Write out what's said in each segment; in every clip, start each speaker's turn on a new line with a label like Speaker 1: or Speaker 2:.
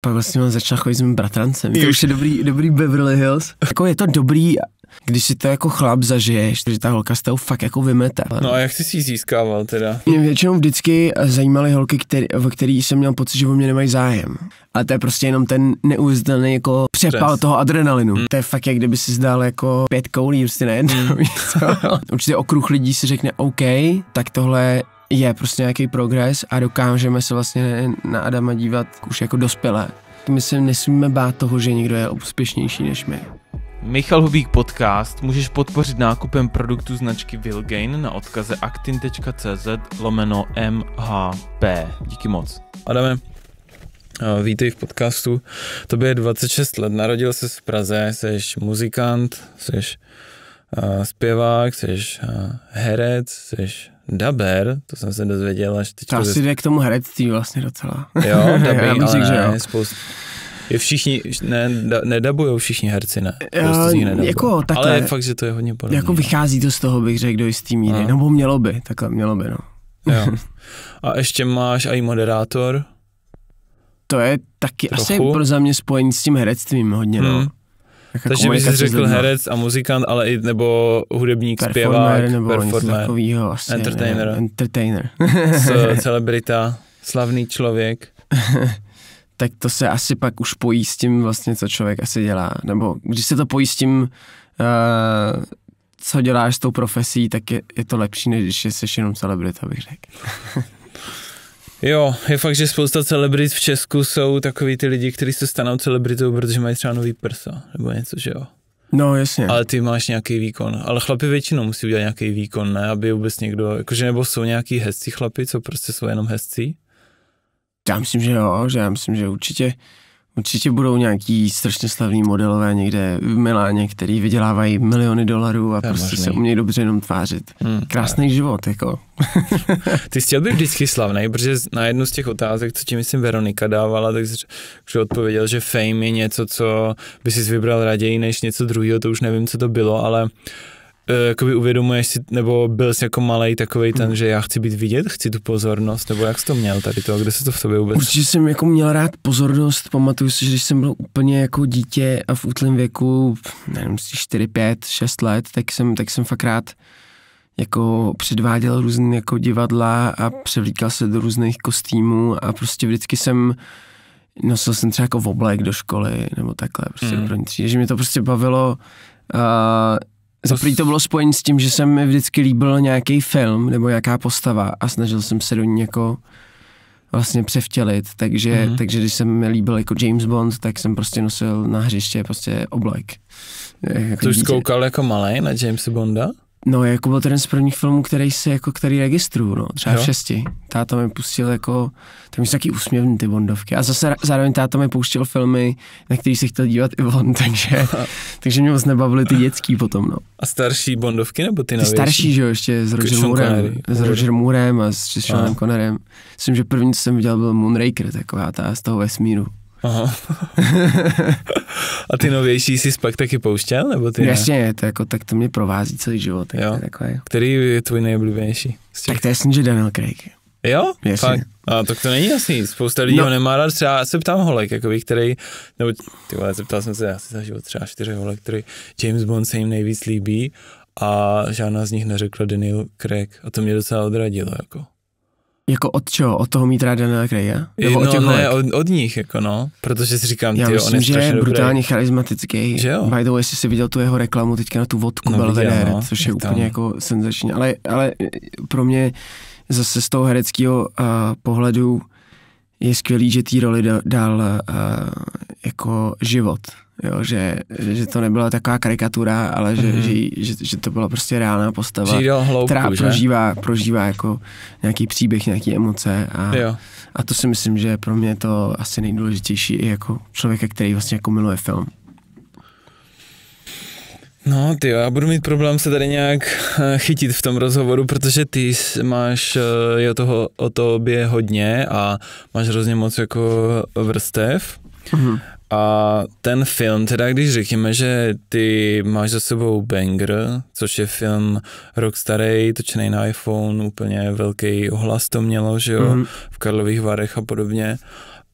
Speaker 1: Pak vlastně začal chodit s mým bratrancem. To už je dobrý, dobrý Beverly Hills. Jako je to dobrý, když si to jako chlap zažiješ, že ta holka z toho fakt jako vymete. No a
Speaker 2: jak jsi si ji získával teda?
Speaker 1: Mě většinou vždycky zajímaly holky, který, o který jsem měl pocit, že o mě nemají zájem. A to je prostě jenom ten neuvěřitelný jako přepal Přes. toho adrenalinu. Mm. To je fakt, jak kdyby si zdal jako pět koulí prostě najednou. Mm. Určitě okruh lidí si řekne OK, tak tohle je prostě nějaký progres a dokážeme se vlastně na Adama dívat už jako dospělé. My se nesmíme bát toho, že někdo je úspěšnější než my.
Speaker 2: Michal Hubík podcast můžeš podpořit nákupem produktu značky Vilgain na odkaze actin.cz lomeno MHP. Díky moc. Adame, eh, vítej v podcastu. Tobě je 26 let, narodil se v Praze, jsi muzikant, jsi eh, zpěvák, jsi eh, herec, jsi Daber, to jsem se dozvěděl až teď. To asi
Speaker 1: jde k tomu herectví vlastně docela. Jo, dabing,
Speaker 2: Já ale ne, že jo. Spoust... Je všichni, ne, da, nedabujou všichni herci, ne? Uh, jako takhle, Ale je fakt, že to je hodně podobné. Jako
Speaker 1: vychází to z toho, bych řekl, do jistý míry. Aha. Nebo mělo by, takhle mělo by, no.
Speaker 2: Jo. A ještě máš i moderátor. To je taky Trochu. asi
Speaker 1: pro za mě spojení s tím herectvím hodně, no. hmm. no. Jaká Takže bys řekl herec
Speaker 2: a muzikant, ale i nebo hudebník, performer, zpěvák, nebo performer, takovýho, asi, vlastně, entertainer, ne, entertainer. celebrita, slavný člověk. tak to se
Speaker 1: asi pak už pojí s tím vlastně, co člověk asi dělá. Nebo když se to pojí s tím, uh, co děláš s tou profesí, tak je, je to lepší, než když jsi jenom celebrita, bych
Speaker 2: řekl. Jo, je fakt, že spousta celebrit v Česku jsou takový ty lidi, kteří se stanou celebritou, protože mají třeba nový prsa nebo něco, že jo. No, jasně. Ale ty máš nějaký výkon. Ale chlapi většinou musí udělat nějaký výkon, ne? Aby vůbec někdo, jakože nebo jsou nějaký hezcí chlapi, co prostě jsou jenom hezcí. Já myslím, že jo, že já myslím, že určitě
Speaker 1: Určitě budou nějaký strašně slavný modelové někde v Miláně, který vydělávají miliony
Speaker 2: dolarů a to prostě možný. se umějí dobře jenom tvářit.
Speaker 1: Hmm, Krásný tak. život, jako.
Speaker 2: Ty chtěl být vždycky slavný, protože na jednu z těch otázek, co ti myslím Veronika dávala, tak jsi odpověděl, že fame je něco, co by si vybral raději než něco druhého, to už nevím, co to bylo, ale uh, Eh, jakoby uvědomuješ si, nebo byl jsi jako malý takový ten, hmm. že já chci být vidět, chci tu pozornost, nebo jak jsi to měl tady to, kde se to v sobě vůbec? Určitě jsem jako měl rád pozornost,
Speaker 1: pamatuju si, že když jsem byl úplně jako dítě a v útlém věku, nevím, 4, 5, 6 let, tak jsem, tak jsem fakt rád jako předváděl různé jako divadla a převlíkal se do různých kostýmů a prostě vždycky jsem nosil jsem třeba jako v oblek do školy nebo takhle, prostě mm. pro že mě to prostě bavilo uh, za prvý to bylo spojené s tím, že se mi vždycky líbil nějaký film nebo nějaká postava a snažil jsem se do ní jako vlastně převtělit, takže, mm-hmm. takže když jsem mi líbil jako James Bond, tak jsem prostě nosil na hřiště prostě oblek. Jako to už koukal jako malý na Jamesa Bonda? No, jako byl to jeden z prvních filmů, který se jako, který registruju, no, třeba jo. v šesti. Táta mi pustil jako, tam jsou taky úsměvný ty Bondovky. A zase zároveň táta mi pouštěl filmy, na který se chtěl dívat i on, takže, takže mě moc nebavily ty dětský potom,
Speaker 2: no. A starší Bondovky nebo ty novější? starší, že jo, ještě s Roger Moorem, s Roger
Speaker 1: Moorem a s Sean Connerem. Myslím, že první, co jsem viděl, byl Moonraker, taková ta z toho vesmíru.
Speaker 2: Aha. A ty novější jsi pak taky pouštěl? Nebo ty Jasně,
Speaker 1: ne? to jako, tak to mě provází celý život. Tak jako jo. Je takové. Který je tvůj nejoblíbenější? Tak to je jasný, že Daniel
Speaker 2: Craig. Jo? Jasně. Fakt. A tak to není jasný, spousta lidí no. ho nemá rád, třeba se ptám holek, jakoby, který, nebo ty vole, zeptal jsem se asi za život třeba čtyři holek, který James Bond se jim nejvíc líbí a žádná z nich neřekla Daniel Craig a to mě docela odradilo, jako.
Speaker 1: Jako od čeho? Od toho mít ráda na kraje? Nebo no, od ne,
Speaker 2: od, od, nich, jako no. Protože si říkám, ty, on je strašně že je brutálně
Speaker 1: charismatický. Že jo? By the way, jestli jsi viděl tu jeho reklamu teďka na tu vodku no, Belvedere, no, což je úplně tam. jako senzační. Ale, ale e, pro mě zase z toho hereckého uh, pohledu je skvělý, že té roli dal uh, jako život. Jo, že, že to nebyla taková karikatura, ale že, mm-hmm. že, že, že to byla prostě reálná postava, hloubku, která prožívá, prožívá jako nějaký příběh, nějaké emoce a, jo. a to si myslím, že pro mě je to asi nejdůležitější i jako člověka, který vlastně jako miluje film.
Speaker 2: No ty já budu mít problém se tady nějak eh, chytit v tom rozhovoru, protože ty máš eh, je o, toho, o tobě hodně a máš hrozně moc jako vrstev. Mm-hmm. A ten film, teda když řekněme, že ty máš za sebou Banger, což je film rok starý, točený na iPhone, úplně velký ohlas to mělo, že jo, mm-hmm. v Karlových Varech a podobně.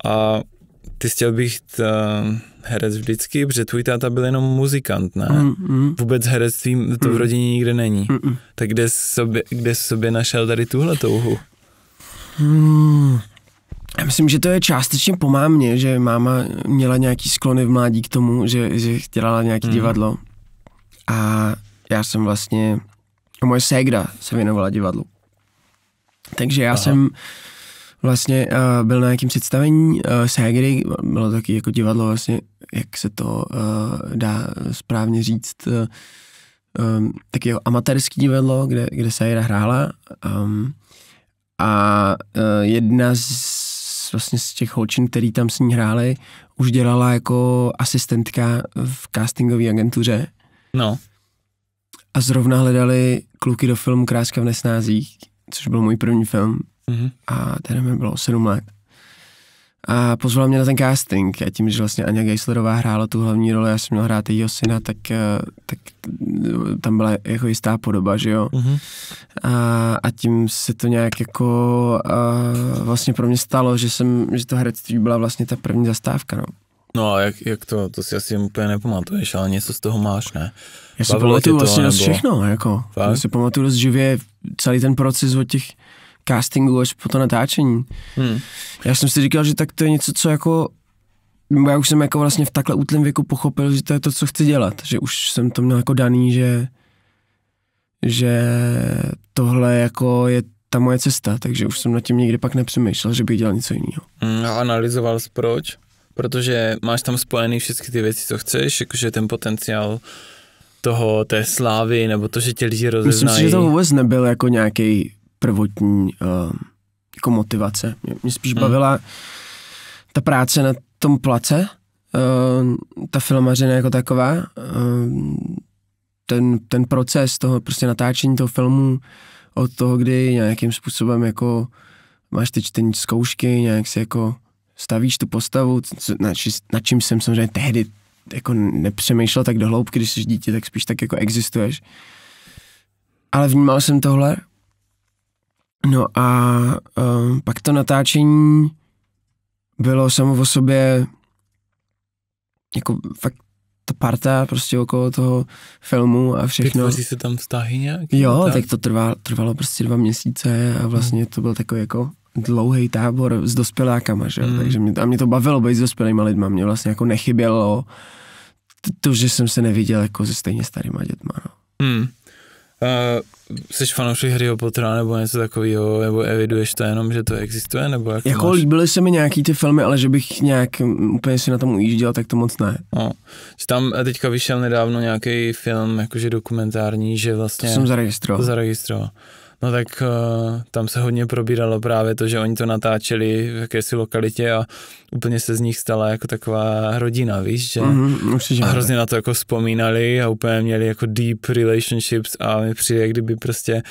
Speaker 2: A ty chtěl bych eh, herec vždycky, protože tvůj táta byl jenom muzikant, ne? mm hmm Vůbec herectví to v mhm. rodině nikde není. Mm-mm. Mhm. Tak kde jsi sobě, kde sobě našel tady tuhle touhu?
Speaker 1: Mm. Já myslím, že to je částečně po mámě, že máma měla nějaký sklony v mládí k tomu, že, že dělala nějaký mm. divadlo. A já jsem vlastně, moje ségra se věnovala divadlu. Takže já Aha. jsem vlastně uh, byl na nějakém představení uh, ségry, bylo taky jako divadlo vlastně, jak se to uh, dá správně říct, um, taky jeho amatérský divadlo, kde, kde ségra hrála. Um, a uh, jedna z vlastně z těch holčin, který tam s ní hráli, už dělala jako asistentka v castingové agentuře. No. A zrovna hledali kluky do filmu Kráska v nesnázích, což byl můj první film. Mm-hmm. A ten mi bylo 7 let a pozvala mě na ten casting a tím, že vlastně Anja Geislerová hrála tu hlavní roli, já jsem měl hrát jejího syna, tak, eh, tak eh, tam byla jako jistá podoba, že jo. Mm-hmm. A, a tím se to nějak jako a, vlastně pro mě stalo, že jsem, že to herectví byla vlastně ta první zastávka, no.
Speaker 2: No a jak, jak to, to si asi úplně nepamatuješ, ale něco z toho máš, ne? Já si pamatuju vlastně dost nebo... všechno, jako. Fakt? Já si
Speaker 1: pamatuju dost živě celý ten proces od těch castingu až po to natáčení. Hmm. Já jsem si říkal, že tak to je něco, co jako já už jsem jako vlastně v takhle útlém věku pochopil, že to je to, co chci dělat, že už jsem to měl jako daný, že že tohle jako je ta moje cesta, takže už jsem nad tím nikdy pak nepřemýšlel, že bych dělal něco jiného.
Speaker 2: No, analyzoval jsi proč? Protože máš tam spojený všechny ty věci, co chceš, jakože ten potenciál toho, té slávy, nebo to, že tě lidi rozeznají. Myslím si, že to
Speaker 1: vůbec nebyl jako nějaký prvotní uh, jako motivace. Mě, mě spíš hmm. bavila ta práce na tom place, uh, ta filmařina jako taková, uh, ten, ten proces toho prostě natáčení toho filmu od toho, kdy nějakým způsobem jako máš ty čtení zkoušky, nějak si jako stavíš tu postavu, na, či, na čím jsem samozřejmě tehdy jako nepřemýšlel tak do hloubky, když jsi dítě, tak spíš tak jako existuješ. Ale vnímal jsem tohle No a um, pak to natáčení bylo samo o sobě jako fakt ta parta prostě okolo toho filmu a všechno. Vytvoří se tam vztahy nějak? Jo, tam? tak to trvalo, trvalo prostě dva měsíce a vlastně hmm. to byl takový jako dlouhý tábor s dospělákama, že Hmm. takže mě, a mě to bavilo být s dospělými lidma, mě vlastně jako nechybělo to, že jsem se neviděl jako se stejně starýma dětma, no.
Speaker 2: hmm jsi fanoušek Harryho Pottera nebo něco takového, nebo eviduješ to jenom, že to existuje? Nebo jak jako
Speaker 1: máš? líbily se mi nějaký ty filmy, ale že bych nějak mm, úplně si na tom ujížděl, tak to moc ne.
Speaker 2: No. tam teďka vyšel nedávno nějaký film, jakože dokumentární, že vlastně... To jsem zaregistroval. To zaregistroval. No tak uh, tam se hodně probíralo právě to, že oni to natáčeli v jakési lokalitě a úplně se z nich stala jako taková rodina, víš, že? Mm-hmm, určitě. A no. hrozně na to jako vzpomínali a úplně měli jako deep relationships a mi přijde, kdyby prostě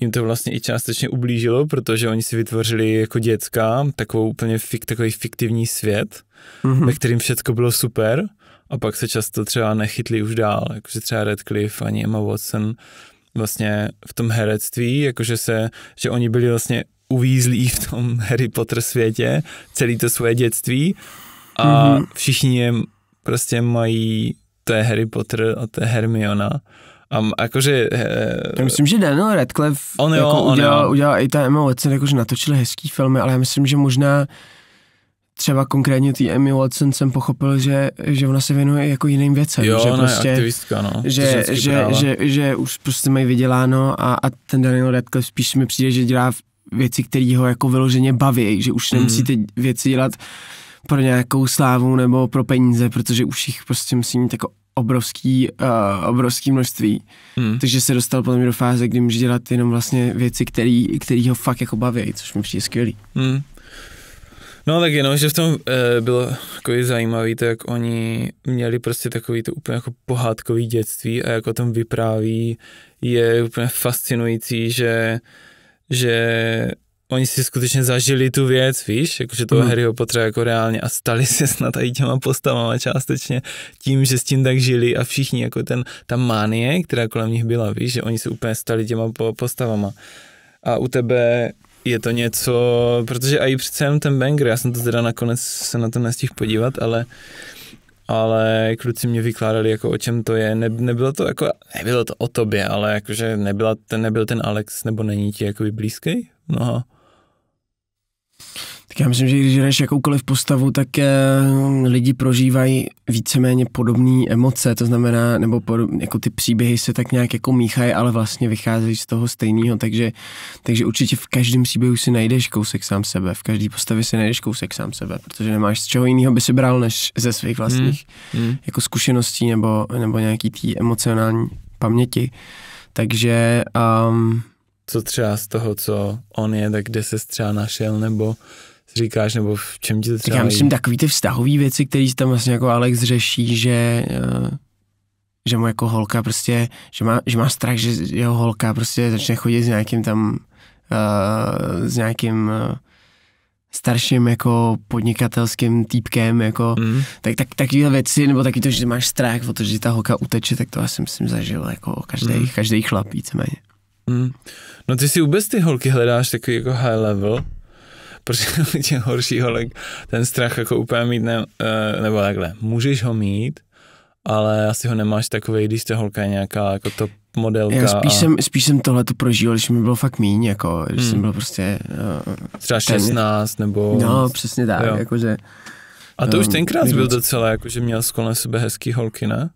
Speaker 2: jim to vlastně i částečně ublížilo, protože oni si vytvořili jako děcka takovou úplně fik, takový fiktivní svět, mm-hmm. ve kterým všechno bylo super a pak se často třeba nechytli už dál, jakože třeba Redcliffe ani Emma Watson vlastně v tom herectví, jakože se, že oni byli vlastně uvízlí v tom Harry Potter světě, celý to svoje dětství a mm-hmm. všichni je prostě mají, to je Harry Potter a to je Hermiona. A jakože... Já eh, myslím, že Daniel Radcliffe on jo, jako on udělal, jo.
Speaker 1: udělal i ta Emma Watson, jakože natočil hezký filmy, ale já myslím, že možná třeba konkrétně té Emmy Watson jsem pochopil, že, že ona se věnuje jako jiným věcem. Jo, že ne, prostě, aktivistka, no. Že, že, že, že, že, už prostě mají vyděláno a, a ten Daniel Radcliffe spíš mi přijde, že dělá věci, které ho jako vyloženě baví, že už nemusíte mhm. ty věci dělat pro nějakou slávu nebo pro peníze, protože už jich prostě musí mít jako obrovský, uh, obrovský množství. Hmm. Takže se dostal potom do fáze, kdy může dělat jenom vlastně věci, který, který ho fakt jako baví, což mi přijde skvělý. Hmm.
Speaker 2: No tak jenom, že v tom e, bylo jako zajímavé, to jak oni měli prostě takový to úplně jako pohádkový dětství a jak o tom vypráví, je úplně fascinující, že, že oni si skutečně zažili tu věc, víš, jakože toho mm. Harryho Pottera jako reálně a stali se snad i těma postavama částečně tím, že s tím tak žili a všichni jako ten, ta mánie, která kolem nich byla, víš, že oni se úplně stali těma postavama. A u tebe je to něco, protože i přece jenom ten banger, já jsem to teda nakonec se na to nestihl podívat, ale ale kluci mě vykládali, jako o čem to je. Ne, nebylo to jako, nebylo to o tobě, ale jakože nebyla ten, nebyl ten Alex, nebo není ti jakoby blízký? No
Speaker 1: tak já myslím, že když hraješ jakoukoliv postavu, tak eh, lidi prožívají víceméně podobné emoce, to znamená, nebo podob, jako ty příběhy se tak nějak jako míchají, ale vlastně vycházejí z toho stejného, takže, takže určitě v každém příběhu si najdeš kousek sám sebe, v každé postavě si najdeš kousek sám sebe, protože nemáš z čeho jiného by si bral, než ze svých vlastních hmm. Hmm. jako zkušeností nebo, nebo nějaký té emocionální paměti.
Speaker 2: Takže um, co třeba z toho, co on je, tak kde se třeba našel, nebo říkáš, nebo v čem ti to třeba... Tak já myslím,
Speaker 1: takový ty vztahové věci, které tam vlastně jako Alex řeší, že eh, že mu jako holka prostě, že má, že má strach, že jeho holka prostě začne chodit s nějakým tam, eh, s nějakým eh, starším jako podnikatelským týpkem, jako, mm. tak, tak takovýhle věci, nebo taky to, že máš strach o to, že ta holka uteče, tak to já si myslím zažil jako každý, mm. každý chlap víceméně.
Speaker 2: Mm. No ty si vůbec ty holky hledáš takový jako high level, protože tě horší holek ten strach jako úplně mít, ne, eh, nebo takhle, můžeš ho mít, ale asi ho nemáš takový, když jste holka nějaká jako to modelka. Já spíš, a... jsem,
Speaker 1: spíš jsem tohle to prožil, když mi bylo fakt míň, jako, když hmm. jsem byl prostě...
Speaker 2: Uh, Třeba 16 ten... nebo... No, přesně tak,
Speaker 1: jakože... A to um, už eh, tenkrát byl docela,
Speaker 2: jakože měl kolem sebe hezký holky, ne?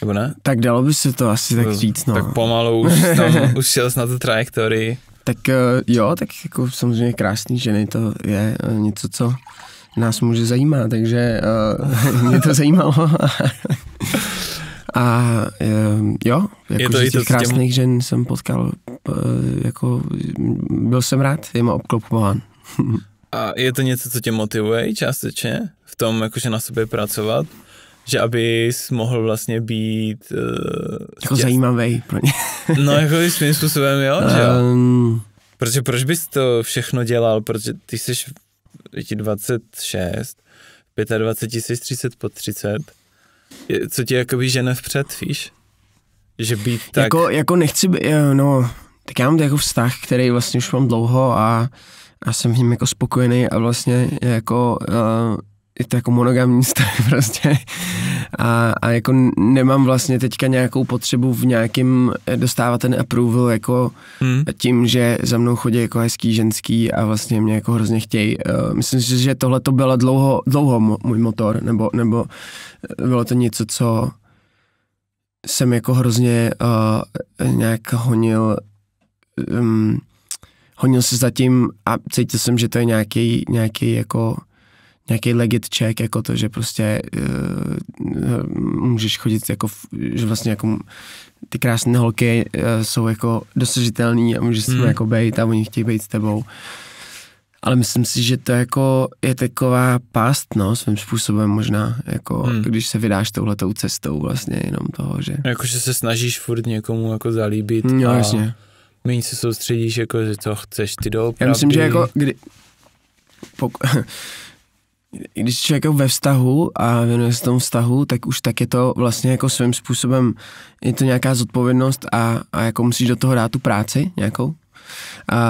Speaker 1: Nebo ne? Tak dalo by se to asi to, tak říct, no. Tak
Speaker 2: pomalu už, tam, už šel na tu trajektorii.
Speaker 1: Tak eh, jo, tak jako samozřejmě krásný ženy, to je eh, něco, co nás může zajímat, takže uh, mě to zajímalo. A jo, jako, je to, je to těch krásných těm... žen jsem potkal, jako byl jsem rád, jim obklopován.
Speaker 2: A je to něco, co tě motivuje částečně v tom, jakože na sobě pracovat? že aby mohl vlastně být... Uh, jako zajímavý pro ně. no, jako svým způsobem, jo, um... že jo. Ehm. Protože proč bys to všechno dělal, protože ty jsi 26, 25 jsi 30 po 30, co tě jakoby žene vpřed, víš? Že být tak... Jako,
Speaker 1: jako nechci, no, tak já mám jako vztah, který vlastně už mám dlouho a já jsem v něm jako spokojený a vlastně jako uh, je to jako monogamní vztah prostě a, a jako nemám vlastně teďka nějakou potřebu v nějakým eh, dostávat ten approval jako hmm. tím, že za mnou chodí jako hezký ženský a vlastně mě jako hrozně chtějí. Eh, myslím si, že tohle to bylo dlouho, dlouho můj motor, nebo, nebo eh, bylo to něco, co jsem jako hrozně uh, nějak honil um, honil se zatím a cítil jsem, že to je nějaký, nějaký jako nějaký legit check, jako to, že prostě uh, můžeš chodit jako, že vlastně jako ty krásné holky uh, jsou jako dosažitelný a můžeš hmm. s jako bejt a oni chtějí být s tebou. Ale myslím si, že to jako je taková pást, no, svým způsobem možná, jako hmm. když se vydáš touhletou cestou vlastně jenom toho, že...
Speaker 2: Jako, že se snažíš furt někomu jako zalíbit no, a jasně. méně se soustředíš, jako, že to chceš ty doopravdy. Já myslím, že jako,
Speaker 1: kdy... Pok... když člověk je ve vztahu a věnuje se tomu vztahu, tak už tak je to vlastně jako svým způsobem, je to nějaká zodpovědnost a, a jako musíš do toho dát tu práci nějakou a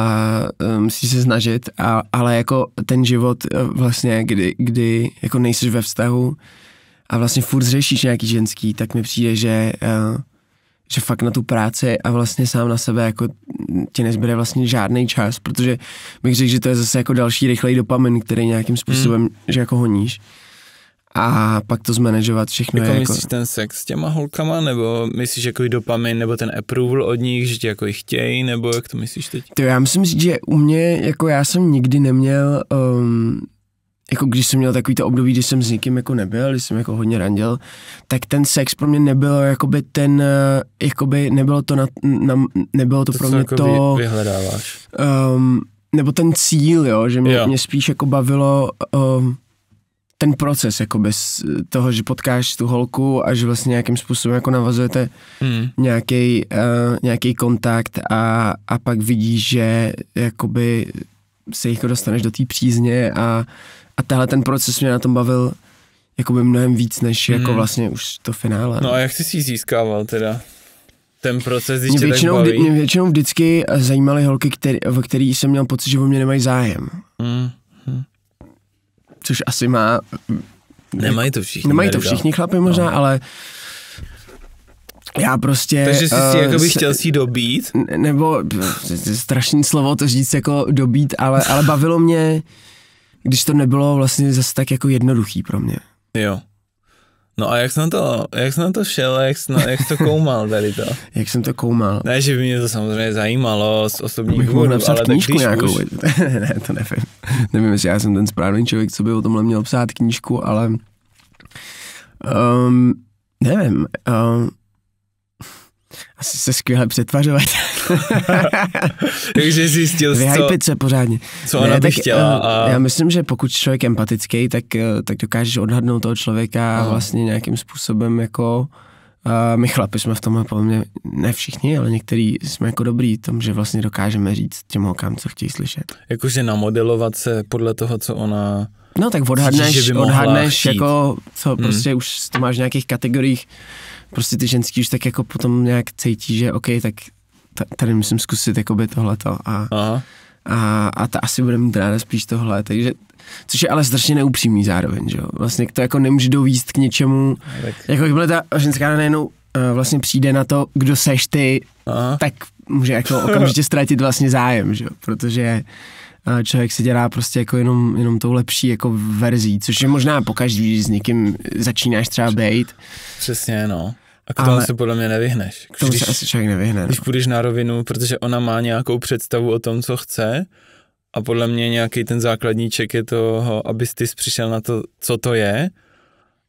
Speaker 1: e, musíš se snažit, a, ale jako ten život e, vlastně, kdy, kdy jako nejsi ve vztahu a vlastně furt řešíš nějaký ženský, tak mi přijde, že uh, že fakt na tu práci a vlastně sám na sebe jako ti nezbyde vlastně žádný čas, protože bych řekl, že to je zase jako další rychlej dopamin, který nějakým hmm. způsobem, hmm. že jako honíš. A pak to zmanežovat všechno jako, je jako... myslíš
Speaker 2: ten sex s těma holkama, nebo myslíš jako dopamin, nebo ten approval od nich, že tě jako jich chtějí, nebo jak to myslíš teď?
Speaker 1: To já myslím, že u mě, jako já jsem nikdy neměl um, jako když jsem měl takový to období, kdy jsem s nikým jako nebyl, když jsem jako hodně randěl, tak ten sex pro mě nebyl jakoby ten, eh, jakoby nebylo to, na, na, nebylo to, to pro mě jako to...
Speaker 2: Vy, vyhledáváš.
Speaker 1: Um, nebo ten cíl, jo, že mě, jo. mě spíš jako bavilo um, ten proces, jako bez toho, že potkáš tu holku a že vlastně nějakým způsobem jako navazujete mm. nějaký uh, eh, nějaký kontakt a, a pak vidíš, že jakoby se jako dostaneš do té přízně a a tenhle ten proces mě na tom bavil jakoby mnohem víc, než jako hmm. jako vlastně už to finále. No
Speaker 2: a jak jsi si získával teda? Ten proces, když mě většinou, tak baví. Mě
Speaker 1: většinou vždycky eh, zajímaly holky, který, ve který jsem měl pocit, že o mě nemají zájem. Hmm. Hmm. Což asi má... Nemají to všichni. Nemají to všichni chlapy možná, no. ale já prostě... Takže jsi uh, si eh, bych chtěl si dobít? Nebo, strašný slovo to říct jako dobít, ale, ale bavilo mě když to nebylo vlastně zase tak jako jednoduchý pro mě.
Speaker 2: Jo. No a jak jsem na to, jak jsem na to šel, jak jsi, no, na, jak jsi to koumal tady to?
Speaker 1: jak jsem to koumal?
Speaker 2: Ne, že by mě to samozřejmě zajímalo z osobních důvodů, ale napsat knížku knížku nějakou. Už... ne,
Speaker 1: to nevím. nevím, jestli já jsem ten správný člověk, co by o tomhle měl psát knížku, ale um, nevím. Um, asi se skvěle přetvařovat. Takže zjistil jsi, co, se pořádně. co ona ne, by tak, chtěla. Eh, a... Já myslím, že pokud člověk empatický, tak, eh, tak dokážeš odhadnout toho člověka Aha. vlastně nějakým způsobem jako... A my chlapi jsme v tomhle podle mě, ne všichni, ale některý jsme jako dobrý v tom, že vlastně dokážeme říct těm holkám, co chtějí
Speaker 2: slyšet. Jakože namodelovat se podle toho, co ona No tak odhadneš, odhadneš jako, co hmm. prostě
Speaker 1: už to máš v nějakých kategoriích, prostě ty ženský už tak jako potom nějak cítí, že OK, tak tady musím zkusit jakoby tohleto a, Aha. a, a ta asi bude mít ráda spíš tohle, takže což je ale strašně neupřímný zároveň, že jo. Vlastně to jako nemůže dovíst k něčemu, tak. jako jakmile ta ženská najednou uh, vlastně přijde na to, kdo seš ty, Aha. tak může jako okamžitě ztratit vlastně zájem, že jo, protože člověk si dělá prostě jako jenom, jenom tou lepší jako verzí, což je možná pokaždý, když s někým začínáš třeba bejt. Přesně, no. A k tomu ale... se podle mě nevyhneš. K tomu když, se asi člověk nevyhne. No.
Speaker 2: půjdeš na rovinu, protože ona má nějakou představu o tom, co chce a podle mě nějaký ten ček je toho, abys ty přišel na to, co to je,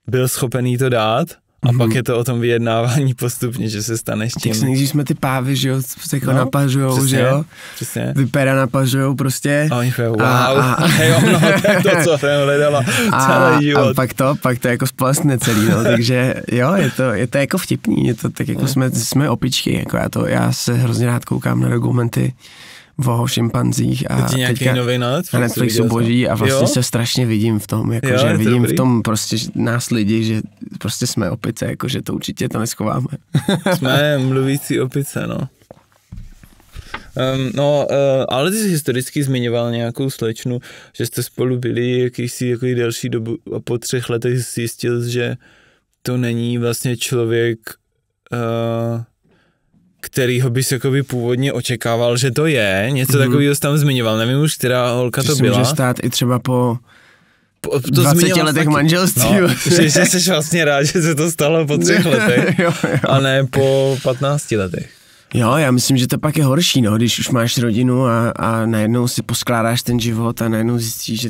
Speaker 2: byl schopený to dát a mm-hmm. pak je to o tom vyjednávání postupně, že se staneš tím. Tak
Speaker 1: jsme ty pávy, že jo, se jako no, napažujou, přesně, že jo. Přesně. Vypera napažujou prostě. A oni říkají, wow, a, a, hej, no, to, to, co jsem hledala a, celý život. A pak to, pak to jako splastne celý, no, takže jo, je to, je to jako vtipný, je to tak jako no. jsme, jsme opičky, jako já to, já se hrozně rád koukám na dokumenty, o šimpanzích a Teď teďka nový na Netflixu boží a vlastně jo? se strašně vidím v tom, jako, jo, že to vidím dobrý. v tom prostě nás lidi, že prostě jsme opice, jako, že to určitě to neschováme.
Speaker 2: jsme mluvící opice, no. Um, no, uh, eh, ale ty jsi historicky zmiňoval nějakou slečnu, že jste spolu byli jakýsi jako delší dobu a po třech letech zjistil, že to není vlastně člověk, uh, kterýho bys jakoby původně očekával, že to je. Něco mm-hmm. takového jsi tam zmiňoval, nevím už, která holka že to byla. může stát
Speaker 1: i třeba po
Speaker 2: po, to 20 letech taky, no, manželství. No, že, že jsi vlastně rád, že se to stalo po třech letech, jo, jo. a ne po 15 letech.
Speaker 1: Jo, já myslím, že to pak je horší, no, když už máš rodinu a, a najednou si poskládáš ten život a najednou zjistíš, že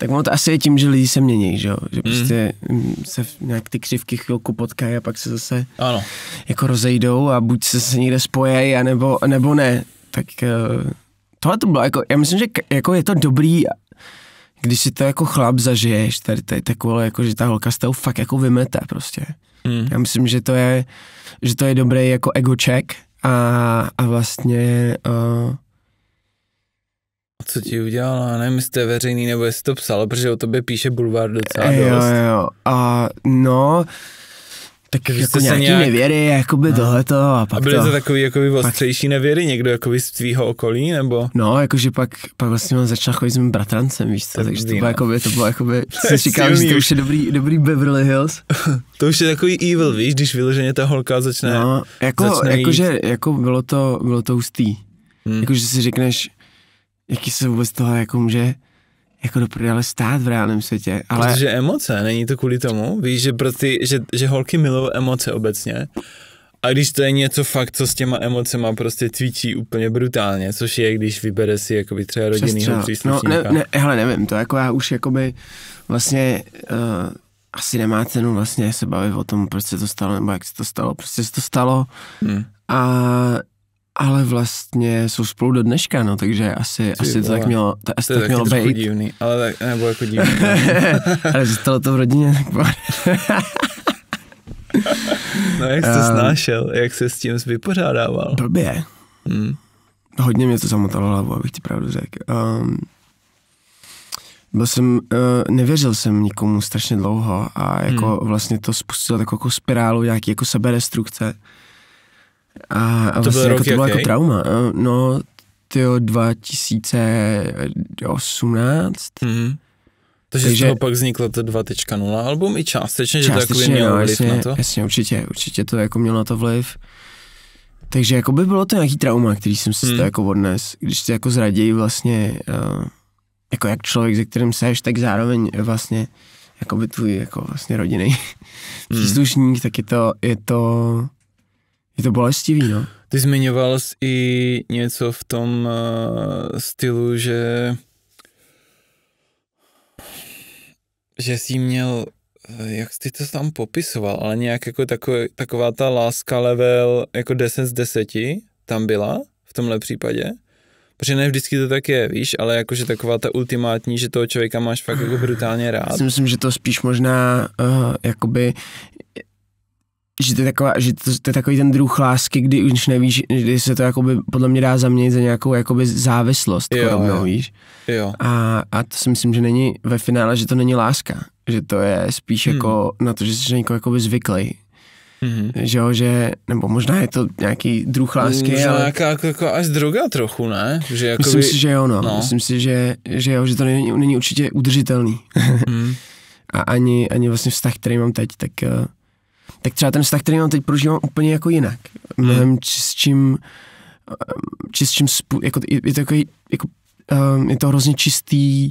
Speaker 1: tak ono to asi je tím, že lidi se mění, že, že mhm. prostě mm. se nějak ty křivky chvilku potkají a pak se zase ano. jako rozejdou a buď se, se někde spojejí, anebo, nebo ne. Tak eh, tohle to bylo, jako, já myslím, že jako je to dobrý, když si to jako chlap zažiješ, tady, tady takové, jako, že ta holka z toho fakt jako vymete prostě. Mm. Já myslím, že to je, že to je dobrý jako ego check a, a vlastně uh,
Speaker 2: a co ti udělala? Nevím, jestli to je veřejný, nebo jestli to psala, protože o tobě píše Bulvár docela dost. Jo,
Speaker 1: jo, a no... Tak Takže jako jste nějaký nějak... nevěry, jakoby no. tohleto a pak A byly to, to
Speaker 2: takový jakoby ostřejší pak... nevěry, někdo jakoby z tvýho okolí, nebo?
Speaker 1: No, jakože pak, pak vlastně on začal chodit s mým bratrancem, víš co, to takže to bylo jakoby, to bylo jakoby, to si říkám, že to už je
Speaker 2: dobrý, dobrý Beverly Hills. to už je takový evil, víš, když vyloženě ta holka začne, No, jako, začne jakože,
Speaker 1: jako bylo to, bylo to hustý. Hmm. Jakože si řekneš, jaký se vůbec toho jako může jako do prdele stát v reálném světě. Ale... Protože emoce,
Speaker 2: není to kvůli tomu? Víš, že, pro ty, že, že holky milují emoce obecně. A když to je něco fakt, co s těma emocema prostě cvičí úplně brutálně, což je, když vybere si jakoby třeba rodinného příslušníka. No, ne,
Speaker 1: ne, hele, nevím, to jako já už jakoby vlastně uh, asi nemá cenu vlastně se bavit o tom, proč se to stalo, nebo jak se to stalo. Prostě se to stalo hmm. a ale vlastně jsou spolu do dneška, no, takže asi, Ty, asi to tak mělo, to, asi to tak mělo být.
Speaker 2: divný, ale tak, nebo jako divný. No. ale zůstalo to v rodině, tak No jak jsi to um, snášel, jak se s tím vypořádával? Blbě.
Speaker 1: Hmm. Hodně mě to zamotalo hlavu, abych ti pravdu řekl. Um, byl jsem, uh, nevěřil jsem nikomu strašně dlouho a jako hmm. vlastně to spustilo takovou jako spirálu nějaký jako seberestrukce. A, a to vlastně byl jako to bylo jako trauma. No, tyjo, 2018. Mm-hmm. Takže, Takže z toho
Speaker 2: pak vzniklo to 2.0 album i částečně, částečně že to jako mělo no, vliv jasně, na to?
Speaker 1: Jasně, určitě, určitě to jako mělo na to vliv. Takže jako by bylo to nějaký trauma, který jsem si hmm. to jako odnes. Když se jako zradějí vlastně, eh, jako jak člověk, se kterým seš, tak zároveň vlastně jako by tvůj jako vlastně rodinný hmm. příslušník, tak je to, je to je to bolestivý, no.
Speaker 2: Ty zmiňoval jsi i něco v tom uh, stylu, že že jsi měl, eh, jak jsi to tam popisoval, ale nějak jako takový, taková ta láska level jako 10 z 10 tam byla v tomhle případě. Protože ne vždycky to tak je, víš, ale jakože taková ta ultimátní, že toho člověka máš fakt jako brutálně rád. Já si
Speaker 1: myslím, že to spíš možná uh, jakoby že to, je taková, že to, to je takový ten druh lásky, kdy už nevíš, kdy se to jakoby podle mě dá zaměnit za nějakou jakoby závislost jo, podobnou, jo. víš? Jo. A, a to si myslím, že není ve finále, že to není láska, že to je spíš hmm. jako na to, že jsi někoho jakoby zvyklý. Mm-hmm. Že jo, že, nebo možná je to nějaký druh lásky. Možná ale...
Speaker 2: nějaká jako, jako až droga trochu, ne? Že jakoby... Myslím si, že jo, no. no. Myslím
Speaker 1: si, že, že jo, že to není, není určitě udržitelný. mm. A ani, ani vlastně vztah, který mám teď, tak eh, tak třeba ten vztah, který mám teď, prožívám úplně jako jinak. Mnohem hmm. s čím, či s čím, ehm, jako, je, je, to jako, jako, um, je to hrozně čistý.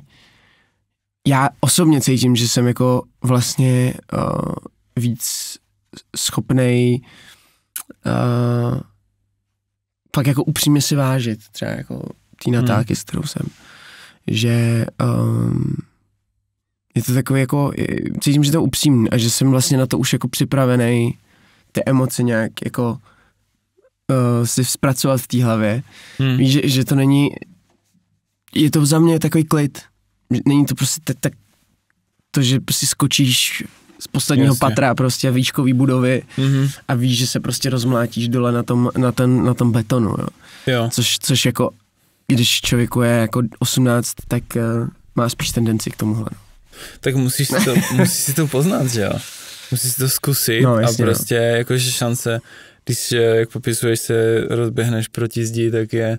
Speaker 1: Já osobně cítím, že jsem jako vlastně uh, víc schopnej uh, fakt jako upřímně si vážit třeba jako tý hmm. natáky, hmm. s kterou jsem. Že um, je to takový jako, cítím, že to je upřímný a že jsem vlastně na to už jako připravený ty emoce nějak jako uh, si zpracovat v té hlavě. Hmm. Víš, že, že to není, je to za mě takový klid. Není to prostě tak, tak to, že prostě skočíš z posledního Jasně. patra prostě výškový budovy mm-hmm. a víš, že se prostě rozmlátíš dole na tom, na ten, na tom betonu. Jo. Jo. Což, což jako, když člověku je jako 18, tak uh, má spíš tendenci k tomuhle. No
Speaker 2: tak musíš si to, musíš si to poznat, že jo? Musíš si to zkusit no, jasně, a no. prostě no. jakože šance, když eh, jak popisuješ se, rozběhneš proti zdi, tak je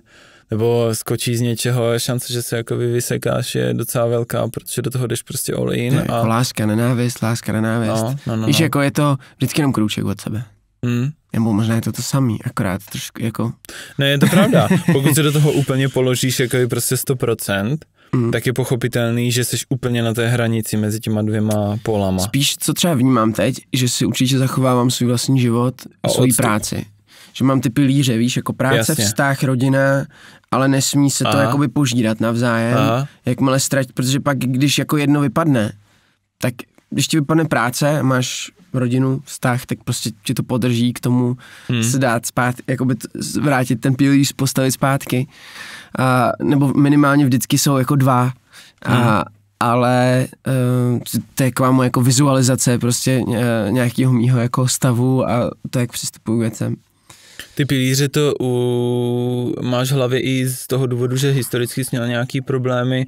Speaker 2: nebo skočí z něčeho, šance, že se jako vysekáš, je docela velká, protože do toho jdeš prostě all in. A... Jako
Speaker 1: láska, nenávist, láska, nenávist. No, no, no, Víš, no. jako je to vždycky jenom krůček od sebe. Mm. Nebo možná je to to samý, akorát trošku jako... Ne, je to pravda. Pokud se
Speaker 2: do toho úplně položíš jako je prostě 100%, mm. tak je pochopitelný, že jsi úplně na té hranici mezi těma dvěma polama. Spíš, co třeba vnímám teď, že si určitě zachovávám svůj vlastní život a svoji odstup. práci.
Speaker 1: Že mám ty pilíře, víš, jako práce, Jasně. vztah, rodina, ale nesmí se Aha. to jakoby požírat navzájem, Aha. jakmile ztratit, protože pak, když jako jedno vypadne, tak když ti vypadne práce, máš rodinu, vztah, tak prostě tě to podrží k tomu hmm. se dát zpátky, jakoby t- vrátit ten pilíř, postavit zpátky. A, nebo minimálně vždycky jsou jako dva. A, hmm. Ale uh, to je jako vám jako vizualizace prostě uh, eh, nějakého mýho jako stavu a to, jak přistupuju k věcem.
Speaker 2: Ty pilíře to u... máš v hlavě i z toho důvodu, že historicky jsi měl nějaký problémy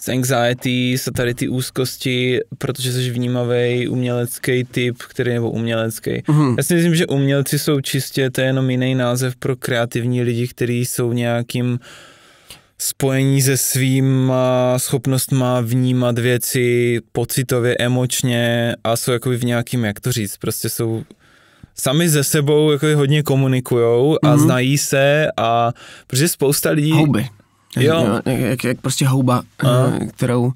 Speaker 2: z anxiety, jsou tady ty úzkosti, protože jsi vnímavý umělecký typ, který nebo umělecký. Mm-hmm. Já si myslím, že umělci jsou čistě, to je jenom jiný název pro kreativní lidi, kteří jsou nějakým spojení se svým schopnostma vnímat věci pocitově, emočně a jsou jakoby v nějakým, jak to říct, prostě jsou sami ze sebou jako hodně komunikujou a mm-hmm. znají se a protože spousta lidí... Houby. Jo.
Speaker 1: Jak, jak, jak prostě houba, Aha. Eh, kterou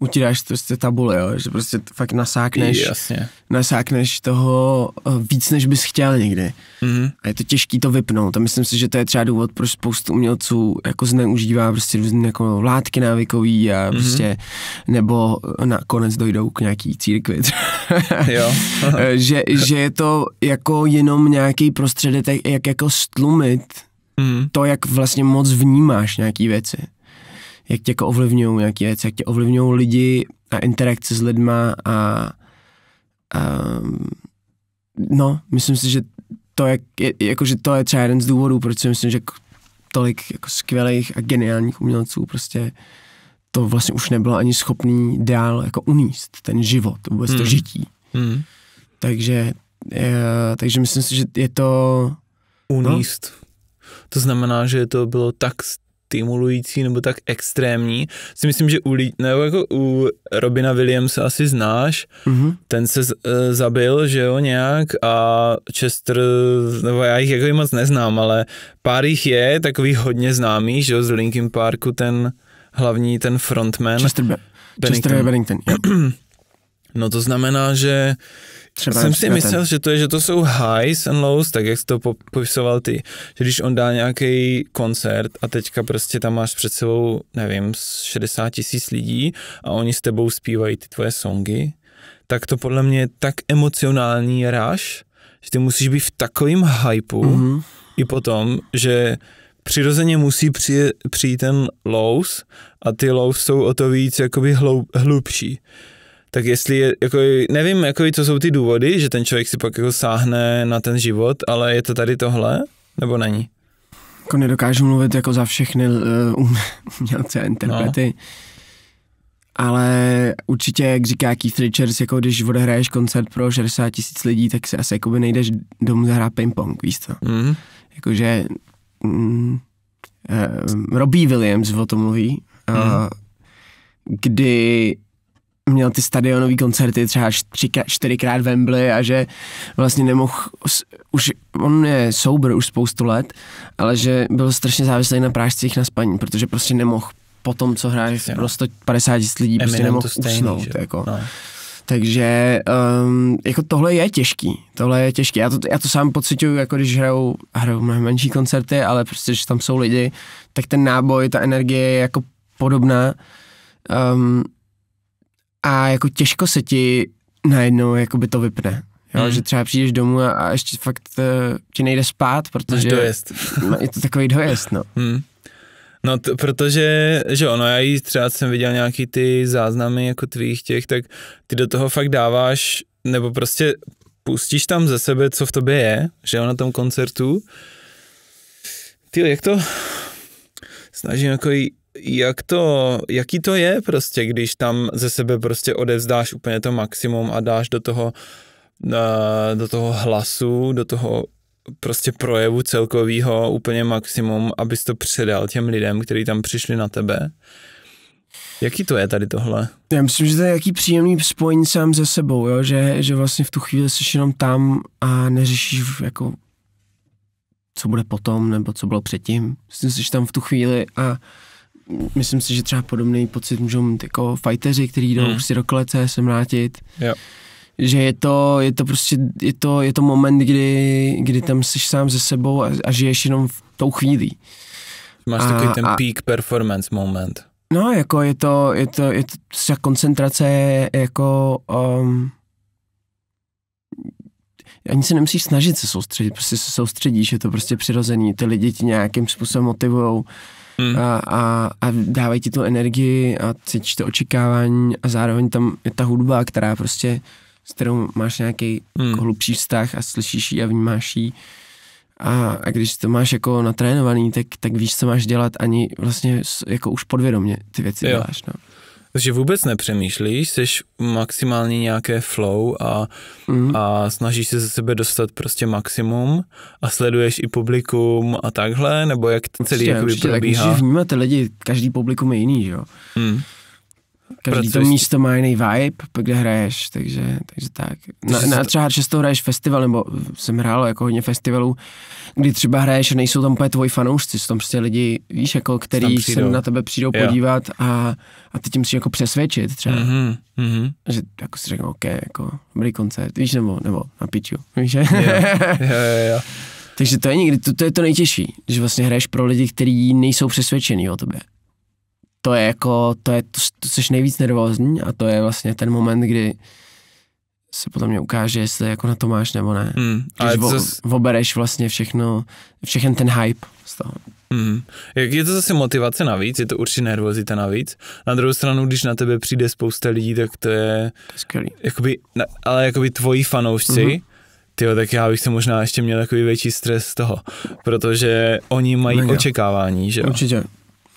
Speaker 1: utíráš prostě tabule, jo? že prostě fakt nasákneš, Jasně. nasákneš toho eh, víc, než bys chtěl někdy. Mm-hmm. A je to těžký to vypnout a myslím si, že to je třeba důvod, proč spoustu umělců jako zneužívá prostě různé jako látky návykový a mm-hmm. prostě, nebo nakonec dojdou k nějaký církvi. jo. Eh, že, že je to jako jenom nějaký prostředek, jak jako stlumit Mm. To, jak vlastně moc vnímáš nějaký věci. Jak tě jako ovlivňují nějaký věci, jak tě ovlivňují lidi a interakce s lidma a, a no, myslím si, že to, jak, je, jako, že to je třeba jeden z důvodů, proč si myslím, že tolik jako skvělých a geniálních umělců prostě to vlastně už nebylo ani schopný dál jako uníst, ten život, vůbec mm. to hmm. žití. Mm. Takže, je, eh, takže myslím si, že je to... Uníst.
Speaker 2: No, to znamená, že to bylo tak stimulující nebo tak extrémní. Si myslím, že u, nebo jako u Robina Williamse asi znáš, mm-hmm. ten se z, e, zabil, že jo, nějak a Chester, nebo já jich jako moc neznám, ale pár jich je takový hodně známý, že jo, z Linkin Parku ten hlavní, ten frontman. Chester, Be- Bennington. Chester Bennington, No to znamená, že třeba... Jsem si myslel, ten... že to je, že to jsou highs and lows, tak jak jsi to popisoval ty, že když on dá nějaký koncert a teďka prostě tam máš před sebou, nevím, 60 tisíc lidí a oni s tebou zpívají ty tvoje songy, tak to podle mě je tak emocionální ráž, že ty musíš být v takovým hypeu mm-hmm. i potom, že přirozeně musí přijít ten lows a ty lows jsou o to víc jakoby hloub, hlubší tak jestli je, jako, nevím, jako, co jsou ty důvody, že ten člověk si pak jako sáhne na ten život, ale je to tady tohle, nebo není?
Speaker 1: Jako nedokážu mluvit jako za všechny uh, umělce a interprety, no. ale určitě, jak říká Keith Richards, jako když odehraješ koncert pro 60 tisíc lidí, tak si asi jakoby nejdeš domů zahrát ping-pong, víš co? Mm. Jakože mm, uh, Robbie Williams o tom mluví, uh, kdy měl ty stadionové koncerty třeba čtyři, čtyřikrát v Wembley a že vlastně nemohl, už on je soubor už spoustu let, ale že byl strašně závislý na prášcích na spaní, protože prostě nemohl po tom, co hráli pro no. 150 lidí, prostě Eminem prostě nemohl stejný, usnout. Že? Jako. No. Takže um, jako tohle je těžký, tohle je těžký. Já to, já to sám pocituju, jako když hrajou, hrajou mnohem menší koncerty, ale prostě, když tam jsou lidi, tak ten náboj, ta energie je jako podobná. Um, a jako těžko se ti najednou jako by to vypne. Jo, hmm. Že třeba přijdeš domů a, a ještě fakt uh, ti nejde spát, protože... dojezd. No, je to takový dojezd, no.
Speaker 2: Hmm. No, t- protože, že jo, no já jí třeba jsem viděl nějaký ty záznamy jako tvých těch, tak ty do toho fakt dáváš, nebo prostě pustíš tam ze sebe, co v tobě je, že jo, na tom koncertu. Ty, jak to? Snažím jako jí jak to, jaký to je prostě, když tam ze sebe prostě odevzdáš úplně to maximum a dáš do toho, eh, do toho hlasu, do toho prostě projevu celkového úplně maximum, abys to předal těm lidem, kteří tam přišli na tebe. Jaký to je tady tohle?
Speaker 1: Já myslím, že to je jaký příjemný spojení sám se sebou, jo? Že, že vlastně v tu chvíli jsi jenom tam a neřešíš jako co bude potom, nebo co bylo předtím. Myslím, že jsi tam v tu chvíli a myslím si, že třeba podobný pocit můžou mít jako fighteři, kteří jdou hmm. si prostě do klece se mlátit. Jo. Že je to, je to prostě, je to, je to moment, kdy, kdy tam jsi sám se sebou a, a žiješ jenom v tou chvíli. Máš a, takový ten a,
Speaker 2: peak performance moment.
Speaker 1: No, jako je to, je to, je to to koncentrace jako um, ani se nemusíš snažit se soustředit, prostě se soustředíš, je to prostě přirozený, ty lidi ti nějakým způsobem motivujou hmm. a, a, a dávají ti tu energii a cítíš to očekávání a zároveň tam je ta hudba, která prostě, s kterou máš nějaký hmm. jako hlubší vztah a slyšíš ji a vnímáš ji. A, a když to máš jako natrénovaný, tak, tak víš, co máš dělat, ani vlastně jako už podvědomě ty věci jo. děláš. No
Speaker 2: že vůbec nepřemýšlíš, jsi maximálně nějaké flow a, mm. a snažíš se ze sebe dostat prostě maximum a sleduješ i publikum a takhle, nebo jak celý určitě, jakoby určitě, probíhá. Tak
Speaker 1: vnímat ty lidi, každý publikum je jiný, jo. Mm. Každý Protože to místo má jiný vibe, kde hraješ, takže, takže tak. Na, na třeba často hraješ festival, nebo jsem hrál jako hodně festivalů, kdy třeba hraješ a nejsou tam úplně tvoji fanoušci, jsou tam prostě lidi, víš, jako, který se na tebe přijdou jo. podívat a, a ty tím musíš jako přesvědčit třeba. Mm-hmm, Že jako si řeknu, OK, jako dobrý koncert, víš, nebo, nebo na piču, víš, jo. Jo,
Speaker 2: jo, jo. Takže
Speaker 1: to je někdy, to, to je to nejtěžší, že vlastně hraješ pro lidi, kteří nejsou přesvědčení o tobě to je jako, to je, to, to jsi nejvíc nervózní a to je vlastně ten moment, kdy se potom mě ukáže, jestli jako na to máš nebo ne. Hmm, ale Když vo, zase... obereš vlastně všechno,
Speaker 2: všechen ten hype z toho. Hmm. Jak je to zase motivace navíc, je to určitě nervozita navíc. Na druhou stranu, když na tebe přijde spousta lidí, tak to je... Skvělý. Jakoby, ale jakoby tvoji fanoušci, mm-hmm. tyjo, tak já bych se možná ještě měl takový větší stres z toho, protože oni mají Mega. No očekávání, že jo? Určitě,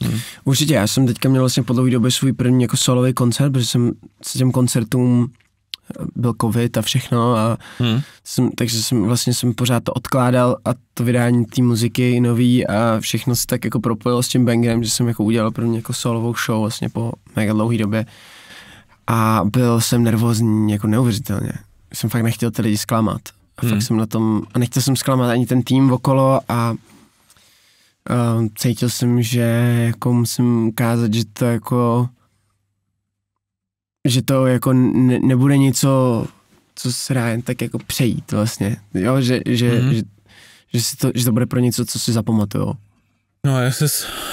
Speaker 1: Hmm. Určitě, já jsem teďka měl vlastně po dlouhé době svůj první jako solový koncert, protože jsem se těm koncertům eh, byl covid a všechno a hmm. jsem, takže jsem vlastně jsem pořád to odkládal a to vydání té muziky nový a všechno se tak jako propojilo s tím bangerem, že jsem jako udělal první jako solovou show vlastně po mega dlouhé době a byl jsem nervózní jako neuvěřitelně. Jsem fakt nechtěl ty lidi zklamat. A hmm. fakt jsem na tom, a nechtěl jsem zklamat ani ten tým okolo a uh, cítil jsem, že jako musím ukázat, že to jako že to jako ne, nebude něco, co se dá jen tak jako přejít vlastně, jo, že, že, mm-hmm. že, že, si to, že to bude pro něco, co si zapamatuju.
Speaker 2: No a jak se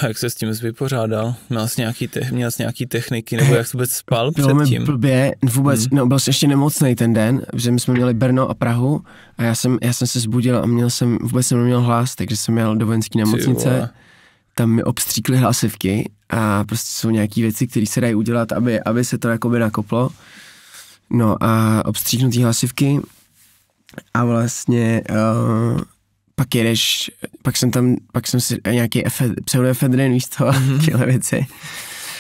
Speaker 2: jak se s tím vypořádal? Měl jsi nějaký, te, měl jsi nějaký techniky, nebo jak jsi vůbec spal předtím? No, blbě, vůbec,
Speaker 1: hmm. no, byl jsem ještě nemocný ten den, že my jsme měli Brno a Prahu a já jsem, já jsem se zbudil a měl jsem, vůbec jsem neměl hlas, takže jsem jel do vojenské nemocnice, tam mi obstříkli hlasivky a prostě jsou nějaké věci, které se dají udělat, aby, aby se to jakoby nakoplo. No a obstříknutý hlasivky a vlastně uh, pak jedeš, pak jsem tam, pak jsem si nějaký pseudoefedrin, víš to, mhm. tyhle věci.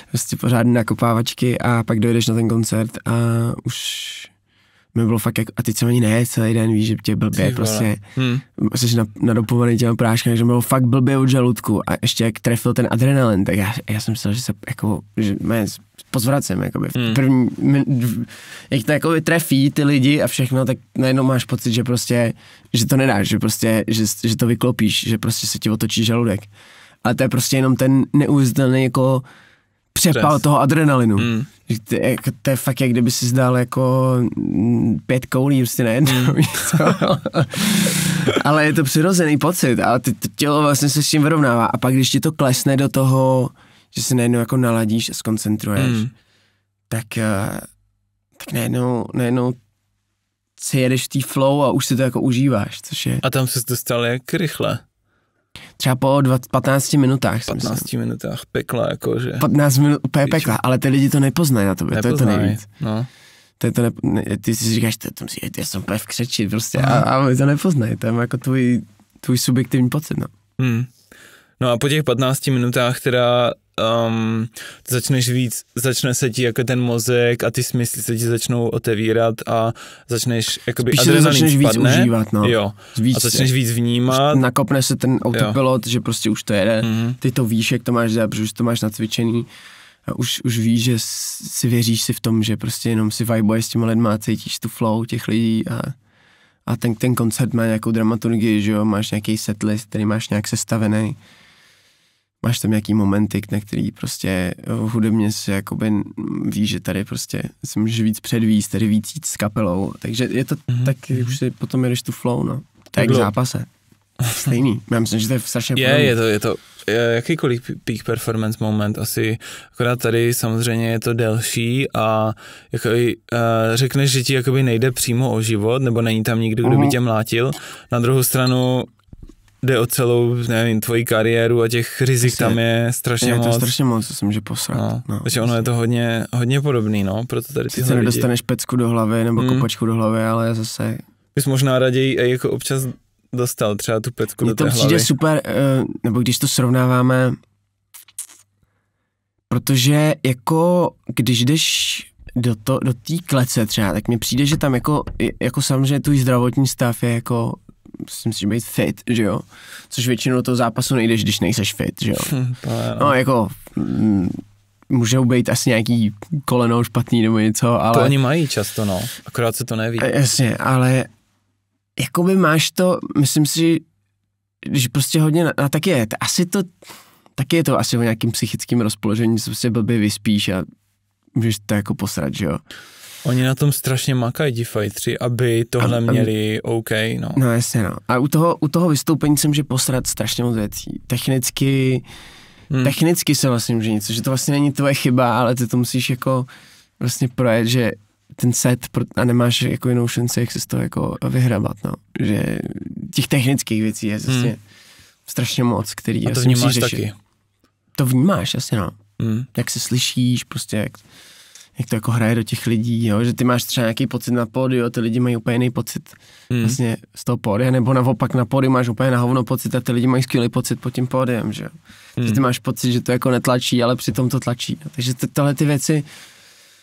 Speaker 1: Prostě pořádné nakopávačky a pak dojdeš na ten koncert a už mi bylo fakt jako, a teď jsem ani ne celý den, víš, že tě blbě, Ty prostě, hmm. jsi na, nadopovaný těma práškami, že bylo fakt blbě od žaludku a ještě jak trefil ten adrenalin, tak já, já jsem myslel, že se jako, že mé, pozvracím, jakoby. Hmm. První, jak to jako trefí ty lidi a všechno, tak najednou máš pocit, že prostě, že to nedáš, že prostě, že, že to vyklopíš, že prostě se ti otočí žaludek. Ale to je prostě jenom ten neuvěřitelný jako přepal Přes. toho adrenalinu. Mm. To je, to je fakt, jak kdyby si zdal jako mm, pět koulí prostě ne. Mm. Ale je to přirozený pocit a ty, to tělo vlastně se s tím vyrovnává. A pak, když ti to klesne do toho, že se najednou jako naladíš a skoncentruješ, mm. tak, eh, tak najednou, najednou si jedeš v té flow a už si to jako užíváš, což je...
Speaker 2: A tam jsi dostal jak rychle?
Speaker 1: Třeba po 20, 15 minutách. 15 myslím.
Speaker 2: minutách, pekla jakože. 15
Speaker 1: minut, úplně pekla, ale ty lidi to nepoznají na tobě, nepoznají. to je to nejvíc. No. To je to ne, ne, ty si říkáš, to, to musí, já jsem úplně v křeči prostě a, a my to nepoznají, to je jako tvůj, tvůj subjektivní pocit, no. Hmm.
Speaker 2: No a po těch 15 minutách teda um, začneš víc, začne se ti jako ten mozek a ty smysly se ti začnou otevírat a začneš jakoby Spíš adrenalin začneš spadne, víc užívat, no. Jo, víc, a začneš víc vnímat.
Speaker 1: Nakopne se ten autopilot, jo. že prostě už to jede, mm-hmm. ty to víš, jak to máš dělat, protože už to máš nacvičený. A už, už víš, že si věříš si v tom, že prostě jenom si vibuje s těma lidma, cítíš tu flow těch lidí a, a ten, ten koncert má nějakou dramaturgii, že jo, máš nějaký setlist, který máš nějak sestavený máš tam nějaký momenty, na který prostě hudebně se jakoby ví, že tady prostě si můžeš víc předvíst, tady víc jít s kapelou, takže je to mm-hmm. tak, už si potom jedeš tu flow, no. Tak jak v zápase. Stejný. Já myslím, že to je strašně je, je to,
Speaker 2: je to je jakýkoliv peak performance moment asi, akorát tady samozřejmě je to delší a jakoby, uh, řekneš, že ti jakoby nejde přímo o život, nebo není tam nikdo, kdo by mhm. tě mlátil. Na druhou stranu jde o celou, nevím, tvoji kariéru a těch rizik Asi, tam je strašně je moc. Je to strašně
Speaker 1: moc, co se může posrat. No. No, Takže ono je
Speaker 2: to hodně, hodně podobný, no, proto tady ty lidi. nedostaneš
Speaker 1: pecku do hlavy nebo hmm. kopačku do hlavy, ale zase...
Speaker 2: Bys možná raději jako občas dostal třeba tu pecku Mně do té to přijde
Speaker 1: super, eh, nebo když to srovnáváme, protože jako když jdeš do té do klece třeba, tak mi přijde, že tam jako, jako samozřejmě tvůj zdravotní stav je jako si že být fit, že jo? Což většinou toho zápasu nejdeš, když nejseš fit, že jo? Hm, no jako, mm, můžou být asi nějaký koleno špatný nebo něco, ale... To oni
Speaker 2: mají často, no. Akorát se to neví. Eh,
Speaker 1: jasně, ale jakoby máš to, myslím si, když prostě hodně, na, a tak je, to, asi to, tak je to asi o nějakým psychickém rozpoložení, se prostě blbě vyspíš a můžeš to jako posrat, že jo.
Speaker 2: Oni na tom strašně makají DeFi3, aby tohle a, měli a, OK, no.
Speaker 1: No jasně, no. A u toho, u toho vystoupení jsem, že posrat strašně moc věcí. Technicky, hmm. technicky se vlastně může něco, že to vlastně není tvoje chyba, ale ty to musíš jako vlastně projet, že ten set a nemáš jako jinou šanci, jak se z toho jako vyhrabat, no. Že těch technických věcí je zase hmm. strašně moc, který a to vnímáš taky. To vnímáš, jasně, no. Hmm. Jak se slyšíš, prostě jak jak to jako hraje do těch lidí, jo? že ty máš třeba nějaký pocit na pódiu, ty lidi mají úplně jiný pocit hmm. vlastně z toho pódia, nebo naopak na pódiu máš úplně na hovno pocit a ty lidi mají skvělý pocit pod tím pódiem, že hmm. že Ty máš pocit, že to jako netlačí, ale přitom to tlačí. No. Takže Takže tohle ty věci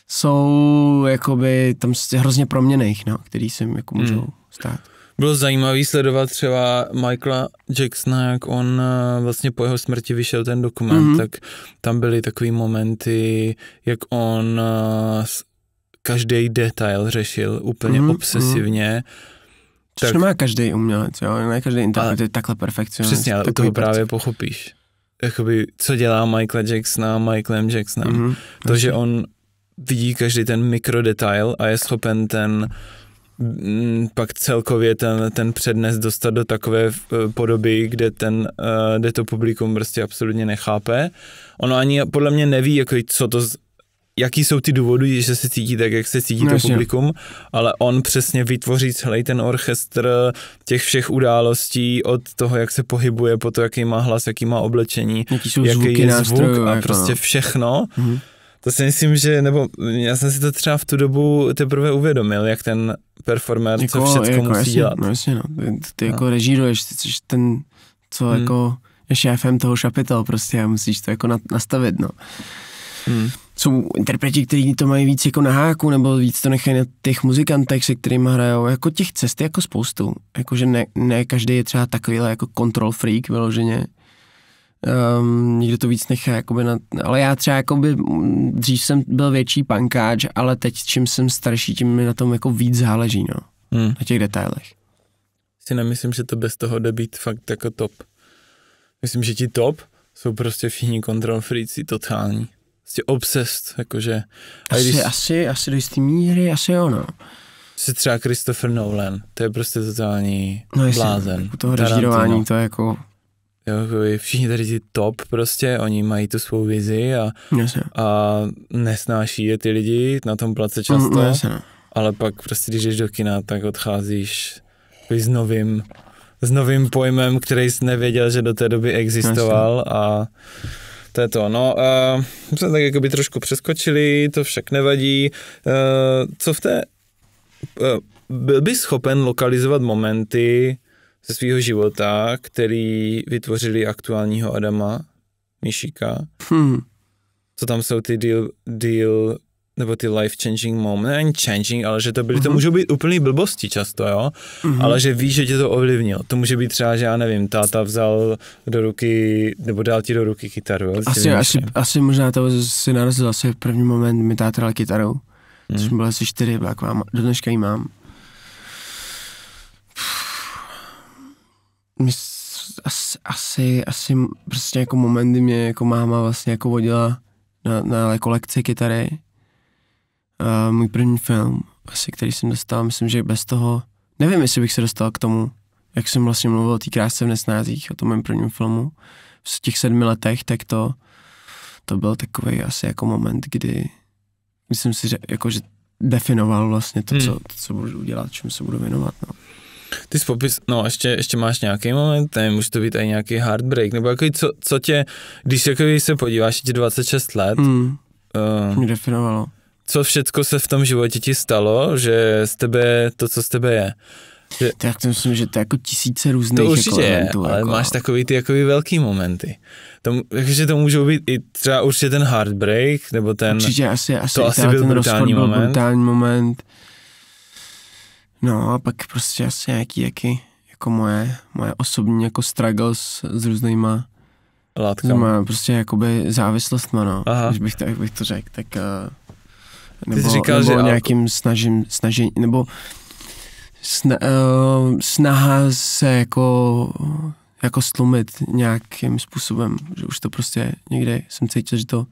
Speaker 1: jsou jakoby tam prostě hrozně proměných, no, který se jako hmm. můžou hmm. stát
Speaker 2: bylo zajímavý sledovat třeba Michaela Jacksona, jak on eh, vlastně po jeho smrti vyšel ten dokument, mm-hmm. tak tam byly takové momenty, jak on eh, každý detail řešil úplně mm-hmm. obsesivně. Mm-hmm. Což tak, nemá každý umělec, jo? Ne každý interpret je takhle perfekcionist. Přesně, ale to prostě. právě perfekci. pochopíš. Jakoby, co dělá Michael a Michaelem Jacksonem. Mm-hmm, to, že on vidí každý ten mikrodetail a je schopen ten Mm, pak celkově ten, ten přednes dostat do takové eh, podoby, kde, ten, eh, kde to publikum prostě absolutně nechápe. Ono ani podle mě neví, jako, co to, jaký jsou ty důvody, že se cítí tak, jak se cítí no, to publikum, ale on přesně vytvoří celý ten orchestr těch všech událostí, od toho, jak se pohybuje, po to, jaký má hlas, jaký má oblečení, jaký, jaký zvuky, je zvuk nástrojů, a prostě všechno. Mm-hmm to si myslím, že, nebo já jsem si to třeba v tu dobu teprve uvědomil, jak ten performer, jako, co všechno jako, musí jasně, dělat. No jasně,
Speaker 1: no. Ty, ty no. jako režíruješ, ty jsi ten, co hmm. jako je šéfem toho šapitel prostě a musíš to jako nastavit, no. Hmm. Jsou interpreti, kteří to mají víc jako na háku, nebo víc to nechají na těch muzikantech, se kterými hrajou, jako těch cest je jako spoustu. Jakože ne, ne každý je třeba takovýhle jako control freak vyloženě, um, ehm, někdo to víc nechá, jakoby na, ale já třeba jakoby, dřív jsem byl větší pankáč, ale teď čím jsem starší, tím mi na tom jako víc záleží, no, hmm. na těch detailech.
Speaker 2: Si nemyslím, že to bez toho jde být fakt jako top. Myslím, že ti top jsou prostě všichni control freaky totální. Prostě obsest, jakože. Asi, když... asi, asi do jisté míry, asi jo, no si třeba Christopher Nolan, to je prostě totální no, blázen. U toho režírování to je jako Jo, všichni tady ty top prostě, oni mají tu svou vizi a, jasně. a nesnáší je ty lidi na tom place mm, často, mm, no. ale pak prostě, když jdeš do kina, tak odcházíš s novým, s novým pojmem, který jsi nevěděl, že do té doby existoval jasně. a to je to. No, uh, jsme tak jako by trošku přeskočili, to však nevadí. Uh, co v té... Uh, byl bys schopen lokalizovat momenty, ze svého života, který vytvořili aktuálního Adama Mišíka. Hmm. Co tam jsou ty deal, deal nebo ty life-changing moment, ne, ani changing, ale že to byly, mm-hmm. to mhm. můžou být úplný blbosti často, jo, mm-hmm. ale že víš, že tě to ovlivnilo. To může být třeba, že já nevím, táta vzal do ruky, nebo dal ti do ruky kytaru, jo. Asi, asi,
Speaker 1: asi možná to si narazil, asi v první moment mi táta dal kytaru, mm. což mi mhm. bylo asi čtyři, byla do dneška ji mám. asi, asi, asi prostě jako momenty mě jako máma vlastně jako vodila na, na jako lekce kytary. A můj první film, asi který jsem dostal, myslím, že bez toho, nevím, jestli bych se dostal k tomu, jak jsem vlastně mluvil o té krásce v nesnázích, o tom mém prvním filmu, v těch sedmi letech, tak to, to byl takový asi jako moment, kdy, myslím si že jako, že definoval vlastně to, hmm. co, to, co budu dělat, čemu se budu věnovat. No.
Speaker 2: Ty jsi popis, no ještě, ještě máš nějaký moment, ne, může to být i nějaký heartbreak, nebo jako co, co tě, když jako se podíváš, ti 26 let, Hmm. uh, mě definovalo. Co všecko se v tom životě ti stalo, že z tebe to, co z tebe je. Že, tak to myslím, že to je jako tisíce různých to určitě jako elementů. Je, ale jako... máš takový ty jakoby velký momenty. To, takže to můžou být i třeba určitě ten heartbreak, nebo ten... Určitě asi, asi to asi byl ten brutální moment. Byl
Speaker 1: brutální moment No a pak prostě asi nějaký jaký, jako moje, moje osobní jako struggle s, s různýma látkama. Prostě jakoby závislostma, no. Aha. Když bych to, jak bych to řekl, tak uh, eh, nebo, Ty jsi říkal, nebo že nějakým alko... snažím, snažení, nebo sna, uh, snaha se jako, jako slumit nějakým způsobem, že už to prostě někde jsem cítil, že to,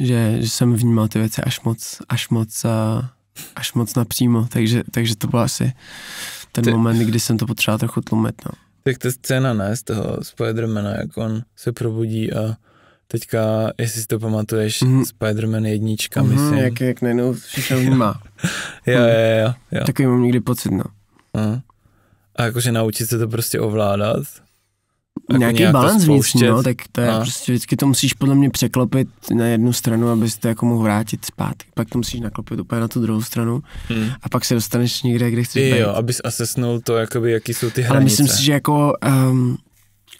Speaker 1: že, že jsem vnímal ty věci až moc, až moc uh, až moc napřímo, takže, takže to byl asi ten Ty... moment, kdy jsem to potřeboval trochu tlumit. No.
Speaker 2: Tak ta scéna, ne, z toho Spidermana, jak on se probudí a teďka, jestli si to pamatuješ, mm. Spiderman jednička, mm, myslím. Jak, jak najednou všechno vnímá. jo, mhm. jo, jo, jo. Takový mám někdy pocit, no. Mm. A jakože naučit se to prostě ovládat, jako nějaký balans vnitřní, no, tak to je a... No. prostě
Speaker 1: vždycky to musíš podle mě překlopit na jednu stranu, abys to jako mohl vrátit zpátky. Pak to musíš naklopit úplně na tu druhou stranu hmm. a pak se dostaneš někde, kde chceš být. Jo,
Speaker 2: abys asesnul to, jakoby, jaký jsou ty hranice. Ale myslím si, že
Speaker 1: jako um,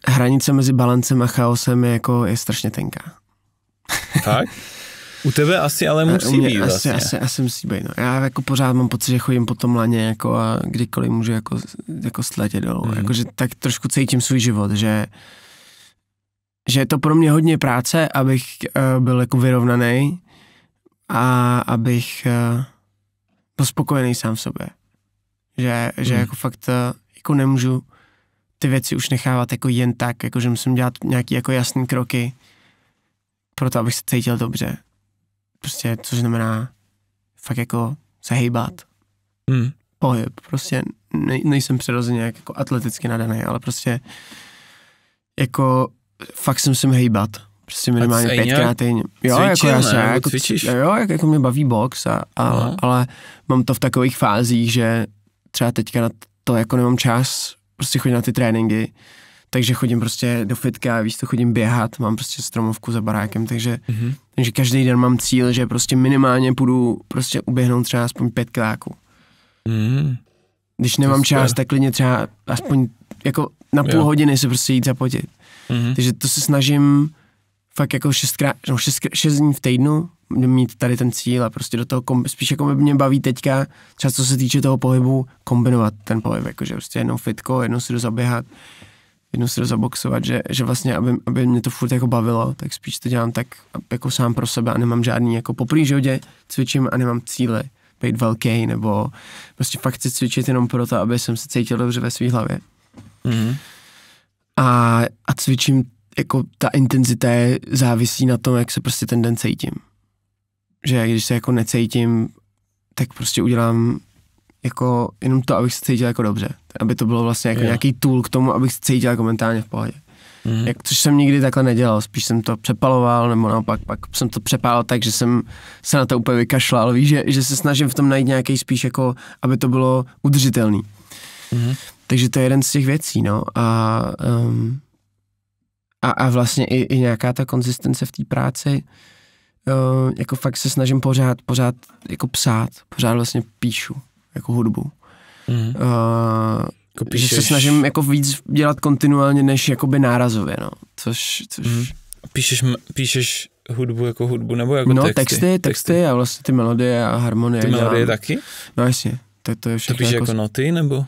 Speaker 1: hranice mezi balancem a chaosem je jako je strašně tenká.
Speaker 2: Tak? U tebe asi ale musí mě, být asi, vlastně. asi,
Speaker 1: asi, musí být, no. Já jako pořád mám pocit, že chodím po tom laně jako a kdykoliv můžu jako, jako sletět dolů. Mm. Jako, že tak trošku cítím svůj život, že že je to pro mě hodně práce, abych uh, byl jako vyrovnaný a abych uh, byl spokojený sám v sobě. Že, mm. že mhm. jako fakt uh, jako nemůžu ty věci už nechávat jako jen tak, jako že musím dělat nějaký jako jasný kroky pro to, abych se cítil dobře prostě, což znamená fakt jako se hejbat. Hmm. Pohyb, prostě ne, nejsem přirozeně jako atleticky nadaný, ale prostě jako fakt jsem musím hejbat. Prostě minimálně pětkrát týdně. Jo, jako já se, ne, jako, cvičíš? jo, jako, jako mě baví box, a, a, no. ale mám to v takových fázích, že třeba teďka na to jako nemám čas, prostě chodím na ty tréninky, takže chodím prostě do fitka, víš to, chodím běhat, mám prostě stromovku za barákem, takže mm-hmm že každý den mám cíl, že prostě minimálně půjdu prostě uběhnout třeba aspoň pět kláků. Mm. Když nemám čas, tak klidně třeba aspoň jako na půl jo. hodiny se prostě jít zapotit. Mm-hmm. Takže to se snažím fakt jako šestkrát, no šest, šest dní v týdnu mít tady ten cíl a prostě do toho, kombi, spíš jako mě baví teďka, třeba co se týče toho pohybu, kombinovat ten pohyb, jakože prostě jednou fitko, jednou si jdu zaběhat, jednou se zaboxovat, že, že vlastně, aby, aby mě to furt jako bavilo, tak spíš to dělám tak jako sám pro sebe a nemám žádný jako po přírodě cvičím a nemám cíle být velký, nebo prostě fakt chci cvičit jenom proto, aby jsem se cítil dobře ve své hlavě. Mm-hmm. A, a cvičím, jako ta intenzita je závisí na tom, jak se prostě ten den cítím. Že když se jako necítím, tak prostě udělám jako jenom to, abych se cítil jako dobře. Aby to bylo vlastně jako jo. nějaký tool k tomu, abych se cítil jako mentálně v pohodě. Mm. Jak, což jsem nikdy takhle nedělal, spíš jsem to přepaloval, nebo naopak pak jsem to přepálil tak, že jsem se na to úplně vykašlal, víš, že, že se snažím v tom najít nějaký spíš jako, aby to bylo udržitelný. Mm. Takže to je jeden z těch věcí, no. A, um, a, a vlastně i, i nějaká ta konzistence v té práci, uh, jako fakt se snažím pořád, pořád jako psát, pořád vlastně píšu, jako hudbu. Mm. Uh, Že se snažím jako víc dělat kontinuálně, než jakoby nárazově, no. Což, což... Mm.
Speaker 2: Píšeš, píšeš hudbu jako hudbu, nebo jako no, texty? texty, texty, texty
Speaker 1: a vlastně ty melodie a harmonie. Ty dělám. melodie taky? No jasně. Tak to, je to píšeš jako, jako noty, nebo? Uh,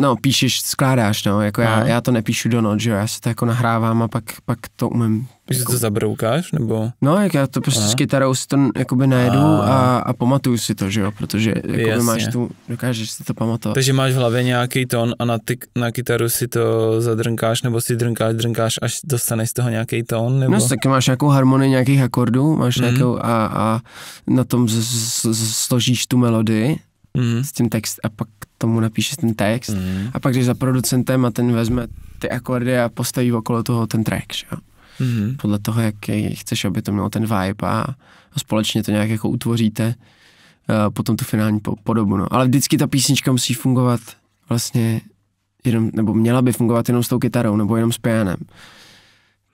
Speaker 1: no, píšeš, skládáš, no, jako já, já to nepíšu do not, že jo, já se to jako nahrávám a pak, pak to umím
Speaker 2: že jako, to zabroukáš, nebo? No, jak já
Speaker 1: to prostě Aha. s kytarou si to jakoby najedu a, a pamatuju si to, že jo, protože jakoby Jasně. máš tu, dokážeš si to pamatovat.
Speaker 2: Takže máš v hlavě nějaký tón a na, ty, na kytaru si to zadrnkáš, nebo si drnkáš, drnkáš, až dostaneš z toho nějaký tón, nebo? No, taky
Speaker 1: máš nějakou harmonii nějakých akordů, máš mm. nějakou a, a na tom z, z, z, složíš tu melodii mm. s tím text a pak tomu napíšeš ten text mm. a pak jdeš za producentem a ten vezme ty akordy a postaví okolo toho ten track, že jo mm-hmm. podle toho, jak chceš, aby to mělo ten vibe a, a společně to nějak jako utvoříte uh, potom tu finální po, podobu. No. Ale vždycky ta písnička musí fungovat vlastně jenom, nebo měla by fungovat jenom s tou kytarou nebo jenom s pianem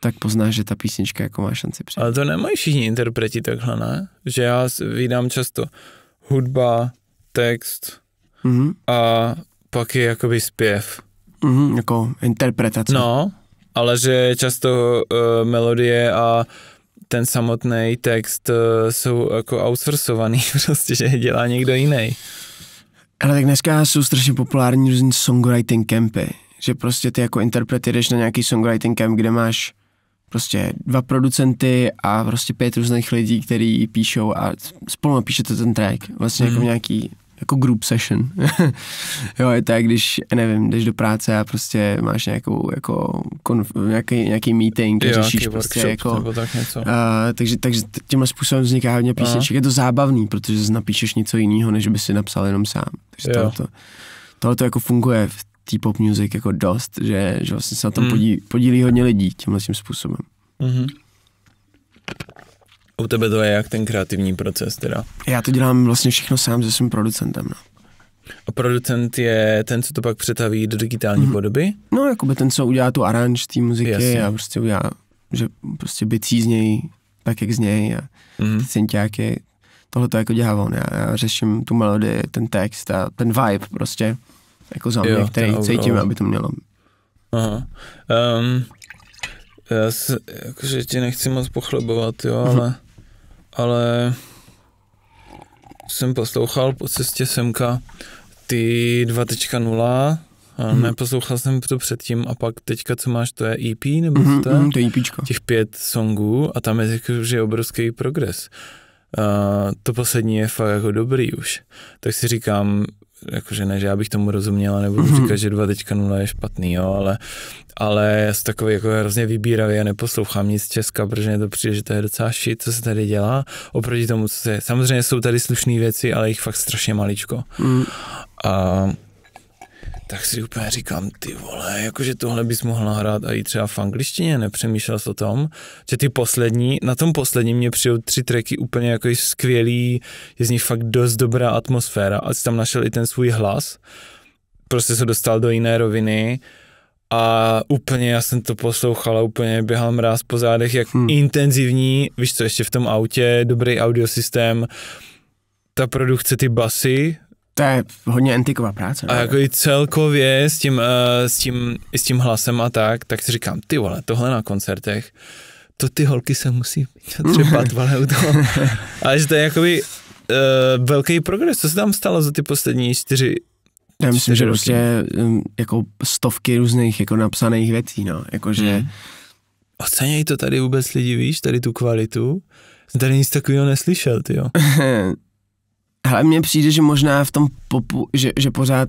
Speaker 1: tak poznáš, že ta písnička jako má šanci přijít. Ale
Speaker 2: to nemají všichni interpreti takhle, ne? Že já vydám často hudba, text mm-hmm. a pak je jakoby zpěv.
Speaker 1: Mm-hmm, jako interpretace.
Speaker 2: No, ale že často uh, melodie a ten samotný text uh, jsou jako outsourcovaný, prostě, že dělá někdo jiný.
Speaker 1: Ale tak dneska jsou strašně populární různý songwriting campy, že prostě ty jako interpret jdeš na nějaký songwriting camp, kde máš prostě dva producenty a prostě pět různých lidí, kteří píšou a spolu píšete ten track, vlastně mm. jako mhm. nějaký jako group session. jo, je to jak když, nevím, jdeš do práce a prostě máš nějakou, jako, konf- nějaký, nějaký meeting, jo, řešíš prostě workshop, jako, tak něco. Uh, takže, takže tímhle způsobem vzniká hodně písniček. Je to zábavný, protože napíšeš něco jiného, než by si napsal jenom sám. Takže tohle to, jako funguje v té pop music jako dost, že, že vlastně se na tom hmm. podílí, podílí hodně lidí tímhle tím způsobem.
Speaker 2: Mm-hmm. U tebe to je jak ten kreativní proces teda?
Speaker 1: Já to dělám vlastně všechno sám se svým producentem. No.
Speaker 2: A producent je ten, co to pak přetaví do digitální mm-hmm. podoby?
Speaker 1: No, jako by ten, co udělá tu aranž té muziky Jasně. a prostě udělá, že prostě bycí z něj tak, jak z něj a mm-hmm. syntiáky. Tohle to jako dělá on. Já, já řeším tu melodii, ten text a ten vibe prostě jako za mě, jo, který cítím, aby to mělo.
Speaker 2: Aha. Um, já se, jakože ti nechci moc pochlebovat, jo, mm-hmm. ale ale jsem poslouchal po cestě semka ty 2.0 a hmm. neposlouchal jsem to předtím a pak teďka, co máš, to je EP nebo hmm, to, to je mhm, EPčko. E těch pět songů a tam je jako, že je obrovský progres. Uh, to poslední je fakt jako dobrý už. Tak si říkám, jakože ne, že já bych tomu rozuměla, nebo nebudu mhm. říkat, že nula je špatný, jo, ale, ale já jsem takový jako hrozně vybíravý a neposlouchám nic Česka, protože mě to přijde, že to je docela shit, co se tady dělá, oproti tomu, co se, samozřejmě jsou tady slušné věci, ale jich fakt strašně maličko. Mm. A tak si úplně říkám, ty vole, jakože tohle bys mohl nahrát a i třeba v angličtině, nepřemýšlel jsi o tom, že ty poslední, na tom posledním mě přijou tři tracky úplně jako skvělý, je z nich fakt dost dobrá atmosféra a jsi tam našel i ten svůj hlas, prostě se dostal do jiné roviny a úplně já jsem to poslouchal a úplně běhal mráz po zádech, jak hmm. intenzivní, víš co, ještě v tom autě, dobrý audiosystém, ta produkce, ty basy, to je hodně antiková práce. A ne? jako i celkově s tím, uh, s, tím, i s tím hlasem a tak, tak si říkám, ty vole, tohle na koncertech, to ty holky se musí třepat, vole, u toho. Ale že to je jakoby uh, velký progres, co se tam stalo za ty poslední čtyři já myslím, že prostě
Speaker 1: hm, jako stovky různých jako napsaných věcí, no, jakože... Hmm. Oceněj to tady vůbec lidi, víš, tady tu kvalitu.
Speaker 2: Tady nic takového neslyšel, ty jo.
Speaker 1: Hele, mně přijde, že možná v tom popu, že, že pořád,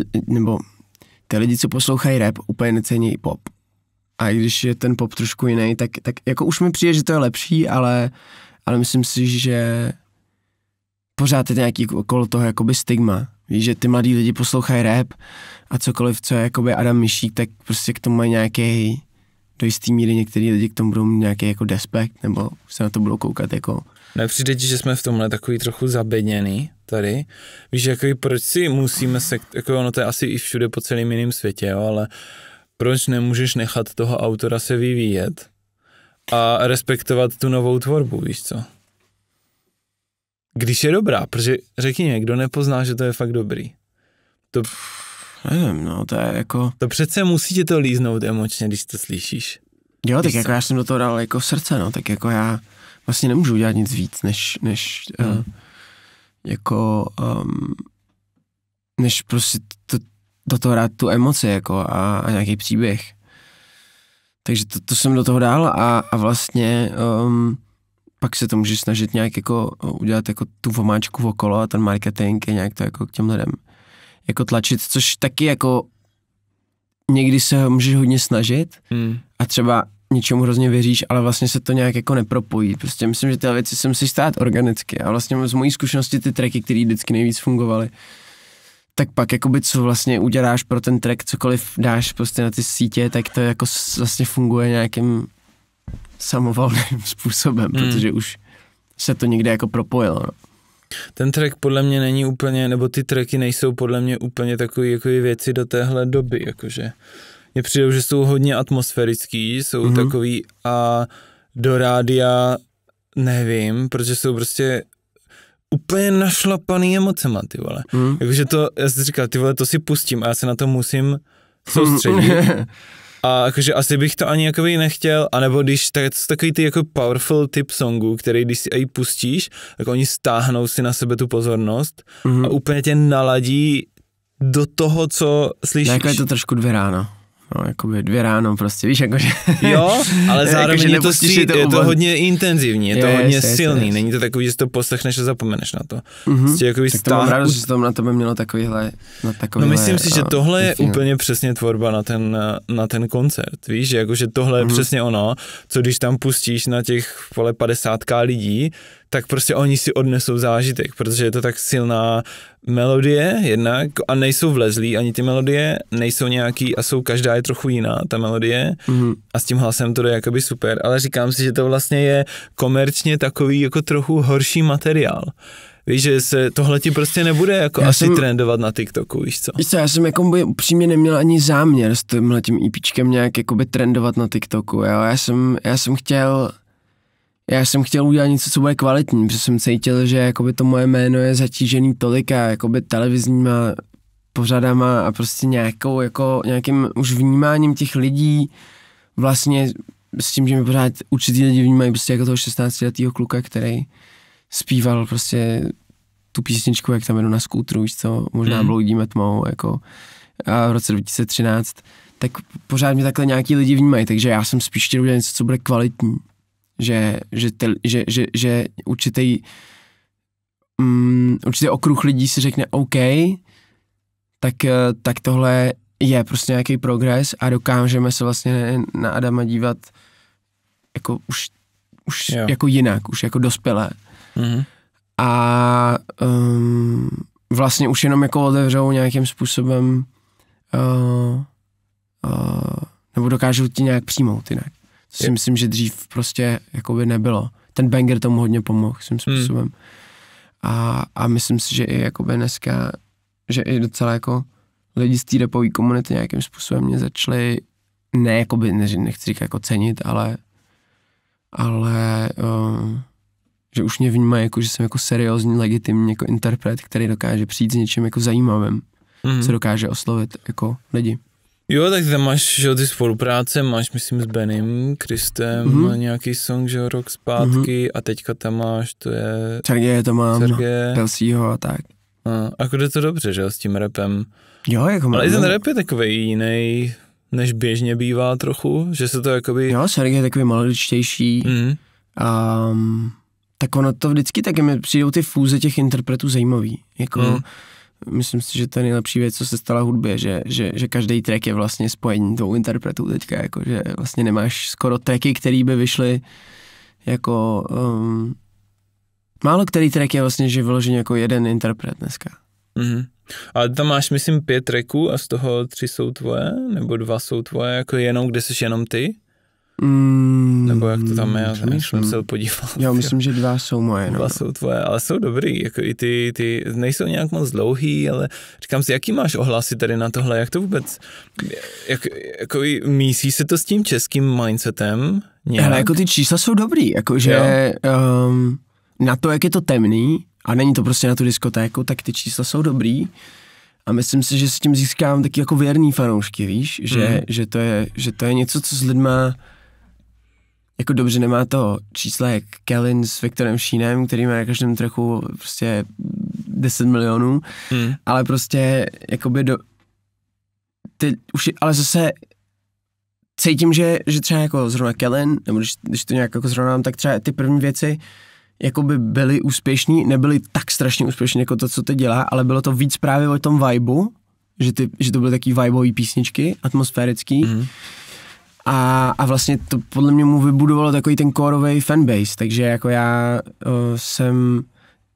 Speaker 1: eh, nebo ty lidi, co poslouchají rap, úplně necení pop. A i když je ten pop trošku jiný, tak, tak jako už mi přijde, že to je lepší, ale, ale myslím si, že pořád je nějaký okolo toho jakoby stigma. Víš, že ty mladí lidi poslouchají rap a cokoliv, co je jakoby Adam Myšík, tak prostě k tomu mají nějaký do jistý míry některý lidi k tomu budou mít nějaký jako despekt, nebo se na to budou koukat jako
Speaker 2: Nepřijde no, ti, že jsme v tomhle takový trochu zabedněný tady? Víš, jako proč si musíme se, jako ono to je asi i všude po celém jiném světě, jo, ale proč nemůžeš nechat toho autora se vyvíjet a respektovat tu novou tvorbu, víš co? Když je dobrá, protože řekni kdo nepozná, že to je fakt dobrý. To... Nevím, no, to je jako... To přece musí tě to líznout emočně, když to slyšíš. Jo, tak jako já jsem do toho dal jako
Speaker 1: srdce, no, tak jako já vlastně nemůžu udělat nic víc, než, než eh, hmm. uh, jako um, než prostě to, do toho rád tu emoci jako a, a nějaký příběh. Takže to, to jsem do toho dál a, a vlastně um, pak se to může snažit nějak jako udělat jako tu vomáčku okolo a ten marketing je nějak to jako k těm lidem jako tlačit, což taky jako někdy se můžeš hodně snažit hmm. a třeba něčemu hrozně věříš, ale vlastně se to nějak jako nepropojí. Prostě myslím, že ty věci se musí stát organicky a vlastně z mojí zkušenosti ty tracky, které vždycky nejvíc fungovaly, tak pak jakoby co vlastně uděláš pro ten track, cokoliv dáš prostě na ty sítě, tak to jako vlastně funguje nějakým samovolným způsobem, hmm. protože už se to někde jako propojilo. No.
Speaker 2: Ten track podle mě není úplně, nebo ty tracky nejsou podle mě úplně takové jako věci do téhle doby, jakože mně přijde, že jsou hodně atmosférický, jsou mm-hmm. takový a do rádia nevím, protože jsou prostě úplně našlapaný emocema, ty vole. Mm. Jakože to, já jsem říkal, ty vole, to si pustím a já se na to musím soustředit. A jakože asi bych to ani jakoby nechtěl, anebo když tak, takový ty jako powerful typ songů, který když si aj pustíš, tak oni stáhnou si na sebe tu pozornost mm-hmm. a úplně tě naladí do toho, co slyšíš. Jako je to trošku
Speaker 1: dvě ráno. No, jakoby dvě ráno prostě, víš, jakože... Jo, ale zároveň jako, je, to, si, to, je to hodně intenzivní, je to yes, hodně yes, silný,
Speaker 2: yes. není to takový, že si to poslechneš a zapomeneš na to. Mm-hmm. Prostě jakoby tak to mám rád, že to na tebe mělo takovýhle...
Speaker 1: Na takovýhle no myslím si, že eh, tohle je úplně
Speaker 2: přesně tvorba na ten, eh, na ten koncert, víš, jakože tohle mm-hmm. je mhm. přesně ono, co když tam pustíš na těch pole 50 lidí, tak prostě oni si odnesou zážitek, protože je to tak silná melodie jednak a nejsou vlezlí ani ty melodie, nejsou nějaký a jsou, každá je trochu jiná ta melodie mm-hmm. a s tím hlasem to jde jakoby super, ale říkám si, že to vlastně je komerčně takový jako trochu horší materiál. Víš, že se tohle ti prostě nebude jako já asi jsem, trendovat na TikToku, víš co? Víš
Speaker 1: co, já jsem jako by upřímně neměl ani záměr s tímhle tím IPčkem e nějak jakoby trendovat na TikToku, jo? Já jsem, já jsem chtěl já jsem chtěl udělat něco, co bude kvalitní, protože jsem cítil, že jakoby to moje jméno je zatížený tolika jakoby televizníma pořadama a prostě nějakou, jako nějakým už vnímáním těch lidí vlastně s tím, že mi pořád určitý lidi vnímají prostě jako toho 16-letého kluka, který zpíval prostě tu písničku, jak tam jdu na skútru, víš co, možná hmm. bloudíme tmou, jako a v roce 2013, tak pořád mě takhle nějaký lidi vnímají, takže já jsem spíš chtěl udělat něco, co bude kvalitní že, že, ty, že, že, že určitý, um, mm, určitý okruh lidí si řekne OK, tak, eh, tak tohle je prostě nějaký progres a dokážeme se vlastně na Adama dívat jako už, už jako jinak, už jako dospělé. Mm-hmm. A um, vlastně už jenom jako otevřou nějakým způsobem uh, uh, nebo dokážou ti nějak přijmout jinak. To si myslím, že dřív prostě jakoby nebylo. Ten banger tomu hodně pomohl svým hmm. způsobem. Hmm. A, a myslím si, že i jakoby dneska, že i docela jako lidi z té repové komunity nějakým způsobem mě začali ne, jakoby, ne, nechci říkat jako cenit, ale ale uh, že už mě vnímají jako, že jsem jako seriózní, legitimní jako interpret, který dokáže přijít s něčím jako zajímavým, mm-hmm. co dokáže oslovit jako lidi.
Speaker 2: Jo, tak tam máš že, ty spolupráce, máš myslím s Benem, Kristem, mm-hmm. nějaký song, že rok zpátky mm-hmm. a teďka tam máš, to je... Sergej to mám, no. Pelsího a tak. A, jako jde to dobře, že s tím repem. Jo, jako mám, Ale i ten no. rap je takový jiný, než běžně bývá trochu, že se to jakoby... Jo, Sergej je takový malodičtější.
Speaker 1: Mm-hmm. Um, tak ono to vždycky taky mi přijdou ty fůze těch interpretů zajímavý. Jako, mm myslím si, že to je nejlepší věc, co se stala hudbě, že, že, že každý track je vlastně spojení tou interpretou teďka, jako, že vlastně nemáš skoro tracky, který by vyšly jako... Um, málo který track je vlastně, že vyložený jako jeden
Speaker 2: interpret dneska. Mm-hmm. A tam máš, myslím, pět tracků a z toho tři jsou tvoje, nebo dva jsou tvoje, jako jenom, kde jsi jenom ty? Mm, Nebo jak to tam je, já jsem se podíval. Já myslím, že dva jsou moje. No. jsou tvoje, ale jsou dobrý, jako i ty, ty nejsou nějak moc dlouhý, ale říkám si, jaký máš ohlasy tady na tohle, jak to vůbec, jak, jako mísí se to s tím českým mindsetem? Nějak? Ale jako ty čísla jsou
Speaker 1: dobrý, jakože um, ehm, na to, jak je to temný a není to prostě na tu diskotéku, tak ty čísla jsou dobrý. A myslím si, že s tím získám taky jako věrný fanoušky, víš, že, mm. že, to, je, že to je něco, co s lidma jako dobře nemá to čísla jak Kellen s Viktorem Šínem, který má na každém trochu prostě 10 milionů, hmm. ale prostě jakoby do... Ty už, ale zase cítím, že, že třeba jako zrovna Kellen, nebo když, když to nějak jako zrovna, tak třeba ty první věci jakoby byly úspěšní, nebyly tak strašně úspěšní jako to, co teď dělá, ale bylo to víc právě o tom vibu, že, ty, že to byly taky vibeový písničky, atmosférický, hmm a, a vlastně to podle mě mu vybudovalo takový ten kórový fanbase, takže jako já uh, jsem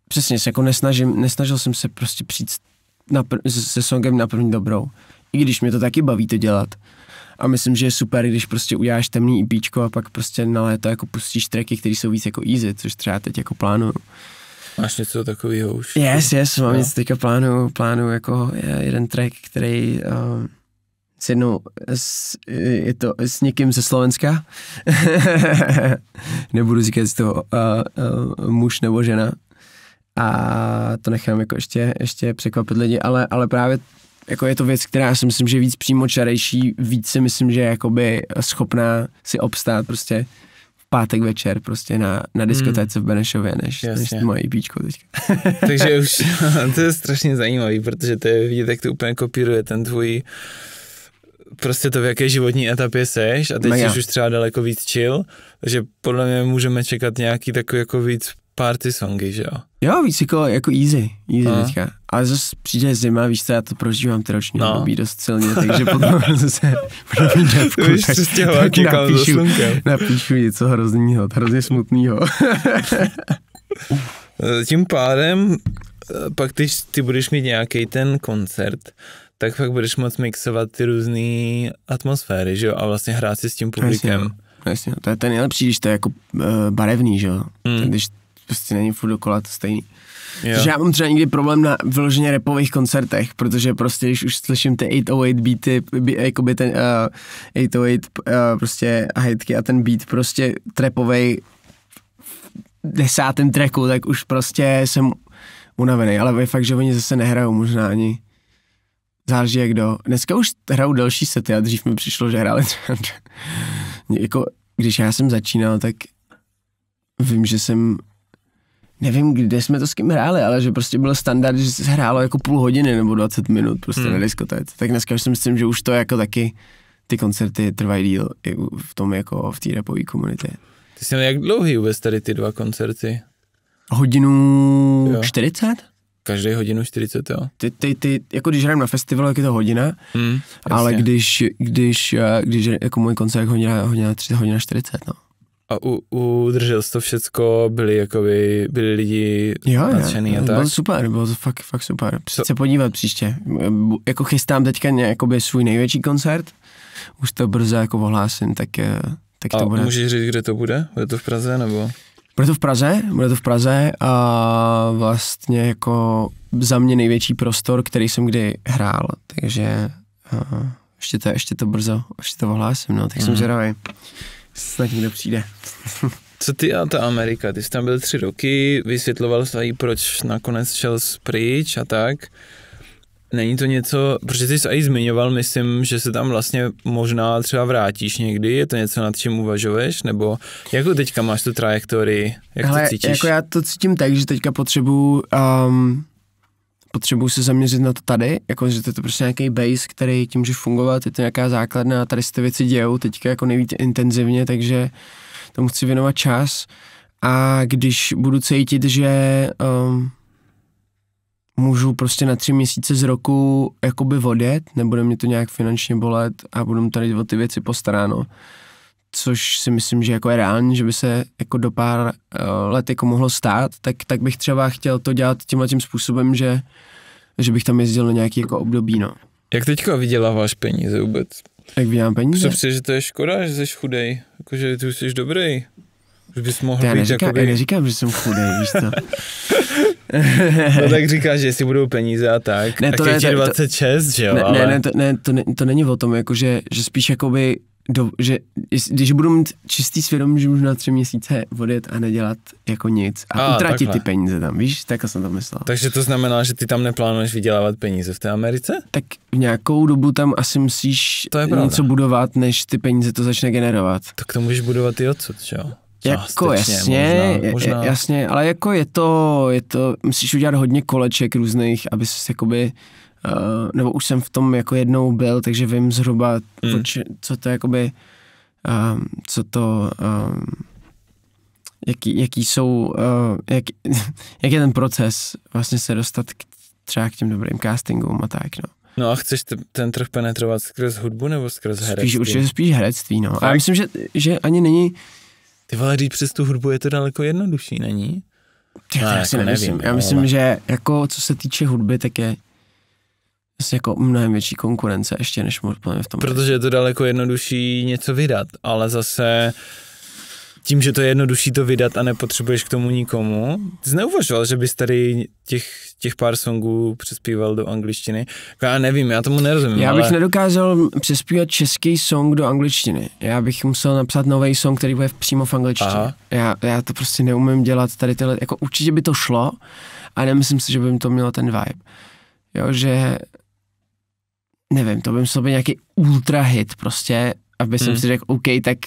Speaker 1: přesně se jako nesnažím, nesnažil jsem se prostě přijít na pr- se songem na první dobrou. I když mě to taky baví to dělat. A myslím, že je super, když prostě uděláš temný IP e a pak prostě na léto jako pustíš tracky, které jsou víc jako easy, což třeba teď jako plánuju.
Speaker 2: Máš něco takového už? Yes, yes, mám no. něco
Speaker 1: teďka plánu, plánu jako jeden track, který uh, s jednou, s, je to s někým ze Slovenska, nebudu říkat, jestli to uh, uh, muž nebo žena, a to nechám jako ještě, ještě překvapit lidi, ale, ale právě jako je to věc, která si myslím, že je víc čarejší, víc si myslím, že je jakoby schopná si obstát prostě v pátek večer prostě na, na hmm. diskotéce hmm. v Benešově, než, Jasně. než moje IPčko e teďka.
Speaker 2: Takže už, to je strašně zajímavý, protože to je vidět, jak to úplně kopíruje ten tvůj prostě to, v jaké životní etapě seš a teď Mega. jsi už třeba daleko víc chill, že? podle mě můžeme čekat nějaký takový jako víc party songy, že jo?
Speaker 1: Jo, víc jako, jako easy, easy a. No. teďka. Ale zase přijde zima, víš co, já to prožívám ty no. období dost silně, takže potom zase budu mít dávku, tak, tak napíšu, napíšu něco hroznýho, hrozně smutného.
Speaker 2: Tím pádem, eh, pak ty, ty budeš mít nějaký ten koncert, tak pak budeš moc mixovat ty různé atmosféry, že jo, a vlastně hrát si s tím publikem. No.
Speaker 1: Jasně, jasně. No. to je ten nejlepší, když to je jako uh, barevný, že jo, mm. když prostě není furt dokola to stejný. Jo. Že já mám třeba někdy problém na vyloženě repových koncertech, protože prostě když už slyším ty 808 beaty, by, jako by ten uh, 808 uh, prostě hitky a ten beat prostě trepovej v desátém tracku, tak už prostě jsem unavený, ale je fakt, že oni zase nehrajou možná ani záleží jak kdo. Dneska už hrajou další sety a dřív mi přišlo, že hráli jako, když já jsem začínal, tak vím, že jsem nevím, kde jsme to s kým hráli, ale že prostě byl standard, že se hrálo jako půl hodiny nebo 20 minut prostě hmm. na diskotéce. Tak dneska už si myslím, že už to jako taky ty koncerty trvají díl v tom jako v té rapové komunitě.
Speaker 2: Ty jsi měl jak dlouhý vůbec tady ty dva koncerty?
Speaker 1: Hodinu jo.
Speaker 2: 40? Každý hodinu 40, jo? Ty, ty, ty, jako když hrajeme na festivalu, jak je to hodina,
Speaker 1: hmm, ale když, když, eh, když, jako můj koncert, jak hodina, hodina 30, hodina 40, no.
Speaker 2: A u, udržel jsi to všecko, byli, jakoby, byli lidi jo, nadšený jo, a tak? bylo super,
Speaker 1: bylo to fakt, fakt super. Přece se podívat příště. Jako chystám teďka nějakoby svůj největší koncert, už to brzo jako ohlásím, tak, eh, tak a to bude. A můžeš
Speaker 2: říct, kde to bude? Bude to v Praze nebo?
Speaker 1: Bude to v Praze, bude to v Praze a vlastně jako za mě největší prostor, který jsem kdy hrál, takže uh, ještě, to, ještě to brzo, ještě to ohlásím, no, tak mm. jsem mhm. zvědavý, snad někdo přijde.
Speaker 2: Co ty a ta Amerika? Ty jsi tam byl tři roky, vysvětloval jsi jí, proč nakonec šel pryč a tak. Není to něco, protože ty jsi i zmiňoval, myslím, že se tam vlastně možná třeba vrátíš někdy, je to něco, nad čím uvažuješ, nebo jakou teďka máš tu trajektorii, jak Ale to cítíš? jako já
Speaker 1: to cítím tak, že teďka potřebuju, um, potřebuju se zaměřit na to tady, jako že to je to prostě nějaký base, který tím, může fungovat, je to nějaká základna a tady se ty věci dějou teďka jako nejvíc intenzivně, takže tomu chci věnovat čas a když budu cítit, že um, můžu prostě na tři měsíce z roku jakoby odjet, nebude mě to nějak finančně bolet a budu tady o ty věci postaráno. Což si myslím, že jako je reálně, že by se jako do pár uh, let jako mohlo stát, tak, tak bych třeba chtěl to dělat tímhle tím způsobem, že, že bych tam jezdil na nějaký jako období, no. Jak teďka
Speaker 2: vyděláváš peníze
Speaker 1: vůbec? Jak vydělám peníze? Myslím
Speaker 2: že to je škoda, že jsi chudej, jakože ty už jsi dobrý. Už bys mohl já být neříkám, jakoby... Já
Speaker 1: neříkám, že jsem chudej, víš co?
Speaker 2: no tak říkáš, že si budou peníze a tak. Ne, to a ne, je 26, to, že jo? Ne, ale... ne,
Speaker 1: to, ne, to, ne, to není o tom, jako že, že spíš jakoby, do, že když budu mít čistý svědom, že můžu na tři měsíce
Speaker 2: odjet a nedělat jako
Speaker 1: nic a, a utratit takhle. ty peníze tam, víš, tak jsem to myslel. Takže to
Speaker 2: znamená, že ty tam neplánuješ vydělávat peníze v té Americe? Tak
Speaker 1: v nějakou dobu tam asi musíš to je něco budovat, než ty peníze to začne generovat. Tak
Speaker 2: to můžeš budovat i odsud, že
Speaker 1: jo? Jako jasně, možná, možná. jasně, ale jako je to, je to, musíš udělat hodně koleček různých, aby se jakoby, uh, nebo už jsem v tom jako jednou byl, takže vím zhruba, mm. poč, co to jakoby, uh, co to, uh, jaký, jaký jsou, uh, jak, jak je ten proces vlastně se dostat k, třeba k těm dobrým castingům a tak, no.
Speaker 2: No a chceš ten trh penetrovat skrz hudbu nebo skrz herectví? Spíš, určitě spíš herectví, no. Fakt? A já myslím, že, že ani není, ty vole, když přes tu hudbu je to daleko jednodušší, není? No, já, no, já si jako nevím. Já myslím, ale...
Speaker 1: že jako co se týče hudby, tak je asi jako mnohem větší konkurence ještě, než možná v tom. Protože
Speaker 2: je to daleko jednodušší něco vydat, ale zase tím, že to je jednodušší to vydat a nepotřebuješ k tomu nikomu, ty jsi neuvažoval, že bys tady těch, těch pár songů přespíval do angličtiny? Já nevím, já tomu nerozumím. Já bych ale...
Speaker 1: nedokázal přespívat český song do angličtiny. Já bych musel napsat nový song, který bude přímo v angličtině. Aha. Já, já, to prostě neumím dělat tady tyhle, jako určitě by to šlo, a nemyslím si, že by to mělo ten vibe. Jo, že nevím, to by musel být nějaký ultra hit prostě, aby hmm. jsem si řekl, OK, tak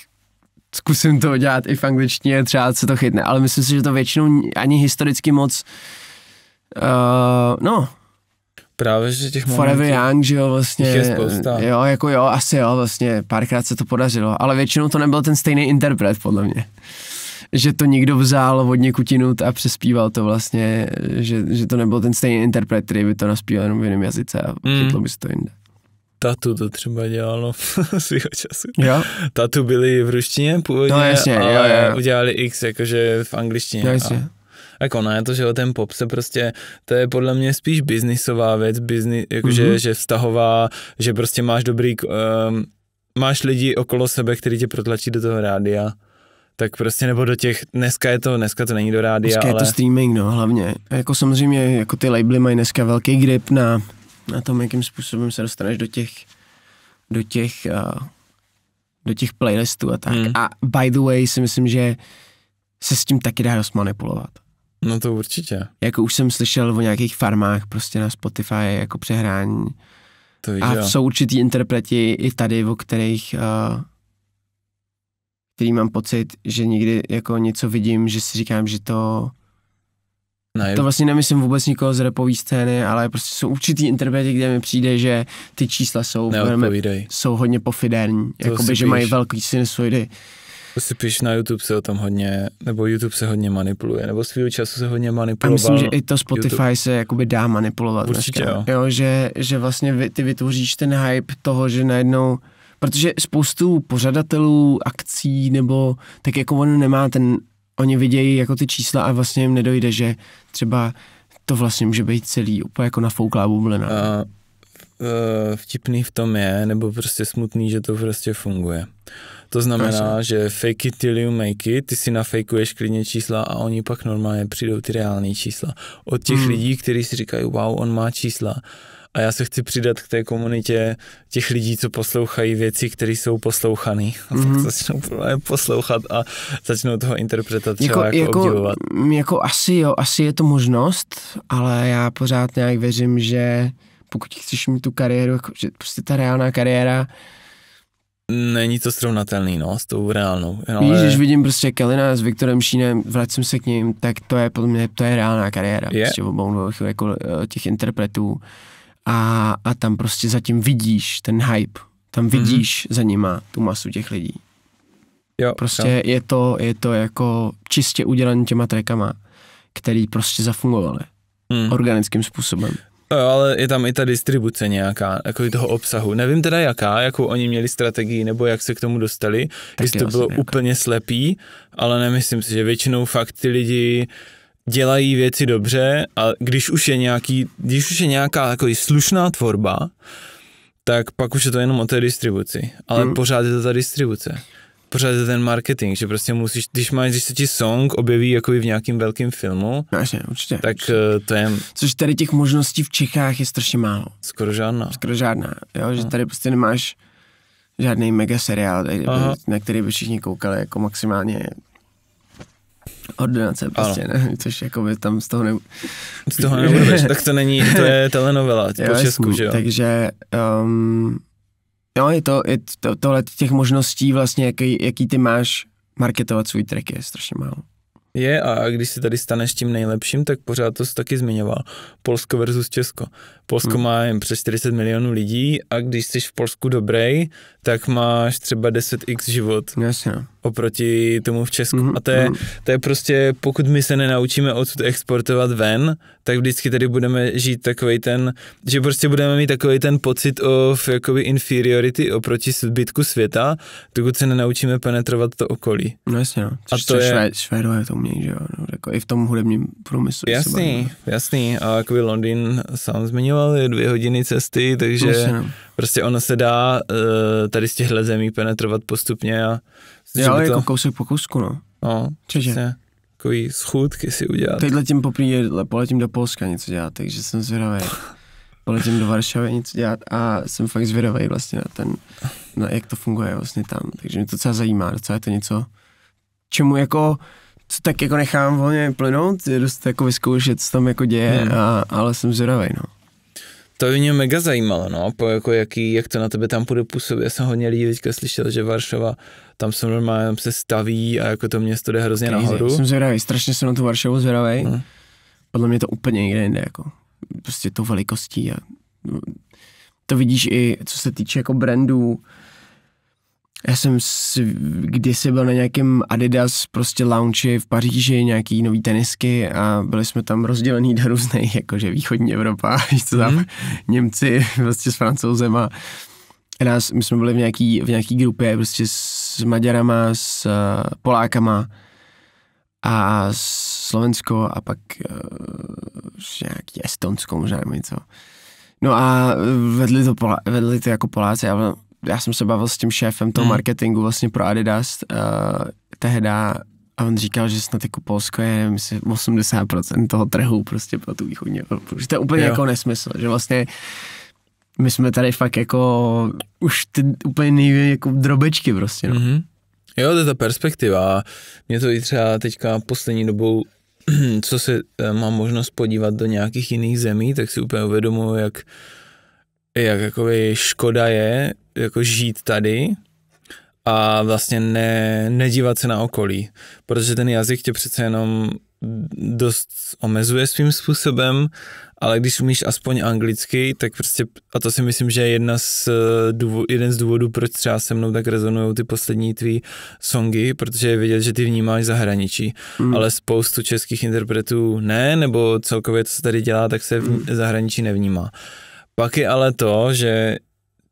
Speaker 1: zkusím to dělat i v angličtině, třeba se to chytne, ale myslím si, že to většinou ani historicky moc, uh, no,
Speaker 2: Právě, že těch momentů... Forever
Speaker 1: Young, že jo, vlastně. Je Jo, jako jo, asi jo, vlastně, párkrát se to podařilo, ale většinou to nebyl ten stejný interpret, podle mě. Že to někdo vzal od někud a přespíval to vlastně, že, že to nebyl ten stejný interpret, který by to naspíval jenom v jiném jazyce a mm. chytlo by se to jinde.
Speaker 2: Tatu to třeba dělalo no, svého času. Jo? Tatu byli v ruštině původně, no, jasně, ale jo, jo. udělali X jakože v angličtině. No, jasně. A jako ne, to, že ten pop se prostě, to je podle mě spíš biznisová věc, biznis, jakože, mm-hmm. že vztahová, že prostě máš dobrý, um, máš lidi okolo sebe, který tě protlačí do toho rádia, tak prostě nebo do těch, dneska je to, dneska to není do rádia, dneska ale... je to
Speaker 1: streaming, no, hlavně. Jako samozřejmě, jako ty labely mají dneska velký grip na na tom, jakým způsobem se dostaneš do těch, do těch, eh, do těch playlistů a tak. Hmm. A by the way si myslím, že se s tím taky dá dost manipulovat.
Speaker 2: No to určitě.
Speaker 1: Jako už jsem slyšel o nějakých farmách prostě na Spotify jako přehrání. To a jo. jsou určitý interpreti i tady, o kterých eh, který mám pocit, že někdy jako něco vidím, že si říkám, že to ne. To vlastně nemyslím vůbec nikoho z repové scény, ale prostě jsou určitý interprety, kde mi přijde, že ty čísla jsou, velmi, jsou hodně
Speaker 2: pofidérní, jakoby, že píš. mají velký sinusoidy. To si píš na YouTube se o tom hodně, nebo YouTube se hodně manipuluje, nebo svýho času se hodně manipuloval. A myslím, že i to Spotify YouTube. se jakoby dá manipulovat. Určitě dneska.
Speaker 1: jo. jo že, že vlastně ty vytvoříš ten hype toho, že najednou protože spoustu pořadatelů akcí nebo tak jako on nemá ten oni vidějí jako ty čísla a vlastně jim nedojde, že třeba to vlastně může být celý
Speaker 2: úplně jako nafouklá bublina. A e, vtipný v tom je, nebo prostě smutný, že to prostě funguje. To znamená, Asi. že fake it till you make it, ty si nafejkuješ klidně čísla a oni pak normálně přijdou ty reální čísla. Od těch hmm. lidí, kteří si říkají, wow, on má čísla, a já se chci přidat k té komunitě těch lidí, co poslouchají věci, které jsou poslouchané. Mm-hmm. Tak mhm. začnou poslouchat a začnou toho interpretovat třeba jako-, jako, jako, obdivovat.
Speaker 1: Jako asi jo, asi je to možnost, ale já pořád nějak věřím, že pokud chceš mít tu kariéru, jako, že prostě ta reálná kariéra
Speaker 2: Není to srovnatelný, no, s tou reálnou. Ale... Víš, když
Speaker 1: vidím prostě Kelina s Viktorem Šínem, vracím se k ním, tak to je podle mě, to je reálná kariéra. Je. Prostě
Speaker 2: obou jako eh,
Speaker 1: těch interpretů a, a tam prostě zatím vidíš ten hype, tam mhm. vidíš mm-hmm. za nima tu masu těch lidí. Jo, prostě jo. Je, to, je to jako čistě udělaný těma trackama, který prostě zafungovaly mm. organickým způsobem.
Speaker 2: Jo, ale je tam i ta distribuce nějaká, jako i toho obsahu. Nevím teda jaká, jakou oni měli strategii, nebo jak se k tomu dostali, tak jestli to bylo úplně úplně slepý, ale nemyslím si, že většinou fakt ty lidi dělají věci dobře a když už je, nějaký, když už je nějaká jako slušná tvorba, tak pak už je to jenom o té distribuci. Ale hmm. pořád je to ta distribuce. Pořád je to ten marketing, že prostě musíš, když máš, když se ti song objeví jako v nějakým velkým filmu, no, Jasně, určitě, tak určitě. Eh, to je... Což tady těch možností v Čechách je strašně málo. Skoro žádná. Skoro žádná, jo, že no. tady prostě nemáš
Speaker 1: žádný mega seriál, tady, na který by všichni koukali jako maximálně ordinace prostě, ne? což jako by tam z toho ne... Z toho neurveš, tak to není, to je telenovela jo, po Česku, že jo? Takže, um, no je to, je to, tohle těch možností vlastně, jaký, jaký ty máš marketovat svůj track je strašně málo.
Speaker 2: Je a když si tady staneš tím nejlepším, tak pořád to jsi taky zmiňoval. Polsko versus Česko. Polsko má jen přes 40 milionů lidí a když jsi v Polsku dobrý, tak máš třeba 10x život Jasně. oproti tomu v Česku. Hmm. A to je, mhm. to je prostě, pokud my se nenaučíme odsud exportovat ven, tak vždycky tady budeme žít takový ten, že prostě budeme mít takový ten pocit of jakoby inferiority oproti zbytku světa, dokud se nenaučíme penetrovat to okolí. No jasně, no. Což a to je... Švéd,
Speaker 1: švédové to umějí, že jo, no, jako i v tom hudebním průmyslu. Jasný,
Speaker 2: jasný, a jakoby Londýn sám zmiňoval, zmiňoval, dvě hodiny cesty, takže Prostě, prostě ono se dá uh, tady z těchto zemí penetrovat postupně a... Jo, to... jako kousek po kousku, no. No, Přesně, Takový schůdky si udělat. Teď letím poprý, poletím do Polska něco dělat, takže jsem
Speaker 1: zvědavý. Poletím do Varšavy něco dělat a jsem fakt zvědavý vlastně na ten, na jak to funguje vlastně tam. Takže mě to docela zajímá, docela je to něco, čemu jako co tak jako nechám volně plynout, je dost jako vyzkoušet, co tam jako děje, hmm. a, ale jsem zvědavý,
Speaker 2: no. To by mě mega zajímalo, no, po jako jaký, jak to na tebe tam bude působit. Já jsem hodně lidí teďka slyšel, že Varšava, tam se normálně se staví a jako to město jde hrozně Krýzy. nahoru. Jsem
Speaker 1: zvědavý, strašně jsem na tu Varšavu zvědavý. Hmm. No. Podle mě to úplně někde jinde, jako prostě tou velikostí a to vidíš i co se týče jako brandů, já jsem si, kdysi byl na nějakém Adidas prostě lounge v Paříži, nějaký nový tenisky a byli jsme tam rozdělený do různých, jakože východní Evropa, mm-hmm. tam, mhm. Němci vlastně s francouzema. Nás, my jsme byli v nějaký, v nějaký grupě prostě s Maďarama, s eh, Polákama a Slovensko a pak uh, nějaký Estonsko, možná něco. co. No a vedli to, Polá, vedli to jako Poláci a já jsem se bavil s tím šéfem toho hmm. marketingu vlastně pro Adidas uh, eh, tehda a on říkal, že snad jako Polsko je, myslím, 80% toho trhu prostě pro tu východní Evropu. Že to je úplně jo. jako nesmysl, že vlastně my jsme tady fakt jako už ty úplně nejvě, jako drobečky prostě, no. Mm-hmm.
Speaker 2: Jo, to je ta perspektiva. Mě to i třeba teďka poslední dobou, co se eh, mám možnost podívat do nějakých jiných zemí, tak si úplně uvědomuji, jak, jak jakoby škoda je, jako žít tady a vlastně ne, nedívat se na okolí, protože ten jazyk tě přece jenom dost omezuje svým způsobem, ale když umíš aspoň anglicky, tak prostě, a to si myslím, že je jedna z, eh, důvod, jeden z důvodů, proč třeba se mnou tak rezonují ty poslední tvý songy, protože je vidět, že ty vnímáš zahraničí, mm. ale spoustu českých interpretů ne, nebo celkově, co se tady dělá, tak se v hmm. zahraničí nevnímá. Pak je ale to, že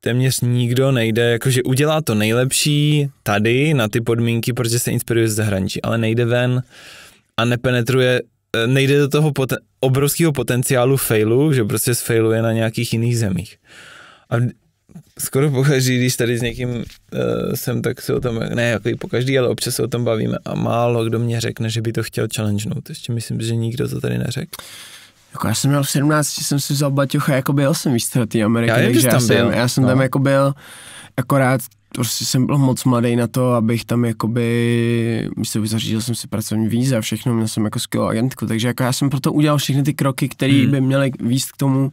Speaker 2: téměř nikdo nejde, jakože udělá to nejlepší tady na ty podmínky, protože se inspiruje z zahraničí, ale nejde ven a nepenetruje, eh, nejde do toho poten- obrovského potenciálu failu, že prostě failuje na nějakých jiných zemích. A skoro pokaždý, když tady s někým uh, jsem, tak se o tom, ne jako pokaždý, ale občas se o tom bavíme a málo kdo mě řekne, že by to chtěl challengenout. Ještě myslím, že nikdo to tady neřekl.
Speaker 1: Jako já jsem měl v 17, jsem si vzal baťocha, jako byl jsem víc té Ameriky, já, takže já jsem, já jsem no. tam jako byl, akorát prostě jsem byl moc mladý na to, abych tam jakoby, myslím, zařídil jsem si pracovní víza a všechno, měl jsem jako skvělou agentku, takže jako já jsem proto udělal všechny ty kroky, které hmm. by měly víc k tomu,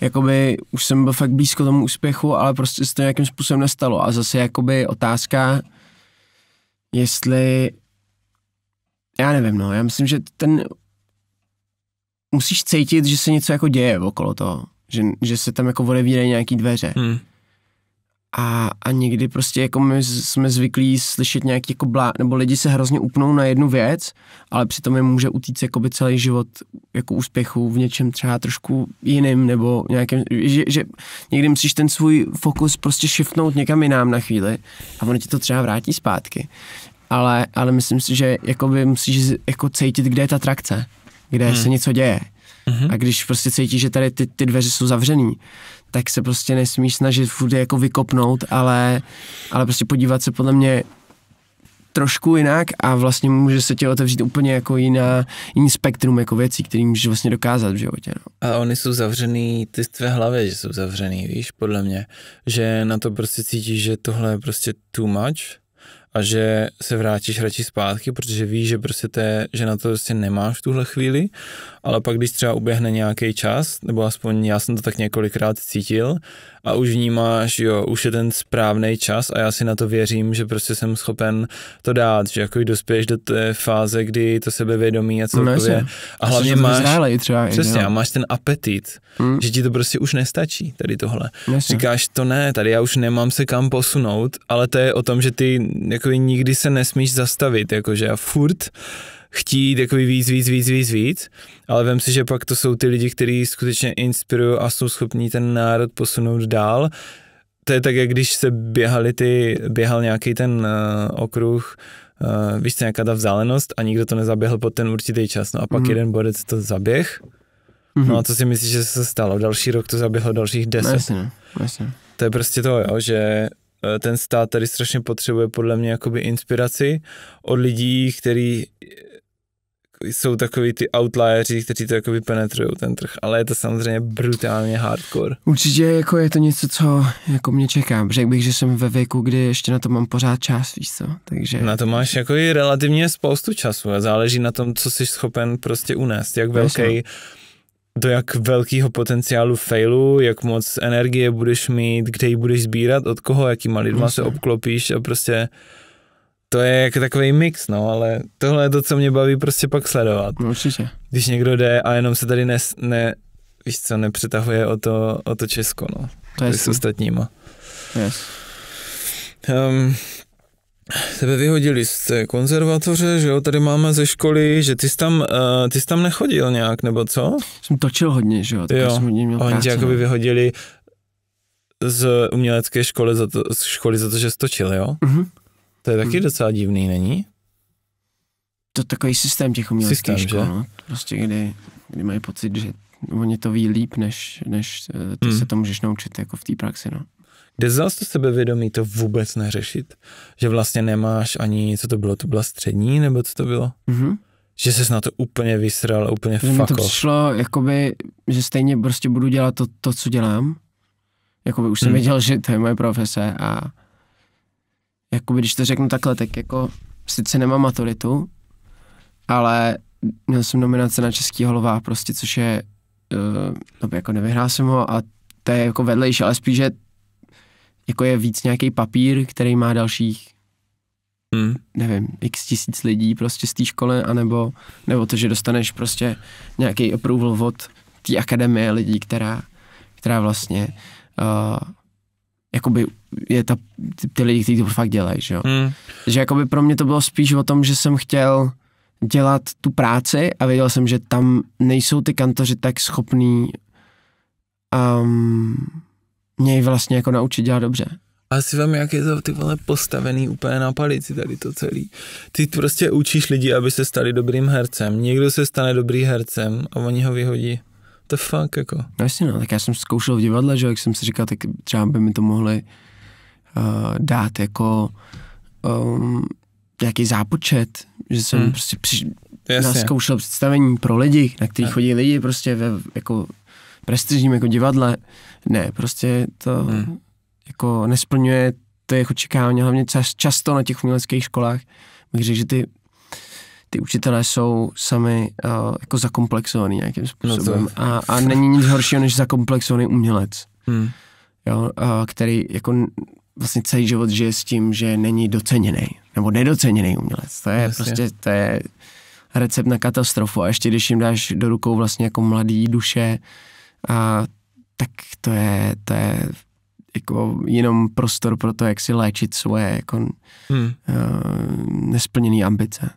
Speaker 1: jakoby už jsem byl fakt blízko tomu úspěchu, ale prostě se to nějakým způsobem nestalo a zase jakoby otázka, jestli, já nevím no, já myslím, že ten musíš cítit, že se něco jako děje okolo toho, že, že se tam jako odevírají nějaký dveře. Hmm. A, a někdy prostě jako my jsme zvyklí slyšet nějaký jako blá, nebo lidi se hrozně upnou na jednu věc, ale přitom je může utíct jakoby celý život jako úspěchu v něčem třeba trošku jiným nebo nějakým. že, že někdy musíš ten svůj fokus prostě shiftnout někam jinam na chvíli a ono ti to třeba vrátí zpátky. Ale, ale myslím si, že jakoby musíš jako cítit, kde je ta trakce kde hmm. se něco děje. hmm A když prostě cítíš, že tady ty, ty dveře jsou zavřený, tak se prostě nesmíš snažit furt jako vykopnout, ale, ale prostě podívat se podle mě trošku jinak a vlastně může se ti otevřít úplně jako jiná, jiný spektrum jako věcí, který můžeš vlastně dokázat v životě.
Speaker 2: No. A oni jsou zavřený, ty z tvé hlavy, že jsou zavřený, víš, podle mě, že na to prostě cítíš, že tohle je prostě too much, a že se vrátíš radši zpátky, protože víš, že prostě té, že na to prostě nemáš v tuhle chvíli ale pak, když třeba uběhne nějaký čas, nebo aspoň já jsem to tak několikrát cítil, a už vnímáš, jo, už je ten správný čas a já si na to věřím, že prostě jsem schopen to dát, že jako dospěješ do té fáze, kdy to sebevědomí a no celkově. Myslím. a hlavně máš, třeba, přesně, a máš ten apetit, mm. že ti to prostě už nestačí, tady tohle. Myslím. No Říkáš, to ne, tady já už nemám se kam posunout, ale to je o tom, že ty jako nikdy se nesmíš zastavit, jakože a furt chtít jako víc, víc, víc, víc, víc, ale vím si, že pak to jsou ty lidi, kteří skutečně inspirují a jsou schopní ten národ posunout dál. To je tak, jak když se běhali ty, běhal nějaký ten uh, okruh, uh, víš, nějaká ta vzdálenost a nikdo to nezaběhl pod ten určitý čas. No a pak mm. jeden borec to zaběh. Mm-hmm. No a co si myslíš, že se stalo? Další rok to zaběhlo dalších deset. Myslím, no, myslím. No, to je prostě to, jo, že eh, ten stát tady strašně potřebuje podle mě jakoby inspiraci od lidí, který jsou takový ty outlieri, kteří to jakoby penetrují ten trh, ale je to samozřejmě brutálně hardcore.
Speaker 1: Určitě jako je to něco, co jako mě čeká. Řekl bych, že jsem ve věku, kdy ještě na to mám pořád čas, víš co?
Speaker 2: Takže... Na to máš jako i relativně spoustu času a záleží na tom, co jsi schopen prostě unést, jak velký no. do jak velkého potenciálu failu, jak moc energie budeš mít, kde ji budeš sbírat, od koho, jakýma lidma Myslím. se obklopíš a prostě to je jako takový mix, no, ale tohle je to, co mě baví prostě pak sledovat. No, určitě. Když někdo jde a jenom se tady ne, ne víš co, nepřetahuje o to, o to Česko, no. To je s ostatníma. Yes. Um, tebe vyhodili z té konzervatoře, že jo, tady máme ze školy, že ty jsi tam, uh, ty jsi tam nechodil nějak, nebo co?
Speaker 1: Jsem točil hodně, že jo, tak jo. jsem hodně měl a oni tě jakoby no.
Speaker 2: vyhodili z umělecké školy za to, z školy za to, že stočil, jo? Uh-huh. To je taky hmm. docela divný, není?
Speaker 1: To takový systém těch systém, škol, no. Prostě kdy, kdy mají pocit, že oni to ví líp,
Speaker 2: než, než eh, ty hmm. se to můžeš naučit
Speaker 1: jako v té praxi, no.
Speaker 2: Kde zase to sebevědomí to vůbec neřešit? Že vlastně nemáš ani, co to bylo, to byla střední, nebo co to bylo? Mm-hmm. Že se na to úplně vysral, úplně že fuck to
Speaker 1: přišlo, jakoby, že stejně prostě budu dělat to, to co dělám. Jakoby už jsem hmm. věděl, že to je moje profese a jakoby, když to řeknu takhle, tak jako sice nemám maturitu, ale měl jsem nominace na Český holová prostě, což je, uh, no jako nevyhrál jsem ho a to je jako vedlejší, ale spíš, že jako je víc nějaký papír, který má dalších hmm. nevím, x tisíc lidí prostě z té školy, anebo, nebo to, že dostaneš prostě nějaký approval od té akademie lidí, která, která vlastně uh, jakoby je ta, ty, ty lidi, kteří to fakt dělají, že jo. Hmm. Že jakoby pro mě to bylo spíš o tom, že jsem chtěl dělat tu práci a věděl jsem, že tam nejsou ty kantoři tak schopní um, mě vlastně jako naučit dělat dobře.
Speaker 2: A si vám, jak je to ty vole postavený úplně na palici tady to celý. Ty prostě učíš lidi, aby se stali dobrým hercem. Někdo se stane dobrý hercem a oni ho vyhodí the fuck, jako. No
Speaker 1: jasně, no, tak já jsem zkoušel v divadle, že jak jsem si říkal, tak třeba by mi to mohli uh, dát jako um, nějaký zápočet, že jsem hmm. prostě při, zkoušel představení pro lidi, na kterých chodí lidi prostě ve jako prestižním jako divadle. Ne, prostě to hmm. jako nesplňuje to je očekávání, hlavně často na těch uměleckých školách. Bych řekl, že ty ty učitelé jsou sami uh, jako zakomplexovaný nějakým no způsobem. No a, a není nic horšího, než zakomplexovaný umělec, hmm. jo, uh, který jako vlastně celý život žije s tím, že není doceněný, nebo nedoceněný umělec. To je vlastně. prostě, to je recept na katastrofu a ještě když jim dáš do rukou vlastně jako mladý duše, a, tak to je, to je jako jenom prostor pro to, jak si léčit svoje jako, hmm. uh, nesplněné ambice.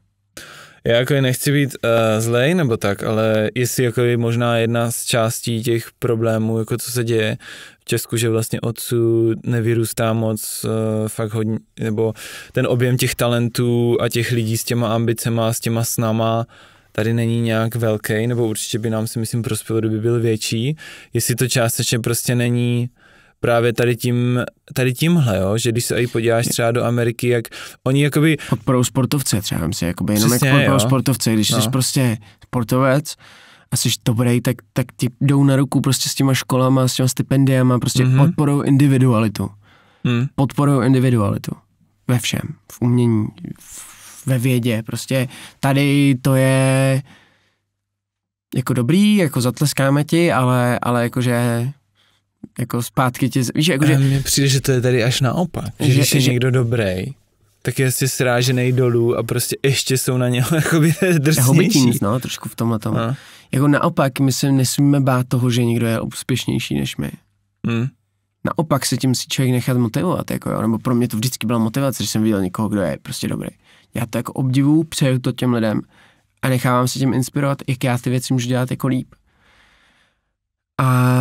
Speaker 2: Já jako nechci být uh, zlej nebo tak, ale jestli jako je možná jedna z částí těch problémů, jako co se děje v Česku, že vlastně otců nevyrůstá moc uh, fakt hodně, nebo ten objem těch talentů a těch lidí s těma ambicema, s těma snama, tady není nějak velký, nebo určitě by nám si myslím prospělo, kdyby byl větší, jestli to částečně prostě není uh, právě tady, tím, tady tímhle, jo? že když se i podíváš třeba do Ameriky, jak oni jakoby... Podporou sportovce třeba, vem si, jakoby, jenom Přesně, jak podporou sportovce, když no. jsi
Speaker 1: prostě sportovec, a jsi dobrý, tak, tak ti jdou na ruku prostě s těma školama, s těma stipendiama, prostě mm-hmm. podporou individualitu. Mm. Podporou individualitu. Ve všem. V umění, v, ve vědě. Prostě tady to je jako dobrý, jako zatleskáme ti, ale, ale
Speaker 2: jakože jako zpátky tě, víš, jako, že... Mně přijde, že to je tady až naopak, že, že když je že... někdo dobrý, tak je si srážený dolů a prostě ještě jsou na něho jakoby drsnější. Nic, no, trošku v a tom. A. No.
Speaker 1: Jako naopak, my se nesmíme bát toho, že někdo je úspěšnější než my. Hmm. Naopak se tím si člověk nechat motivovat, jako jo, nebo pro mě to vždycky byla motivace, že jsem viděl někoho, kdo je prostě dobrý. Já to jako obdivu, přeju to těm lidem a nechávám se tím inspirovat, jak já ty věci můžu dělat jako líp. A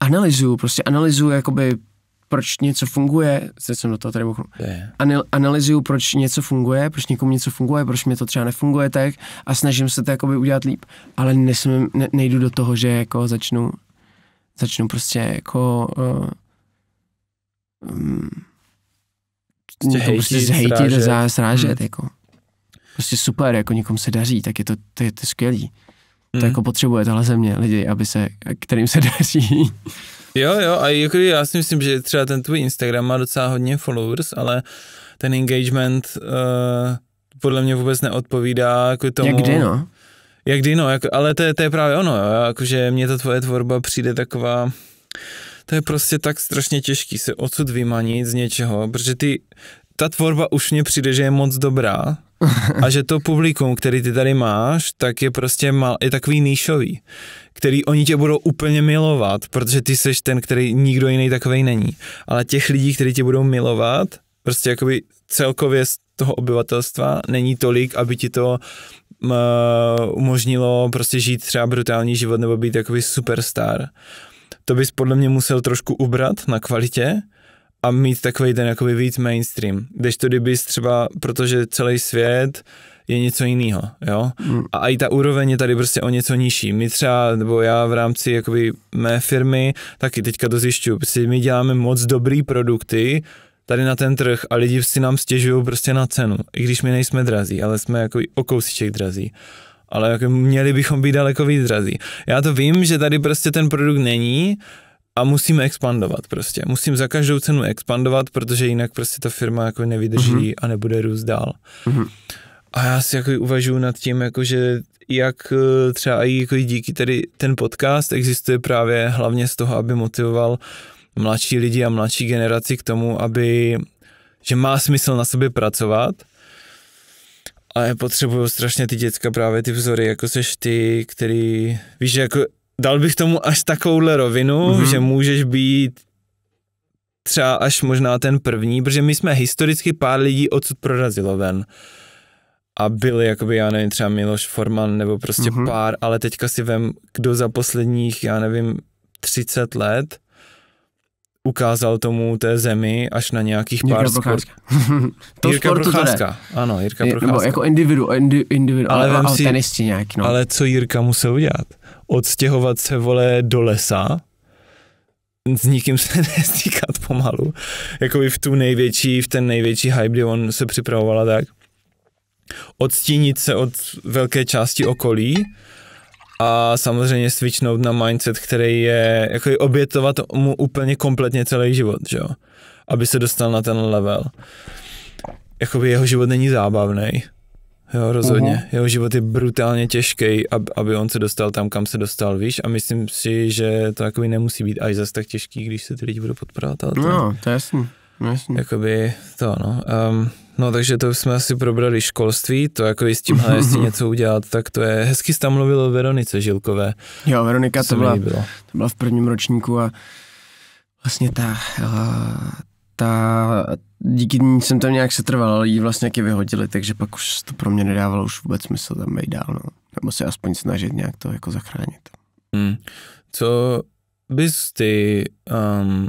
Speaker 1: analyzuju, prostě analyzuju jakoby proč něco funguje, teď jsem do toho tady bochnu, yeah. analyzuju, proč něco funguje, proč někomu něco funguje, proč mi to třeba nefunguje tak a snažím se to jakoby udělat líp, ale nesmím, ne, nejdu do toho, že jako začnu, začnu prostě jako uh, um, prostě hejtit, prostě zhejtit, srážet. srážet hmm. jako. Prostě super, jako někomu se daří, tak je to, to, je to skvělý. To jako mhm. potřebuje tahle země lidi, aby se, kterým se
Speaker 2: daří. Jo, jo, a jako já si myslím, že třeba ten tvůj Instagram má docela hodně followers, ale ten engagement uh, podle mě vůbec neodpovídá jako tomu. Jak kdy, no? Jak kdy, no, jak, ale to je, to je právě ono, jo, jakože mě ta tvoje tvorba přijde taková, to je prostě tak strašně těžký se odsud vymanit z něčeho, protože ty, ta tvorba už mě přijde, že je moc dobrá, a že to publikum, který ty tady máš, tak je prostě mal, je takový nýšový, který oni tě budou úplně milovat, protože ty jsi ten, který nikdo jiný takový není. Ale těch lidí, kteří tě budou milovat, prostě jakoby celkově z toho obyvatelstva není tolik, aby ti to uh, umožnilo prostě žít třeba brutální život nebo být jakoby superstar. To bys podle mě musel trošku ubrat na kvalitě, a mít takový ten jakoby víc mainstream. Když to kdyby třeba, protože celý svět je něco jiného, jo. Mm. A i ta úroveň je tady prostě o něco nižší. My třeba, nebo já v rámci jakoby mé firmy, taky teďka to zjišťuju, prostě my děláme moc dobrý produkty, tady na ten trh a lidi si nám stěžují prostě na cenu, i když my nejsme drazí, ale jsme jako o kousíček drazí. Ale jako měli bychom být daleko víc drazí. Já to vím, že tady prostě ten produkt není, a musíme expandovat prostě. Musím za každou cenu expandovat, protože jinak prostě ta firma jako nevydrží mm-hmm. a nebude růst dál. Mm-hmm. A já si jako uvažuji nad tím, jakože jak eh, třeba i jako díky tady ten podcast existuje právě hlavně z toho, aby motivoval mladší lidi a mladší generaci k tomu, aby, že má smysl na sobě pracovat, ale potřebuju strašně ty děcka právě ty vzory, jako seš ty, který, víš, jako dal bych tomu až takovouhle rovinu, mm-hmm. že můžeš být třeba až možná ten první, protože my jsme historicky pár lidí odsud prorazilo ven. A byli jakoby, já nevím, třeba Miloš Forman nebo prostě mm-hmm. pár, ale teďka si vem, kdo za posledních, já nevím, 30 let ukázal tomu té zemi až na nějakých Jirka sport... Procházka. to Jirka sportu Procházka. To ano, Jirka Procházka. Nebo jako
Speaker 1: individu, individu ale, ale, ale si, nějak. No.
Speaker 2: Ale co Jirka musel udělat? odstěhovat se, vole, do lesa, s nikým se nestýkat pomalu, jakoby v tu největší, v ten největší hype, kdy on se připravovala tak, odstínit se od velké části okolí a samozřejmě switchnout na mindset, který je, jako je obětovat mu úplně kompletně celý život, že jo? aby se dostal na ten level. Jakoby jeho život není zábavný, Jo, rozhodně. Uh-huh. Jeho život je brutálně těžký, ab, aby on se dostal tam, kam se dostal, víš? A myslím si, že to takový nemusí být až zas tak těžký, když se ty lidi budou podporovat. Ale no to, no, to je jasný. jasný. Jakoby to, no. Um, no, takže to jsme asi probrali školství, to jako s tímhle, jestli mhm. něco udělat, tak to je. Hezky jsi tam mluvil o Veronice Žilkové. Jo, Veronika to, to byla, to
Speaker 1: byla v prvním ročníku a vlastně ta, eh, ta, díky ní jsem tam nějak setrval, ale ji vlastně taky vyhodili, takže pak už to pro mě nedávalo už vůbec smysl tam být dál, no. Nebo se aspoň snažit nějak to jako zachránit.
Speaker 2: Hmm. Co bys ty um,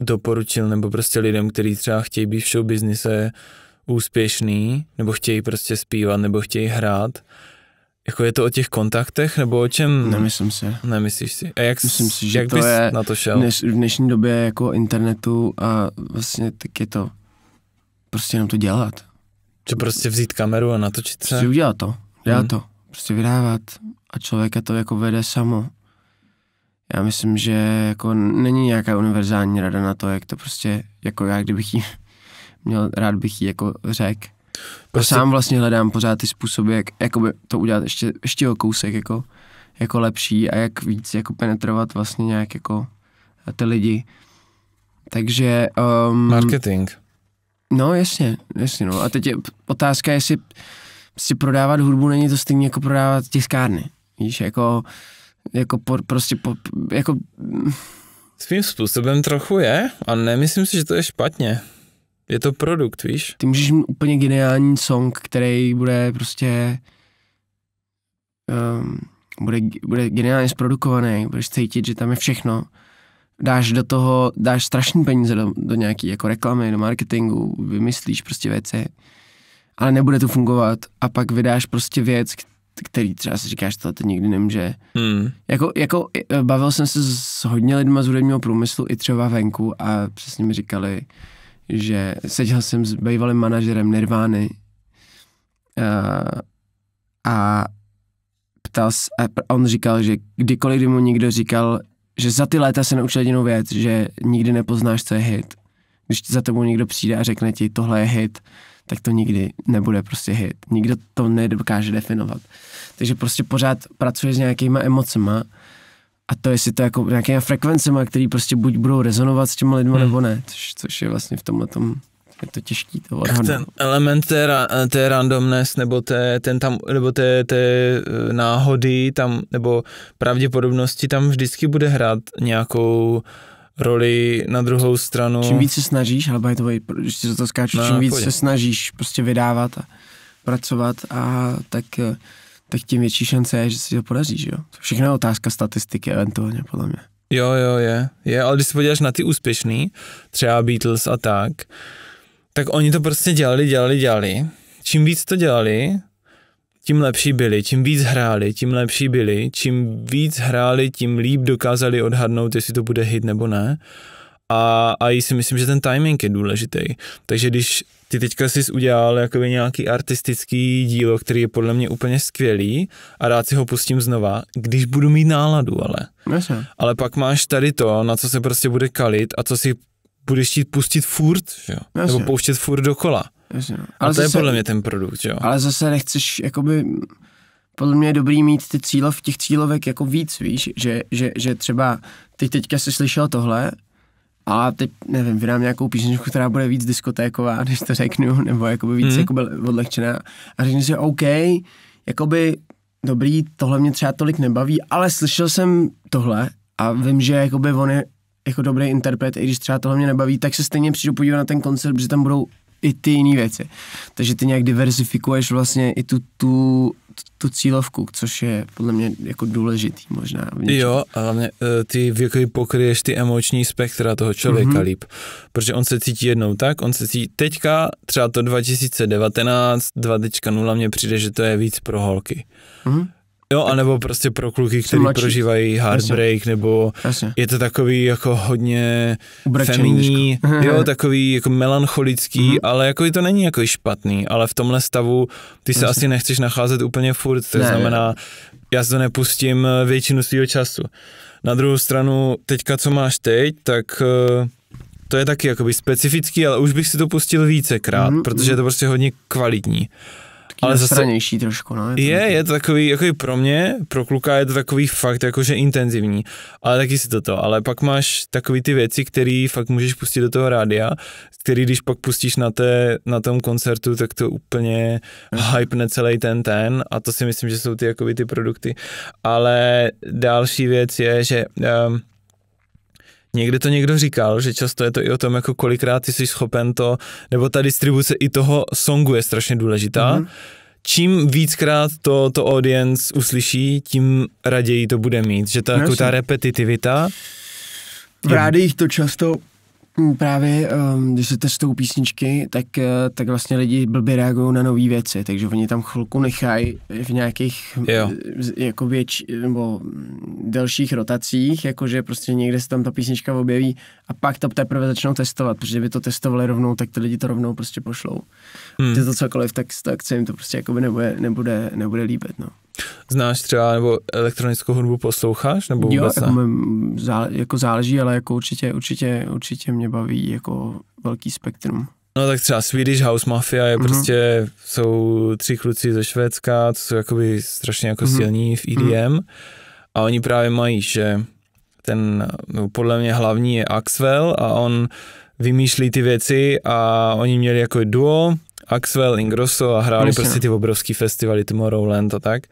Speaker 2: doporučil, nebo prostě lidem, kteří třeba chtějí být v show businesse úspěšný, nebo chtějí prostě zpívat, nebo chtějí hrát, jako je to o těch kontaktech, nebo o čem? Nemyslím si. Nemyslíš si. A jak, Myslím si, že jak to bys je na to šel? Dneš,
Speaker 1: v dnešní době jako internetu a vlastně tak je to prostě jenom to dělat.
Speaker 2: co prostě vzít kameru a natočit se? Prostě udělat to, dělat hmm. to,
Speaker 1: prostě vydávat a člověka to jako vede samo. Já myslím, že jako není nějaká univerzální rada na to, jak to prostě, jako já kdybych jí měl, rád bych jí jako řekl. Prostě... sám vlastně hledám pořád ty způsoby, jak jakoby to udělat ještě, ještě o kousek jako, jako lepší a jak víc jako penetrovat vlastně nějak jako ty lidi. Takže... Um, Marketing. No jasně, jasně no. A teď je otázka, jestli si prodávat hudbu není to stejně jako prodávat tiskárny. Víš, jako, jako po, prostě po, jako...
Speaker 2: Svým způsobem trochu je a nemyslím si, že to je špatně. Je to produkt, víš?
Speaker 1: Ty můžeš mít úplně geniální song, který bude prostě um, bude, bude geniálně zprodukovaný, budeš cítit, že tam je všechno dáš do toho, dáš strašný peníze do, do nějaký jako reklamy, do marketingu, vymyslíš prostě věci, ale nebude to fungovat a pak vydáš prostě věc, který třeba si říkáš, tohle to nikdy nemůže. Hmm. Jako, jako e, bavil jsem se s hodně lidmi z hudebního průmyslu i třeba venku a přesně mi říkali, že seděl jsem s bývalým manažerem Nirvány a, e, a ptal, a on říkal, že kdykoliv, kdy mu někdo říkal, že za ty léta se naučil jedinou věc, že nikdy nepoznáš, co je hit. Když za tebou někdo přijde a řekne ti, tohle je hit, tak to nikdy nebude prostě hit. Nikdo to nedokáže definovat. Takže prostě pořád pracuješ s nějakýma emocema a to jestli to jako nějakýma frekvencema, které prostě buď budou rezonovat s těma lidmi, hmm. nebo ne, což, což je vlastně v tomhle tom je to těžký to odhadnout. Ten
Speaker 2: element té, té randomness nebo té, ten tam, nebo té, té eh, náhody tam, nebo pravděpodobnosti tam vždycky bude hrát nějakou roli na druhou stranu. Čím víc se
Speaker 1: snažíš, ale by to way, když si to skáču, no, čím víc pojď. se snažíš prostě vydávat a pracovat a tak, eh, tak tím větší šance je, že si to podaří, že jo? všechno je otázka statistiky eventuálně, podle mě.
Speaker 2: Jo, jo, je. je. Ale když se podíváš na ty úspěšný, třeba Beatles a tak, tak oni to prostě dělali, dělali, dělali. Čím víc to dělali, tím lepší byli, čím víc hráli, tím lepší byli, čím víc hráli, tím líp dokázali odhadnout, jestli to bude hit nebo ne. A, a si myslím, že ten timing je důležitý. Takže když ty teďka jsi udělal jakoby nějaký artistický dílo, který je podle mě úplně skvělý a rád si ho pustím znova, když budu mít náladu, ale. Jasně. Ale pak máš tady to, na co se prostě bude kalit a co si budeš chtít pustit furt, jo? Jasně. Nebo pouštět furt dokola. Jasně. No. Ale A to zase, je podle mě ten produkt, jo?
Speaker 1: Ale zase nechceš, jakoby, podle mě je dobrý mít ty cílov, těch cílovek jako víc, víš, že, že, že třeba ty teďka jsi slyšel tohle, a teď, nevím, vydám nějakou písničku, která bude víc diskotéková, než to řeknu, nebo jakoby víc mm. jakoby odlehčená. A řeknu si, OK, jakoby dobrý, tohle mě třeba tolik nebaví, ale slyšel jsem tohle a vím, že jakoby on je jako dobrý interpret, i když třeba tohle mě nebaví, tak se stejně přijdu podívat na ten koncert, protože tam budou i ty jiné věci. Takže ty nějak diversifikuješ vlastně i tu, tu, tu cílovku, což je podle mě jako důležitý možná. jo,
Speaker 2: a hlavně e, ty jako pokryješ ty emoční spektra toho člověka mm-hmm. líp, protože on se cítí jednou tak, on se cítí teďka, třeba to 2019, 2.0 mě přijde, že to je víc pro holky. Mm-hmm Jo, anebo prostě pro kluky, kteří prožívají heartbreak, Jasně. nebo Jasně. je to takový jako hodně feminní, jo, takový jako melancholický, mm-hmm. ale jako to není jako špatný, ale v tomhle stavu ty se Jasně. asi nechceš nacházet úplně furt, to ne, znamená, já se to nepustím eh, většinu svého času. Na druhou stranu, teďka co máš teď, tak eh, to je taky jakoby specifický, ale už bych si to pustil vícekrát, mm-hmm. protože je mhm. to prostě hodně kvalitní ale zase,
Speaker 1: trošku, no. Je, to,
Speaker 2: je, je to takový, jako i pro mě, pro kluka je to takový fakt jakože intenzivní, ale taky si toto, ale pak máš takový ty věci, které fakt můžeš pustit do toho rádia, který když pak pustíš na, té, na tom koncertu, tak to úplně hmm. hypne celý ten ten a to si myslím, že jsou ty jakoby ty produkty, ale další věc je, že um, Někde to někdo říkal, že často je to i o tom, jako kolikrát jsi schopen to, nebo ta distribuce i toho songu je strašně důležitá. Mm-hmm. Čím víckrát to, to audience uslyší, tím raději to bude mít, že ta, jako ta repetitivita... V rádiích
Speaker 1: to často Mm, právě, ehm, když se testují písničky, tak, eh, tak vlastně lidi blbě reagují na nové věci, takže oni tam chvilku nechají v nějakých jo. jako větš, nebo mm, delších rotacích, jakože prostě někde se tam ta písnička objeví a pak to teprve začnou testovat, protože by to testovali rovnou, tak ty lidi to rovnou prostě pošlou. Hmm. Je to cokoliv, tak, tak se jim to prostě jakoby nebude, nebude, nebude líbit,
Speaker 2: no. Znáš třeba, nebo elektronickou hudbu posloucháš, nebo jo, jako, ne? zále,
Speaker 1: jako záleží, ale jako určitě, určitě, určitě mě baví jako velký spektrum.
Speaker 2: No tak třeba Swedish House Mafia je mm-hmm. prostě, jsou tři kluci ze Švédska, to jsou jakoby strašně jako mm-hmm. silní v EDM mm-hmm. E a oni právě mají, že ten, no, podle mě hlavní je Axwell a on vymýšlí ty věci a oni měli jako duo, Axwell, Ingrosso a hráli Myslím. prostě ty obrovský festivaly Tomorrowland a tak.